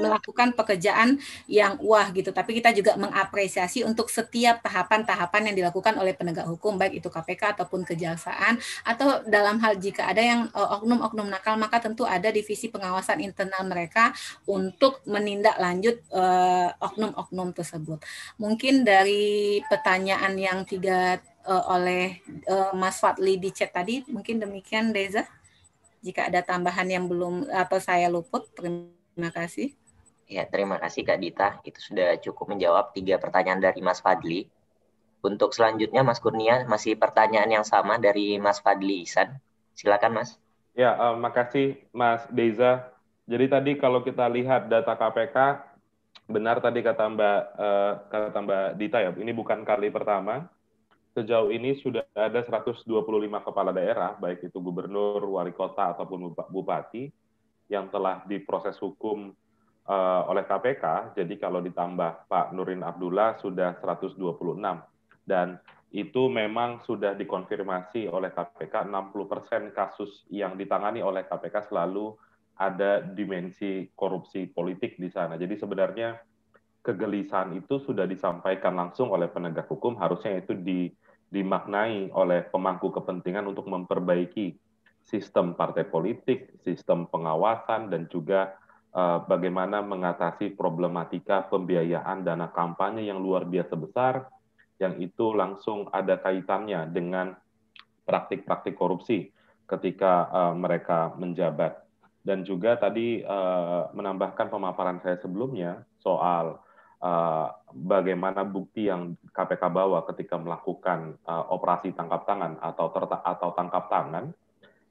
melakukan pekerjaan yang wah gitu tapi kita juga mengapresiasi untuk setiap tahapan-tahapan yang dilakukan oleh penegak hukum baik itu KPK ataupun kejaksaan atau dalam hal jika ada yang oknum-oknum uh, nakal maka tentu ada divisi pengawasan internal mereka untuk menindak lanjut oknum-oknum tersebut mungkin dari pertanyaan yang tiga uh, oleh uh, Mas Fadli di chat tadi. Mungkin demikian Reza. Jika ada tambahan yang belum atau saya luput, terima kasih. Ya, terima kasih Kak Dita. Itu sudah cukup menjawab tiga pertanyaan dari Mas Fadli. Untuk selanjutnya Mas Kurnia masih pertanyaan yang sama dari Mas Fadli Isan. Silakan Mas. Ya, uh, makasih Mas Deza. Jadi tadi kalau kita lihat data KPK benar tadi kata Mbak uh, kata Mbak Dita ya, ini bukan kali pertama sejauh ini sudah ada 125 kepala daerah, baik itu gubernur, wali kota, ataupun bupati, yang telah diproses hukum uh, oleh KPK. Jadi kalau ditambah Pak Nurin Abdullah sudah 126. Dan itu memang sudah dikonfirmasi oleh KPK 60% persen kasus yang ditangani oleh KPK selalu ada dimensi korupsi politik di sana. Jadi sebenarnya kegelisahan itu sudah disampaikan langsung oleh penegak hukum, harusnya itu di dimaknai oleh pemangku kepentingan untuk memperbaiki sistem partai politik, sistem pengawasan, dan juga eh, bagaimana mengatasi problematika pembiayaan dana kampanye yang luar biasa besar, yang itu langsung ada kaitannya dengan praktik-praktik korupsi ketika eh, mereka menjabat. Dan juga tadi eh, menambahkan pemaparan saya sebelumnya soal Eh, bagaimana bukti yang KPK bawa ketika melakukan uh, operasi tangkap tangan atau atau tangkap tangan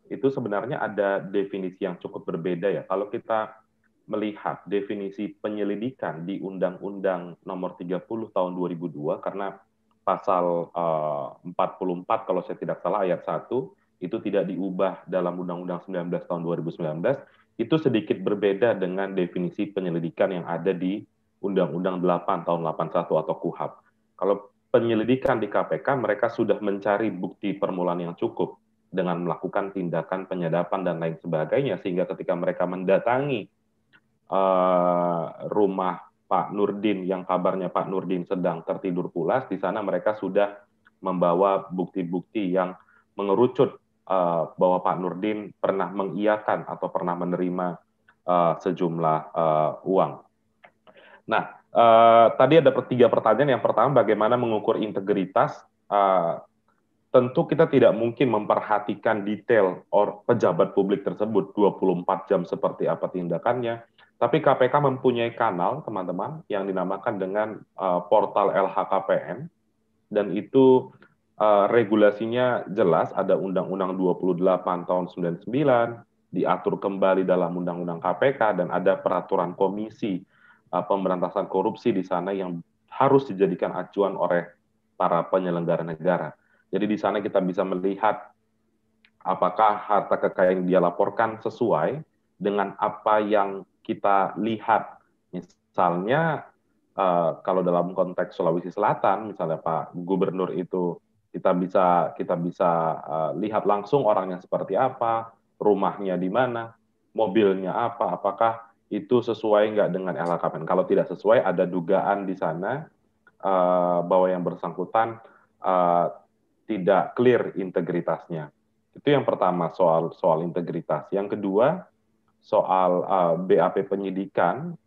itu sebenarnya ada definisi yang cukup berbeda ya. Kalau kita melihat definisi penyelidikan di Undang-Undang Nomor 30 Tahun 2002 karena pasal eh, uh, 44 kalau saya tidak salah ayat 1 itu tidak diubah dalam Undang-Undang 19 Tahun 2019 itu sedikit berbeda dengan definisi penyelidikan yang ada di Undang-Undang 8 tahun 81 atau KUHAP. Kalau penyelidikan di KPK, mereka sudah mencari bukti permulaan yang cukup dengan melakukan tindakan penyadapan dan lain sebagainya, sehingga ketika mereka mendatangi uh, rumah Pak Nurdin yang kabarnya Pak Nurdin sedang tertidur pulas, di sana mereka sudah membawa bukti-bukti yang mengerucut uh, bahwa Pak Nurdin pernah mengiakan atau pernah menerima uh, sejumlah uh, uang. Nah, uh, tadi ada tiga pertanyaan. Yang pertama, bagaimana mengukur integritas? Uh, tentu kita tidak mungkin memperhatikan detail or pejabat publik tersebut 24 jam seperti apa tindakannya. Tapi KPK mempunyai kanal, teman-teman, yang dinamakan dengan uh, portal LHKPN. Dan itu uh, regulasinya jelas, ada Undang-Undang 28 tahun 99, diatur kembali dalam Undang-Undang KPK, dan ada peraturan komisi Eh, pemberantasan korupsi di sana yang harus dijadikan acuan oleh para penyelenggara negara. Jadi di sana kita bisa melihat apakah harta kekayaan yang dia laporkan sesuai dengan apa yang kita lihat. Misalnya eh, kalau dalam konteks Sulawesi Selatan, misalnya Pak Gubernur itu kita bisa kita bisa eh, lihat langsung orangnya seperti apa, rumahnya di mana, mobilnya apa, apakah itu sesuai nggak dengan LHKPN. Kalau tidak sesuai, ada dugaan di sana uh, bahwa yang bersangkutan uh, tidak clear integritasnya. Itu yang pertama soal soal integritas. Yang kedua soal uh, eh, BAP penyidikan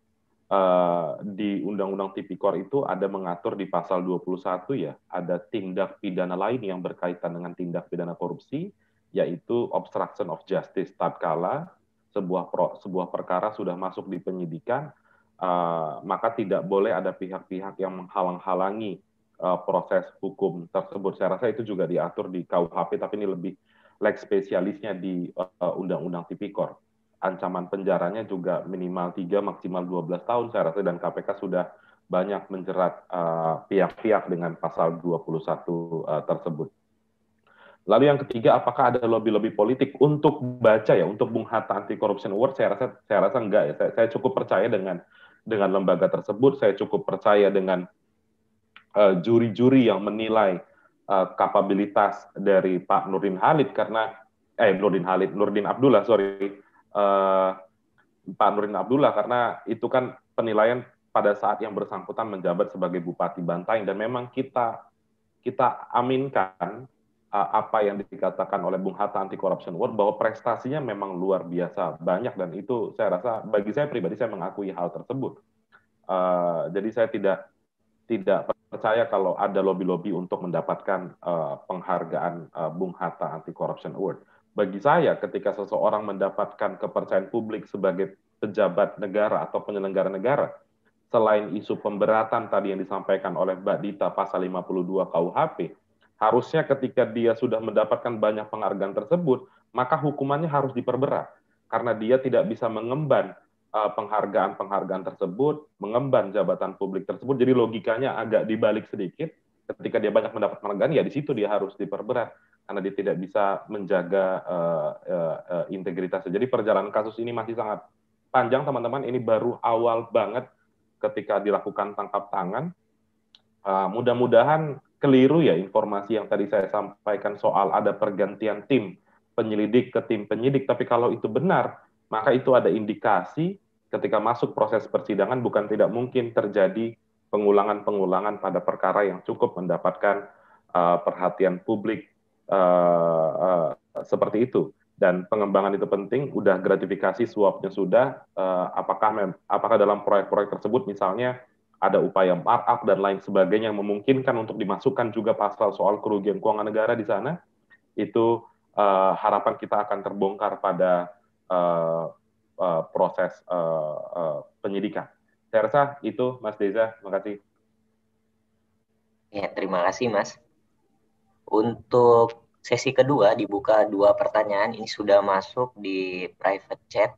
uh, di Undang-Undang Tipikor itu ada mengatur di pasal 21 ya, ada tindak pidana lain yang berkaitan dengan tindak pidana korupsi yaitu obstruction of justice tatkala sebuah pro, sebuah perkara sudah masuk di penyidikan, uh, maka tidak boleh ada pihak-pihak yang menghalang-halangi uh, proses hukum tersebut. Saya rasa itu juga diatur di KUHP, tapi ini lebih like spesialisnya di uh, Undang-Undang Tipikor. Ancaman penjaranya juga minimal 3, maksimal 12 tahun, saya rasa, dan KPK sudah banyak menjerat pihak-pihak dengan pasal 21 uh, tersebut. Lalu yang ketiga, apakah ada lobby-lobby politik untuk baca ya, untuk Bung Hatta Anti Corruption Award? Saya rasa, saya rasa enggak ya. Saya, saya cukup percaya dengan dengan lembaga tersebut. Saya cukup percaya dengan eh, juri-juri uh, yang menilai uh, kapabilitas dari Pak Nurdin Halid karena eh Nurdin Halid, Nurdin Abdullah, sorry, uh, Pak Nurdin Abdullah karena itu kan penilaian pada saat yang bersangkutan menjabat sebagai Bupati Bantaeng dan memang kita kita aminkan apa yang dikatakan oleh Bung Hatta Anti Corruption Award bahwa prestasinya memang luar biasa banyak dan itu saya rasa bagi saya pribadi saya mengakui hal tersebut. Uh, jadi saya tidak tidak percaya kalau ada lobby-lobby untuk mendapatkan uh, penghargaan uh, Bung Hatta Anti Corruption Award. Bagi saya ketika seseorang mendapatkan kepercayaan publik sebagai pejabat negara atau penyelenggara negara selain isu pemberatan tadi yang disampaikan oleh Mbak Dita pasal 52 KUHP Harusnya ketika dia sudah mendapatkan banyak penghargaan tersebut, maka hukumannya harus diperberat karena dia tidak bisa mengemban eh, penghargaan-penghargaan tersebut, mengemban jabatan publik tersebut. Jadi logikanya agak dibalik sedikit. Ketika dia banyak mendapat penghargaan, ya di situ dia harus diperberat karena dia tidak bisa menjaga uh, uh, Jadi perjalanan kasus ini masih sangat panjang, teman-teman. Ini baru awal banget ketika dilakukan tangkap tangan. Uh, mudah-mudahan keliru ya informasi yang tadi saya sampaikan soal ada pergantian tim penyelidik ke tim penyidik, tapi kalau itu benar, maka itu ada indikasi ketika masuk proses persidangan bukan tidak mungkin terjadi pengulangan-pengulangan pada perkara yang cukup mendapatkan uh, perhatian publik uh, uh, seperti itu. Dan pengembangan itu penting. Udah gratifikasi suapnya sudah. Uh, apakah mem apakah dalam proyek-proyek tersebut misalnya ada upaya markup dan lain sebagainya yang memungkinkan untuk dimasukkan juga pasal soal kerugian keuangan negara di sana, itu uh, harapan kita akan terbongkar pada uh, uh, proses uh, uh, penyidikan. Saya rasa itu, Mas Deza. Makasih. Ya, terima kasih, Mas. Untuk sesi kedua dibuka dua pertanyaan. Ini sudah masuk di private chat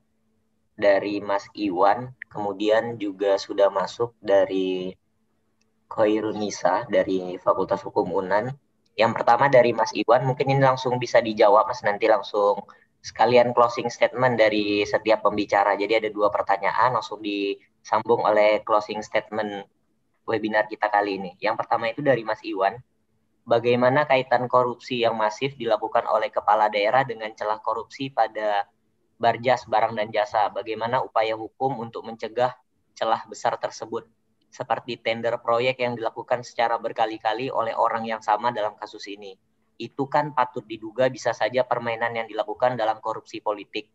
dari Mas Iwan, kemudian juga sudah masuk dari Koirunisa dari Fakultas Hukum UNAN. Yang pertama dari Mas Iwan, mungkin ini langsung bisa dijawab Mas nanti langsung sekalian closing statement dari setiap pembicara. Jadi ada dua pertanyaan langsung disambung oleh closing statement webinar kita kali ini. Yang pertama itu dari Mas Iwan, bagaimana kaitan korupsi yang masif dilakukan oleh kepala daerah dengan celah korupsi pada barjas barang dan jasa, bagaimana upaya hukum untuk mencegah celah besar tersebut, seperti tender proyek yang dilakukan secara berkali-kali oleh orang yang sama dalam kasus ini. Itu kan patut diduga bisa saja permainan yang dilakukan dalam korupsi politik.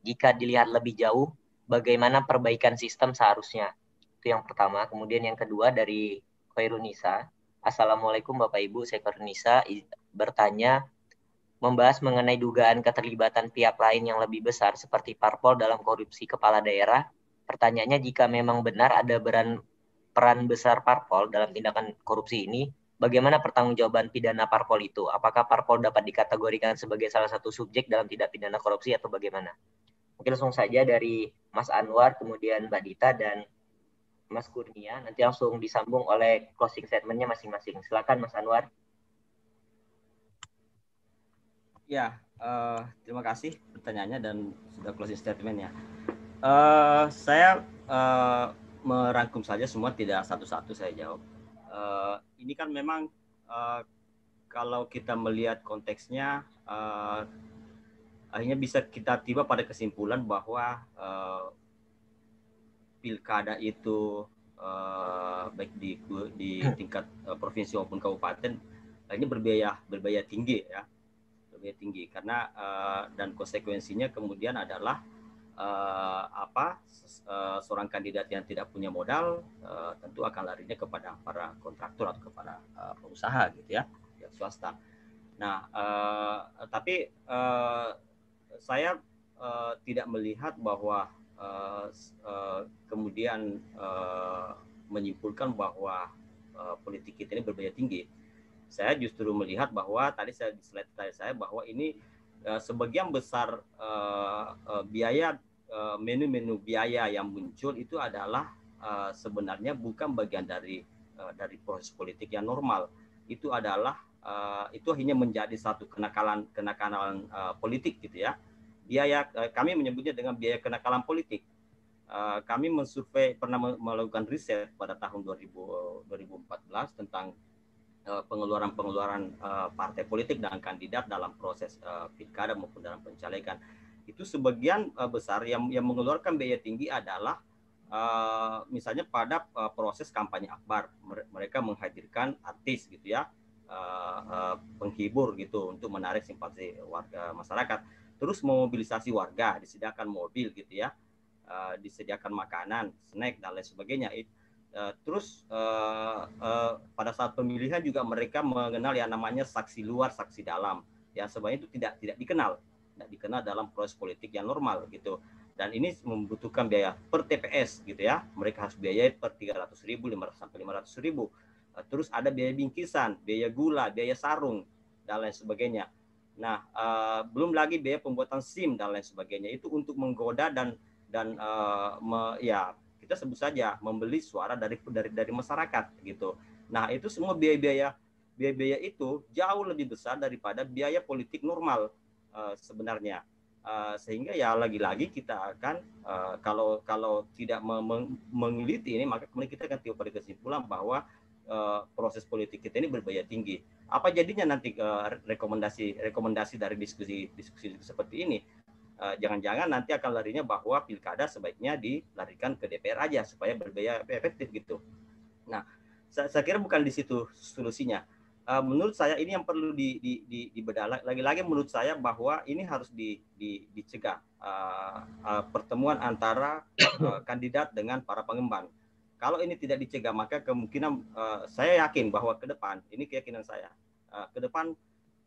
Jika dilihat lebih jauh, bagaimana perbaikan sistem seharusnya? Itu yang pertama. Kemudian yang kedua dari Khairunisa. Assalamualaikum Bapak Ibu, saya Khairunisa bertanya membahas mengenai dugaan keterlibatan pihak lain yang lebih besar seperti parpol dalam korupsi kepala daerah. Pertanyaannya jika memang benar ada beran, peran besar parpol dalam tindakan korupsi ini, bagaimana pertanggungjawaban pidana parpol itu? Apakah parpol dapat dikategorikan sebagai salah satu subjek dalam tindak pidana korupsi atau bagaimana? Mungkin langsung saja dari Mas Anwar, kemudian Mbak Dita dan Mas Kurnia. Nanti langsung disambung oleh closing statementnya masing-masing. Silakan Mas Anwar. Ya, uh, terima kasih pertanyaannya dan sudah closing statement ya. Uh, saya uh, merangkum saja semua tidak satu-satu saya jawab. Uh, ini kan memang uh, kalau kita melihat konteksnya uh, akhirnya bisa kita tiba pada kesimpulan bahwa uh, pilkada itu uh, baik di di tingkat uh, provinsi maupun kabupaten ini berbiaya berbiaya tinggi ya lebih tinggi karena uh, dan konsekuensinya kemudian adalah uh, apa uh, seorang kandidat yang tidak punya modal uh, tentu akan larinya kepada para kontraktor atau kepada uh, pengusaha gitu ya pihak swasta. Nah, uh, tapi uh, saya uh, tidak melihat bahwa uh, uh, kemudian uh, menyimpulkan bahwa uh, politik kita ini berbeda tinggi saya justru melihat bahwa tadi saya di slide tadi saya bahwa ini uh, sebagian besar uh, uh, biaya menu-menu uh, biaya yang muncul itu adalah uh, sebenarnya bukan bagian dari uh, dari proses politik yang normal. Itu adalah uh, itu hanya menjadi satu kenakalan kenakalan uh, politik gitu ya. Biaya uh, kami menyebutnya dengan biaya kenakalan politik. kami mensurvei pernah melakukan riset pada tahun 2014 tentang Eh, pengeluaran-pengeluaran uh, partai politik dan kandidat dalam proses uh, pilkada maupun dalam pencalegan itu sebagian uh, besar yang yang mengeluarkan biaya tinggi adalah uh, misalnya pada uh, proses kampanye akbar mereka menghadirkan artis gitu ya uh, uh, penghibur gitu untuk menarik simpati warga masyarakat terus memobilisasi warga disediakan mobil gitu ya uh, disediakan makanan snack dan lain sebagainya itu Uh, terus uh, uh, pada saat pemilihan juga mereka mengenal yang namanya saksi luar, saksi dalam. Yang sebenarnya itu tidak tidak dikenal, tidak dikenal dalam proses politik yang normal gitu. Dan ini membutuhkan biaya per TPS gitu ya. Mereka harus biayai per 300 ribu, 500 sampai 500 ribu. Uh, terus ada biaya bingkisan, biaya gula, biaya sarung, dan lain sebagainya. Nah, uh, belum lagi biaya pembuatan SIM dan lain sebagainya itu untuk menggoda dan dan uh, me, ya kita sebut saja membeli suara dari dari dari masyarakat gitu. Nah, itu semua biaya-biaya biaya-biaya itu jauh lebih besar daripada biaya politik normal uh, sebenarnya. Uh, sehingga ya lagi-lagi kita akan uh, kalau kalau tidak mengeliti ini maka kemudian kita akan tiup pada kesimpulan bahwa uh, proses politik kita ini berbiaya tinggi. Apa jadinya nanti uh, rekomendasi rekomendasi dari diskusi diskusi seperti ini? Eh, jangan-jangan nanti akan larinya bahwa pilkada sebaiknya dilarikan ke DPR aja supaya berbiaya efektif gitu. Nah, saya, kira bukan di situ solusinya. Eh, menurut saya ini yang perlu di, di, di, dibedah. Lagi-lagi menurut saya bahwa ini harus di, di, dicegah eh, pertemuan antara kandidat dengan para pengembang. Kalau ini tidak dicegah maka kemungkinan saya yakin bahwa ke depan ini keyakinan saya ke depan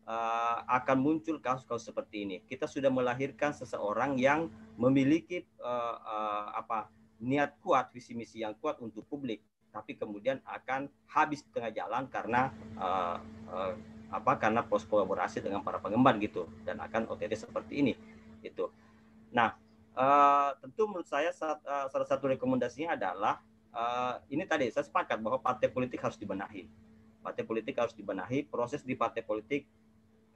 uh, akan muncul kasus-kasus seperti ini. Kita sudah melahirkan seseorang yang memiliki uh, uh, apa niat kuat, visi misi yang kuat untuk publik, tapi kemudian akan habis di tengah jalan karena uh, uh, apa karena proses kolaborasi dengan para pengemban gitu dan akan OTT seperti ini itu. Nah, uh, tentu menurut saya saat, uh, salah satu rekomendasinya adalah uh, ini tadi saya sepakat bahwa partai politik harus dibenahi. Partai politik harus dibenahi, proses di partai politik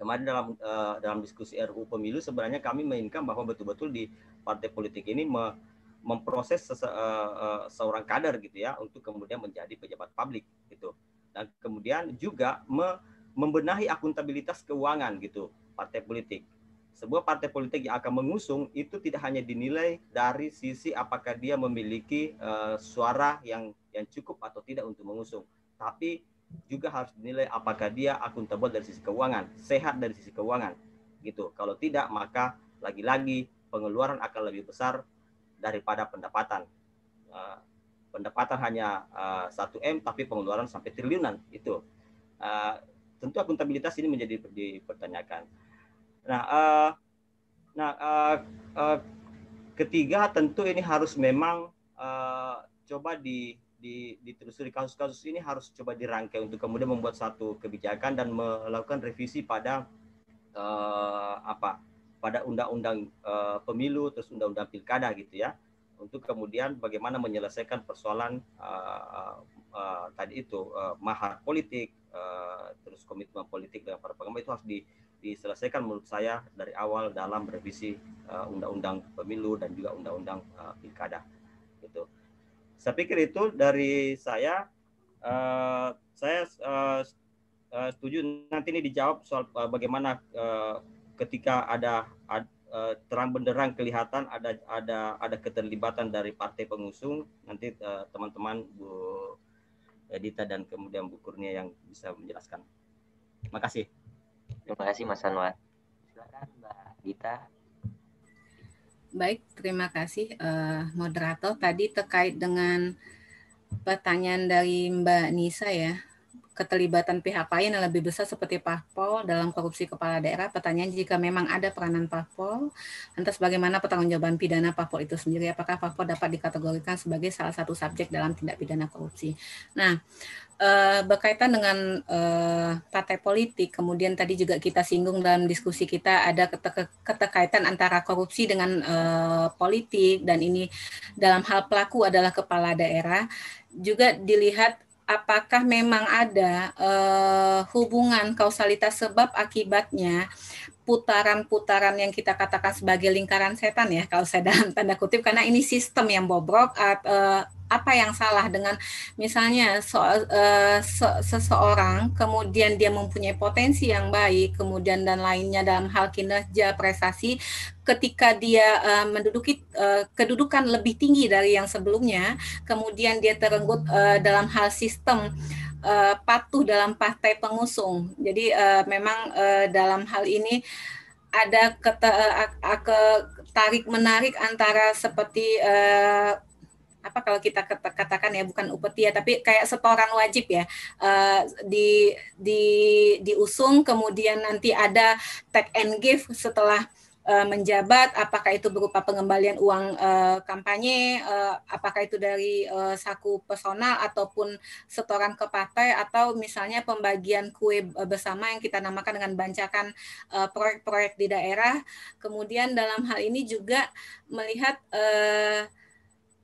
kemarin dalam uh, dalam diskusi RUU pemilu sebenarnya kami menginginkan bahwa betul-betul di partai politik ini me, memproses uh, uh, seorang kader gitu ya untuk kemudian menjadi pejabat publik gitu dan kemudian juga me, membenahi akuntabilitas keuangan gitu partai politik sebuah partai politik yang akan mengusung itu tidak hanya dinilai dari sisi apakah dia memiliki uh, suara yang yang cukup atau tidak untuk mengusung tapi juga harus dinilai apakah dia akuntabel dari sisi keuangan, sehat dari sisi keuangan, gitu. Kalau tidak maka lagi-lagi pengeluaran akan lebih besar daripada pendapatan. Uh, pendapatan hanya eh, satu uh, m tapi pengeluaran sampai triliunan itu. Uh, tentu akuntabilitas ini menjadi dipertanyakan. Nah, uh, nah uh, uh, ketiga tentu ini harus memang uh, coba di di ditelusuri kasus-kasus ini harus coba dirangkai untuk kemudian membuat satu kebijakan dan melakukan revisi pada uh, apa pada undang-undang uh, pemilu terus undang-undang pilkada gitu ya untuk kemudian bagaimana menyelesaikan persoalan uh, uh, tadi itu uh, mahar politik uh, terus komitmen politik dengan para pengamat itu harus di, diselesaikan menurut saya dari awal dalam revisi undang-undang uh, pemilu dan juga undang-undang uh, pilkada. Saya pikir itu dari saya, uh, saya uh, setuju nanti ini dijawab soal uh, bagaimana uh, ketika ada uh, terang benderang kelihatan ada ada ada keterlibatan dari partai pengusung nanti teman-teman uh, Bu Edita dan kemudian Bu Kurnia yang bisa menjelaskan. Terima kasih. Terima kasih Mas Anwar. Silakan Mbak Dita Baik, terima kasih uh, moderator. Tadi terkait dengan pertanyaan dari Mbak Nisa ya, keterlibatan pihak lain yang lebih besar seperti parpol dalam korupsi kepala daerah. Pertanyaan jika memang ada peranan parpol, lantas bagaimana pertanggungjawaban pidana parpol itu sendiri? Apakah parpol dapat dikategorikan sebagai salah satu subjek dalam tindak pidana korupsi? Nah, eh, berkaitan dengan eh, partai politik, kemudian tadi juga kita singgung dalam diskusi kita ada keterkaitan antara korupsi dengan eh, politik dan ini dalam hal pelaku adalah kepala daerah juga dilihat apakah memang ada uh, hubungan kausalitas sebab akibatnya putaran-putaran yang kita katakan sebagai lingkaran setan ya kalau saya dalam tanda kutip karena ini sistem yang bobrok at, uh, apa yang salah dengan misalnya so, uh, se seseorang kemudian dia mempunyai potensi yang baik kemudian dan lainnya dalam hal kinerja prestasi ketika dia uh, menduduki uh, kedudukan lebih tinggi dari yang sebelumnya kemudian dia terenggut uh, dalam hal sistem uh, patuh dalam partai pengusung jadi uh, memang uh, dalam hal ini ada ketarik uh, ke, tarik menarik antara seperti uh, apa kalau kita katakan ya bukan upeti ya tapi kayak setoran wajib ya uh, di di diusung kemudian nanti ada take and give setelah uh, menjabat apakah itu berupa pengembalian uang uh, kampanye uh, apakah itu dari uh, saku personal ataupun setoran ke partai atau misalnya pembagian kue bersama yang kita namakan dengan bancakan proyek proyek-proyek di daerah kemudian dalam hal ini juga melihat uh,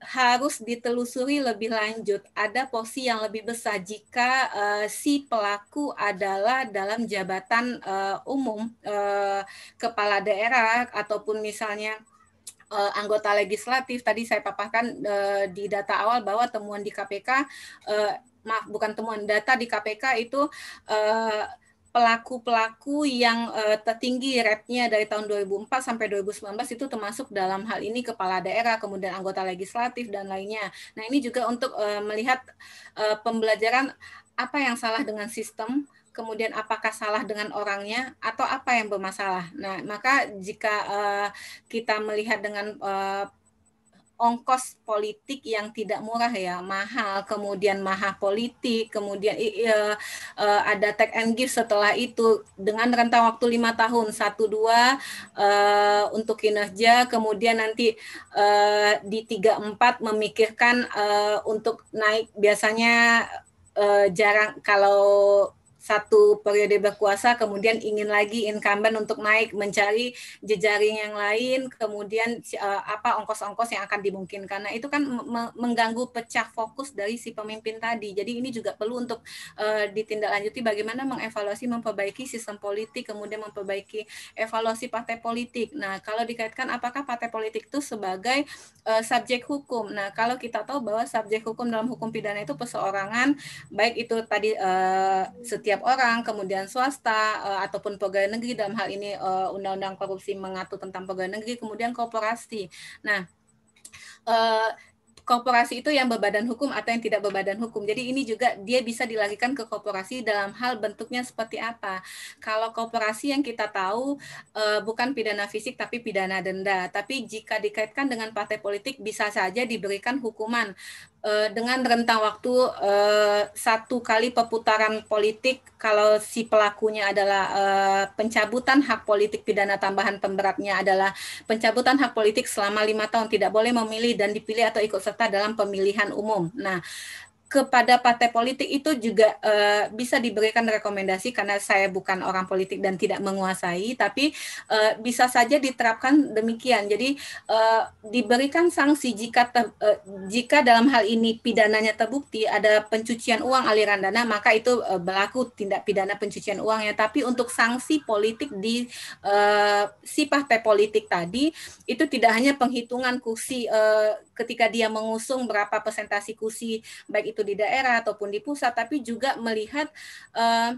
harus ditelusuri lebih lanjut. Ada posisi yang lebih besar jika uh, si pelaku adalah dalam jabatan uh, umum uh, kepala daerah ataupun misalnya uh, anggota legislatif. Tadi saya paparkan uh, di data awal bahwa temuan di KPK uh, maaf bukan temuan data di KPK itu uh, pelaku-pelaku yang uh, tertinggi rate dari tahun 2004 sampai 2019 itu termasuk dalam hal ini kepala daerah, kemudian anggota legislatif dan lainnya. Nah, ini juga untuk uh, melihat uh, pembelajaran apa yang salah dengan sistem, kemudian apakah salah dengan orangnya atau apa yang bermasalah. Nah, maka jika uh, kita melihat dengan uh, ongkos politik yang tidak murah ya, mahal, kemudian mahal politik, kemudian uh, uh, ada tag and give setelah itu dengan rentang waktu lima tahun, satu dua uh, untuk kinerja, kemudian nanti uh, di tiga empat memikirkan uh, untuk naik biasanya uh, jarang kalau satu periode berkuasa kemudian ingin lagi incumbent untuk naik mencari jejaring yang lain kemudian eh, apa ongkos-ongkos yang akan dimungkinkan nah itu kan mengganggu pecah fokus dari si pemimpin tadi jadi ini juga perlu untuk uh, ditindaklanjuti bagaimana mengevaluasi memperbaiki sistem politik kemudian memperbaiki evaluasi partai politik nah kalau dikaitkan apakah partai politik itu sebagai uh, subjek hukum nah kalau kita tahu bahwa subjek hukum dalam hukum pidana itu perseorangan baik itu tadi uh, setiap setiap orang, kemudian swasta uh, ataupun pegawai negeri dalam hal ini uh, undang-undang korupsi mengatur tentang pegawai negeri, kemudian korporasi. Nah, uh, korporasi itu yang berbadan hukum atau yang tidak berbadan hukum. Jadi ini juga dia bisa dilarikan ke korporasi dalam hal bentuknya seperti apa. Kalau korporasi yang kita tahu bukan pidana fisik tapi pidana denda. Tapi jika dikaitkan dengan partai politik bisa saja diberikan hukuman Eh, dengan rentang waktu eh, satu kali perputaran politik kalau si pelakunya adalah eh, pencabutan hak politik pidana tambahan pemberatnya adalah pencabutan hak politik selama lima tahun tidak boleh memilih dan dipilih atau ikut serta dalam pemilihan umum. Nah, kepada partai politik itu juga uh, bisa diberikan rekomendasi karena saya bukan orang politik dan tidak menguasai tapi uh, bisa saja diterapkan demikian jadi uh, diberikan sanksi jika uh, jika dalam hal ini pidananya terbukti ada pencucian uang aliran dana maka itu uh, berlaku tindak pidana pencucian uangnya tapi untuk sanksi politik di uh, si partai politik tadi itu tidak hanya penghitungan kursi uh, ketika dia mengusung berapa persentasi kursi baik itu itu di daerah ataupun di pusat, tapi juga melihat uh,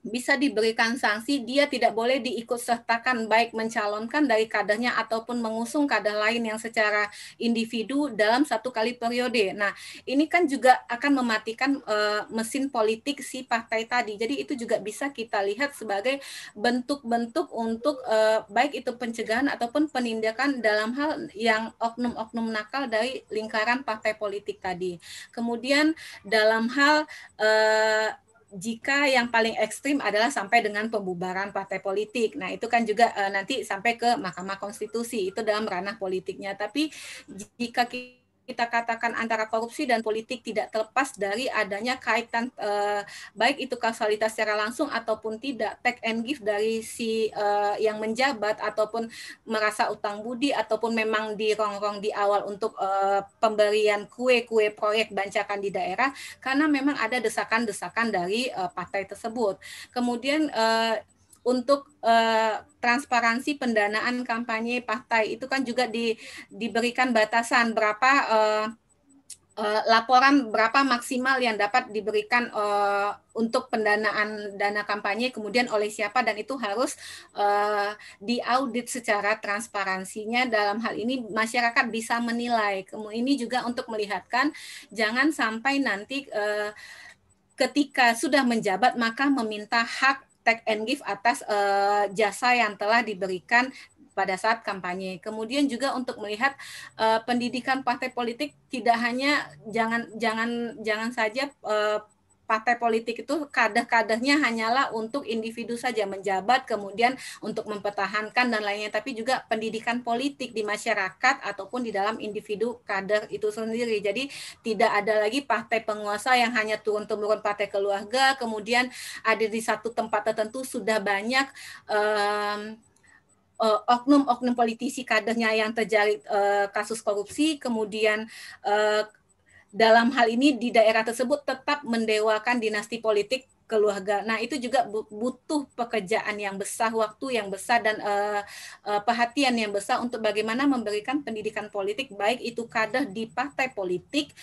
bisa diberikan sanksi dia tidak boleh diikut sertakan baik mencalonkan dari kadernya ataupun mengusung kader lain yang secara individu dalam satu kali periode. Nah, ini kan juga akan mematikan uh, mesin politik si partai tadi. Jadi itu juga bisa kita lihat sebagai bentuk-bentuk untuk uh, baik itu pencegahan ataupun penindakan dalam hal yang oknum-oknum nakal dari lingkaran partai politik tadi. Kemudian dalam hal uh, jika yang paling ekstrim adalah sampai dengan pembubaran partai politik. Nah, itu kan juga eh, nanti sampai ke Mahkamah Konstitusi, itu dalam ranah politiknya. Tapi jika kita kita katakan antara korupsi dan politik tidak terlepas dari adanya kaitan eh, baik itu kausalitas secara langsung ataupun tidak take and give dari si eh, yang menjabat ataupun merasa utang budi ataupun memang dirongrong di awal untuk eh, pemberian kue-kue proyek bancakan di daerah karena memang ada desakan-desakan dari eh, partai tersebut. Kemudian eh, untuk uh, transparansi pendanaan kampanye partai itu kan juga di, diberikan batasan berapa uh, uh, laporan berapa maksimal yang dapat diberikan uh, untuk pendanaan dana kampanye kemudian oleh siapa dan itu harus uh, diaudit secara transparansinya dalam hal ini masyarakat bisa menilai ini juga untuk melihatkan jangan sampai nanti uh, ketika sudah menjabat maka meminta hak Tag and give atas uh, jasa yang telah diberikan pada saat kampanye. Kemudian juga untuk melihat uh, pendidikan partai politik tidak hanya jangan jangan jangan saja uh, partai politik itu kadah-kadahnya hanyalah untuk individu saja menjabat kemudian untuk mempertahankan dan lainnya tapi juga pendidikan politik di masyarakat ataupun di dalam individu kader itu sendiri jadi tidak ada lagi partai penguasa yang hanya turun temurun partai keluarga kemudian ada di satu tempat tertentu sudah banyak um, oknum-oknum politisi kadernya yang terjadi kasus korupsi, kemudian dalam hal ini di daerah tersebut tetap mendewakan dinasti politik keluarga. Nah, itu juga butuh pekerjaan yang besar, waktu yang besar dan uh, uh, perhatian yang besar untuk bagaimana memberikan pendidikan politik baik itu kader di partai politik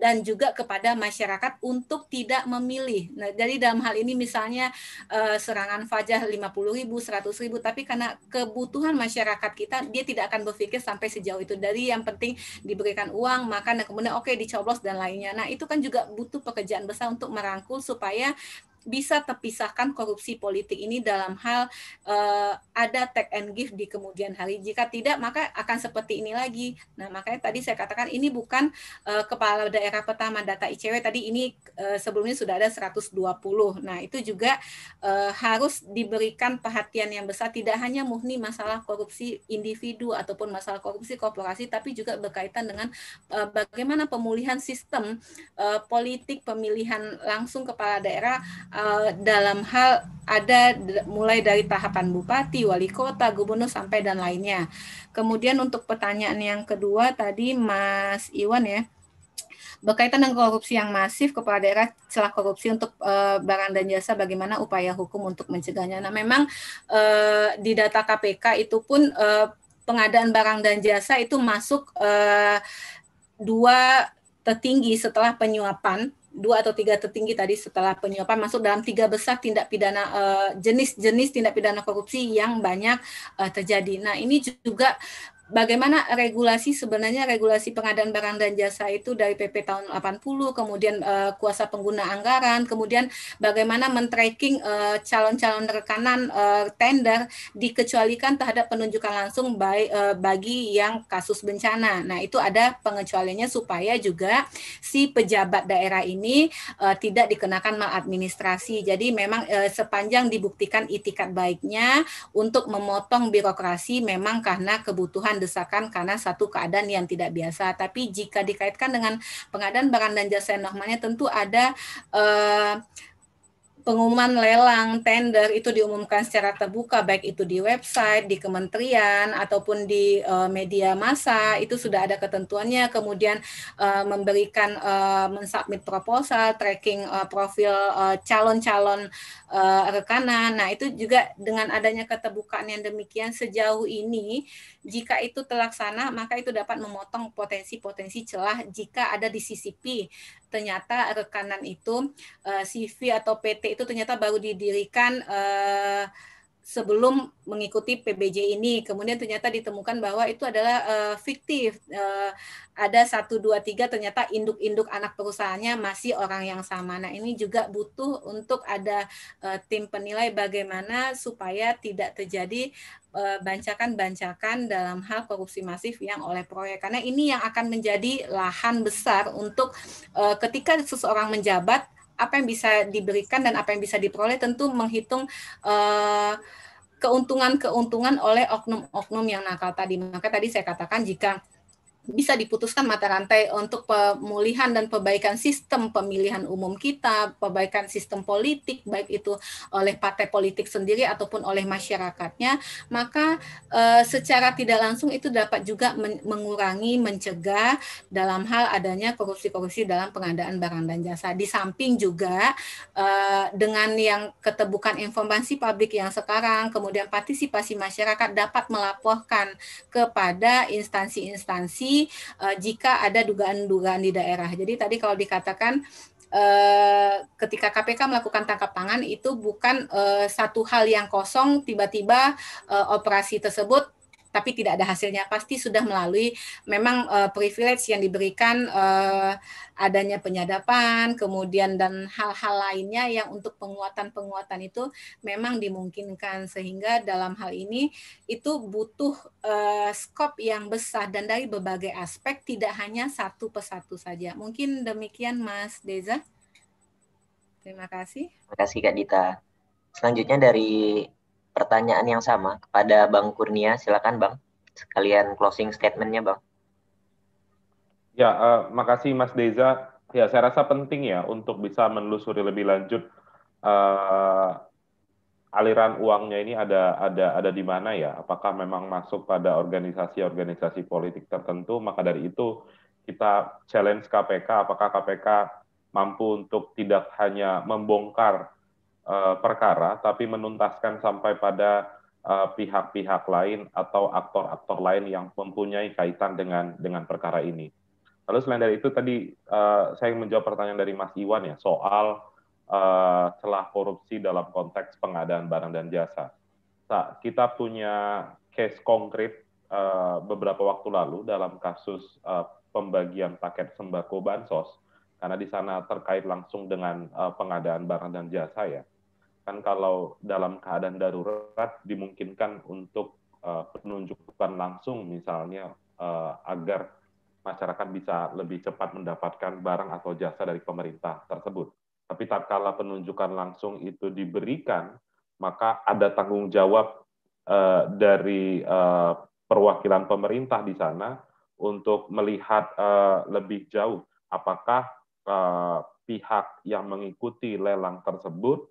dan juga kepada masyarakat untuk tidak memilih. Nah, jadi dalam hal ini misalnya uh, serangan fajar 50 ribu, 100 ribu, tapi karena kebutuhan masyarakat kita, dia tidak akan berpikir sampai sejauh itu. Dari yang penting diberikan uang, makan, dan kemudian oke okay, dicoblos dan lainnya. Nah, itu kan juga butuh pekerjaan besar untuk merangkul supaya bisa terpisahkan korupsi politik ini dalam hal uh, ada take and give di kemudian hari. Jika tidak, maka akan seperti ini lagi. Nah, makanya tadi saya katakan ini bukan uh, kepala daerah pertama data ICW tadi ini uh, sebelumnya sudah ada 120. Nah, itu juga uh, harus diberikan perhatian yang besar tidak hanya murni masalah korupsi individu ataupun masalah korupsi korporasi tapi juga berkaitan dengan uh, bagaimana pemulihan sistem uh, politik pemilihan langsung kepala daerah Eh, dalam hal ada mulai dari tahapan bupati, wali kota, gubernur sampai dan lainnya. Kemudian untuk pertanyaan yang kedua tadi Mas Iwan ya berkaitan dengan korupsi yang masif kepala daerah celah korupsi untuk e, barang dan jasa bagaimana upaya hukum untuk mencegahnya. Nah, memang e, di data KPK itu pun e, pengadaan barang dan jasa itu masuk e, dua tertinggi setelah penyuapan dua atau tiga tertinggi tadi setelah penyuapan masuk dalam tiga besar tindak pidana eh, jenis-jenis tindak pidana korupsi yang banyak eh, terjadi. Nah ini juga bagaimana regulasi sebenarnya regulasi pengadaan barang dan jasa itu dari PP tahun 80 kemudian uh, kuasa pengguna anggaran kemudian bagaimana men-tracking uh, calon-calon rekanan uh, tender dikecualikan terhadap penunjukan langsung by, uh, bagi yang kasus bencana. Nah, itu ada pengecualiannya supaya juga si pejabat daerah ini uh, tidak dikenakan maladministrasi. Jadi memang uh, sepanjang dibuktikan itikat baiknya untuk memotong birokrasi memang karena kebutuhan desakan karena satu keadaan yang tidak biasa. Tapi jika dikaitkan dengan pengadaan barang dan jasa yang normalnya tentu ada eh, pengumuman lelang tender itu diumumkan secara terbuka baik itu di website, di kementerian ataupun di uh, media massa itu sudah ada ketentuannya kemudian uh, memberikan uh, mensubmit proposal, tracking uh, profil calon-calon uh, rekanan. Nah, itu juga dengan adanya keterbukaan yang demikian sejauh ini uh, jika itu terlaksana, maka itu dapat memotong potensi-potensi celah jika ada di CCP. Ternyata rekanan itu CV eh, atau PT itu ternyata baru didirikan eh, sebelum mengikuti PBJ ini. Kemudian ternyata ditemukan bahwa itu adalah uh, fiktif. Uh, ada satu dua tiga ternyata induk-induk anak perusahaannya masih orang yang sama. Nah ini juga butuh untuk ada uh, tim penilai bagaimana supaya tidak terjadi bancakan bancakan-bancakan dalam hal korupsi masif yang oleh proyek. Karena ini yang akan menjadi lahan besar untuk uh, ketika seseorang menjabat apa yang bisa diberikan dan apa yang bisa diperoleh tentu menghitung uh, keuntungan-keuntungan oleh oknum-oknum yang nakal tadi. Maka tadi saya katakan jika bisa diputuskan mata rantai untuk pemulihan dan perbaikan sistem pemilihan umum kita, perbaikan sistem politik baik itu oleh partai politik sendiri ataupun oleh masyarakatnya, maka eh, secara tidak langsung itu dapat juga men mengurangi, mencegah dalam hal adanya korupsi-korupsi dalam pengadaan barang dan jasa. Di samping juga eh, dengan yang ketebukan informasi publik yang sekarang, kemudian partisipasi masyarakat dapat melaporkan kepada instansi-instansi uh, jika ada dugaan-dugaan di daerah. Jadi tadi kalau dikatakan Uh, ketika KPK melakukan tangkap tangan itu bukan uh, satu hal yang kosong tiba-tiba uh, operasi tersebut tapi tidak ada hasilnya pasti sudah melalui memang uh, privilege yang diberikan uh, adanya penyadapan kemudian dan hal-hal lainnya yang untuk penguatan-penguatan itu memang dimungkinkan sehingga dalam hal ini itu butuh uh, eh, skop yang besar dan dari berbagai aspek tidak hanya satu persatu saja mungkin demikian Mas Deza terima kasih terima kasih Kak Dita selanjutnya dari pertanyaan yang sama kepada Bang Kurnia. Silakan Bang, sekalian closing statementnya Bang. Ya, uh, makasih Mas Deza. Ya, saya rasa penting ya untuk bisa menelusuri lebih lanjut uh, aliran uangnya ini ada ada ada di mana ya? Apakah memang masuk pada organisasi-organisasi politik tertentu? Maka dari itu kita challenge KPK apakah KPK mampu untuk tidak hanya membongkar Eh, perkara tapi menuntaskan sampai pada eh, pihak-pihak uh, lain atau aktor-aktor lain yang mempunyai kaitan dengan dengan perkara ini. Lalu selain dari itu tadi uh, saya ingin menjawab pertanyaan dari Mas Iwan ya soal uh, celah korupsi dalam konteks pengadaan barang dan jasa. Nah, kita punya case konkret uh, beberapa waktu lalu dalam kasus uh, pembagian paket sembako bansos karena di sana terkait langsung dengan uh, pengadaan barang dan jasa ya kan kalau dalam keadaan darurat dimungkinkan untuk uh, penunjukan langsung misalnya uh, agar masyarakat bisa lebih cepat mendapatkan barang atau jasa dari pemerintah tersebut. Tapi tak kala penunjukan langsung itu diberikan, maka ada tanggung jawab uh, dari uh, perwakilan pemerintah di sana untuk melihat uh, lebih jauh apakah uh, pihak yang mengikuti lelang tersebut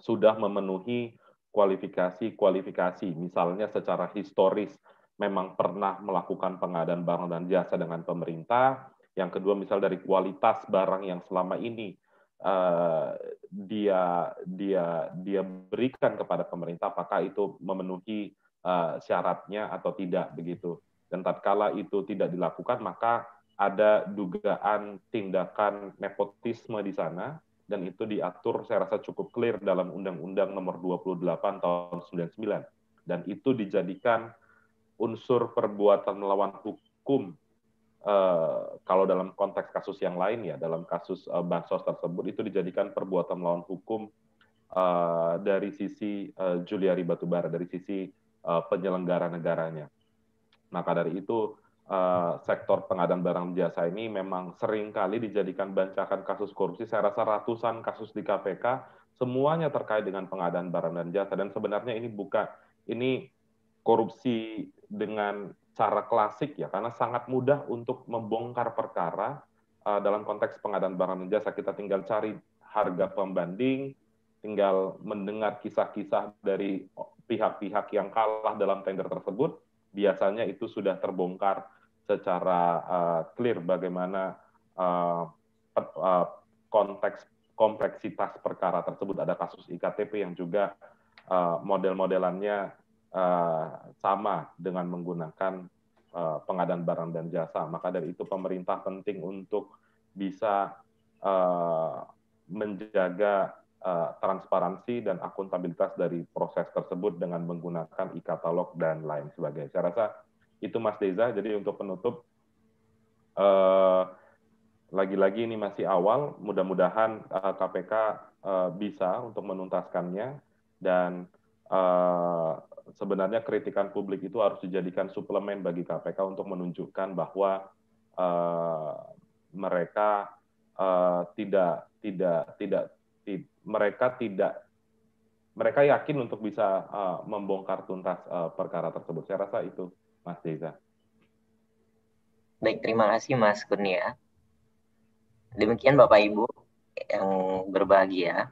sudah memenuhi kualifikasi-kualifikasi, misalnya secara historis memang pernah melakukan pengadaan barang dan jasa dengan pemerintah, yang kedua misal dari kualitas barang yang selama ini uh, dia dia dia berikan kepada pemerintah apakah itu memenuhi uh, syaratnya atau tidak begitu dan tatkala itu tidak dilakukan maka ada dugaan tindakan nepotisme di sana dan itu diatur saya rasa cukup clear dalam Undang-Undang Nomor 28 Tahun 99 dan itu dijadikan unsur perbuatan melawan hukum Uh, kalau dalam konteks kasus yang lain ya dalam kasus uh, bansos tersebut itu dijadikan perbuatan melawan hukum uh, dari sisi uh, Juliari Batubara dari sisi uh, penyelenggara negaranya maka dari itu Eh, sektor pengadaan barang jasa ini memang sering kali dijadikan bancakan kasus korupsi. Saya rasa ratusan kasus di KPK semuanya terkait dengan pengadaan barang dan jasa dan sebenarnya ini bukan ini korupsi dengan cara klasik ya karena sangat mudah untuk membongkar perkara eh, dalam konteks pengadaan barang dan jasa kita tinggal cari harga pembanding tinggal mendengar kisah-kisah dari pihak-pihak yang kalah dalam tender tersebut biasanya itu sudah terbongkar secara uh, clear bagaimana uh, uh, konteks kompleksitas perkara tersebut. Ada kasus IKTP yang juga uh, model-modelannya uh, sama dengan menggunakan uh, pengadaan barang dan jasa. Maka dari itu pemerintah penting untuk bisa uh, menjaga uh, transparansi dan akuntabilitas dari proses tersebut dengan menggunakan e-katalog dan lain sebagainya. Saya rasa itu Mas Deza. Jadi untuk penutup, lagi eh, lagi-lagi ini masih awal. Mudah-mudahan uh, eh, KPK uh, eh, bisa untuk menuntaskannya dan uh, sebenarnya kritikan publik itu harus dijadikan suplemen bagi KPK untuk menunjukkan bahwa uh, mereka uh, tidak tidak tidak mereka tidak mereka yakin untuk bisa uh, membongkar tuntas uh, perkara tersebut. Saya rasa itu Mas Deza. Baik, terima kasih Mas Kurnia. Demikian Bapak Ibu yang berbahagia.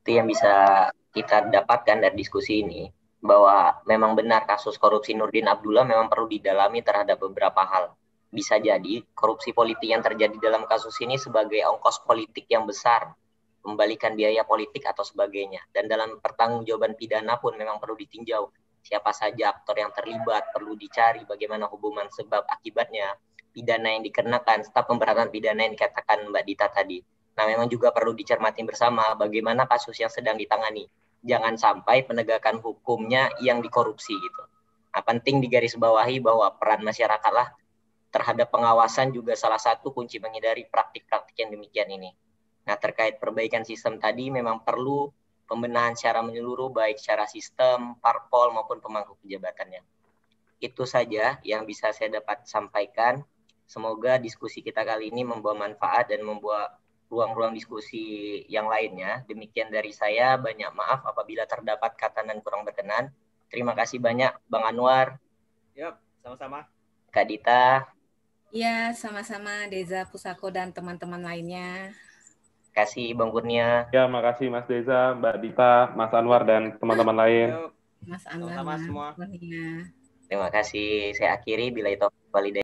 Itu yang bisa kita dapatkan dari diskusi ini bahwa memang benar kasus korupsi Nurdin Abdullah memang perlu didalami terhadap beberapa hal. Bisa jadi korupsi politik yang terjadi dalam kasus ini sebagai ongkos politik yang besar, membalikan biaya politik atau sebagainya. Dan dalam pertanggungjawaban pidana pun memang perlu ditinjau siapa saja aktor yang terlibat perlu dicari bagaimana hubungan sebab akibatnya pidana yang dikenakan serta pemberatan pidana yang dikatakan Mbak Dita tadi. Nah, memang juga perlu dicermati bersama bagaimana kasus yang sedang ditangani. Jangan sampai penegakan hukumnya yang dikorupsi gitu. Nah, penting digarisbawahi bahwa peran masyarakatlah terhadap pengawasan juga salah satu kunci menghindari praktik-praktik yang demikian ini. Nah, terkait perbaikan sistem tadi memang perlu pembenahan secara menyeluruh baik secara sistem, parpol maupun pemangku kejabatannya. Itu saja yang bisa saya dapat sampaikan. Semoga diskusi kita kali ini membawa manfaat dan membawa ruang-ruang diskusi yang lainnya. Demikian dari saya, banyak maaf apabila terdapat kata dan kurang berkenan. Terima kasih banyak Bang Anwar. Yap, sama-sama. Kak Dita. Iya, sama-sama Deza Pusako dan teman-teman lainnya kasih Bang Kurnia. Ya, makasih Mas Deza, Mbak Dita, Mas Anwar dan teman-teman lain. Mas Anwar, Mas Terima kasih. Saya akhiri bila itu validasi.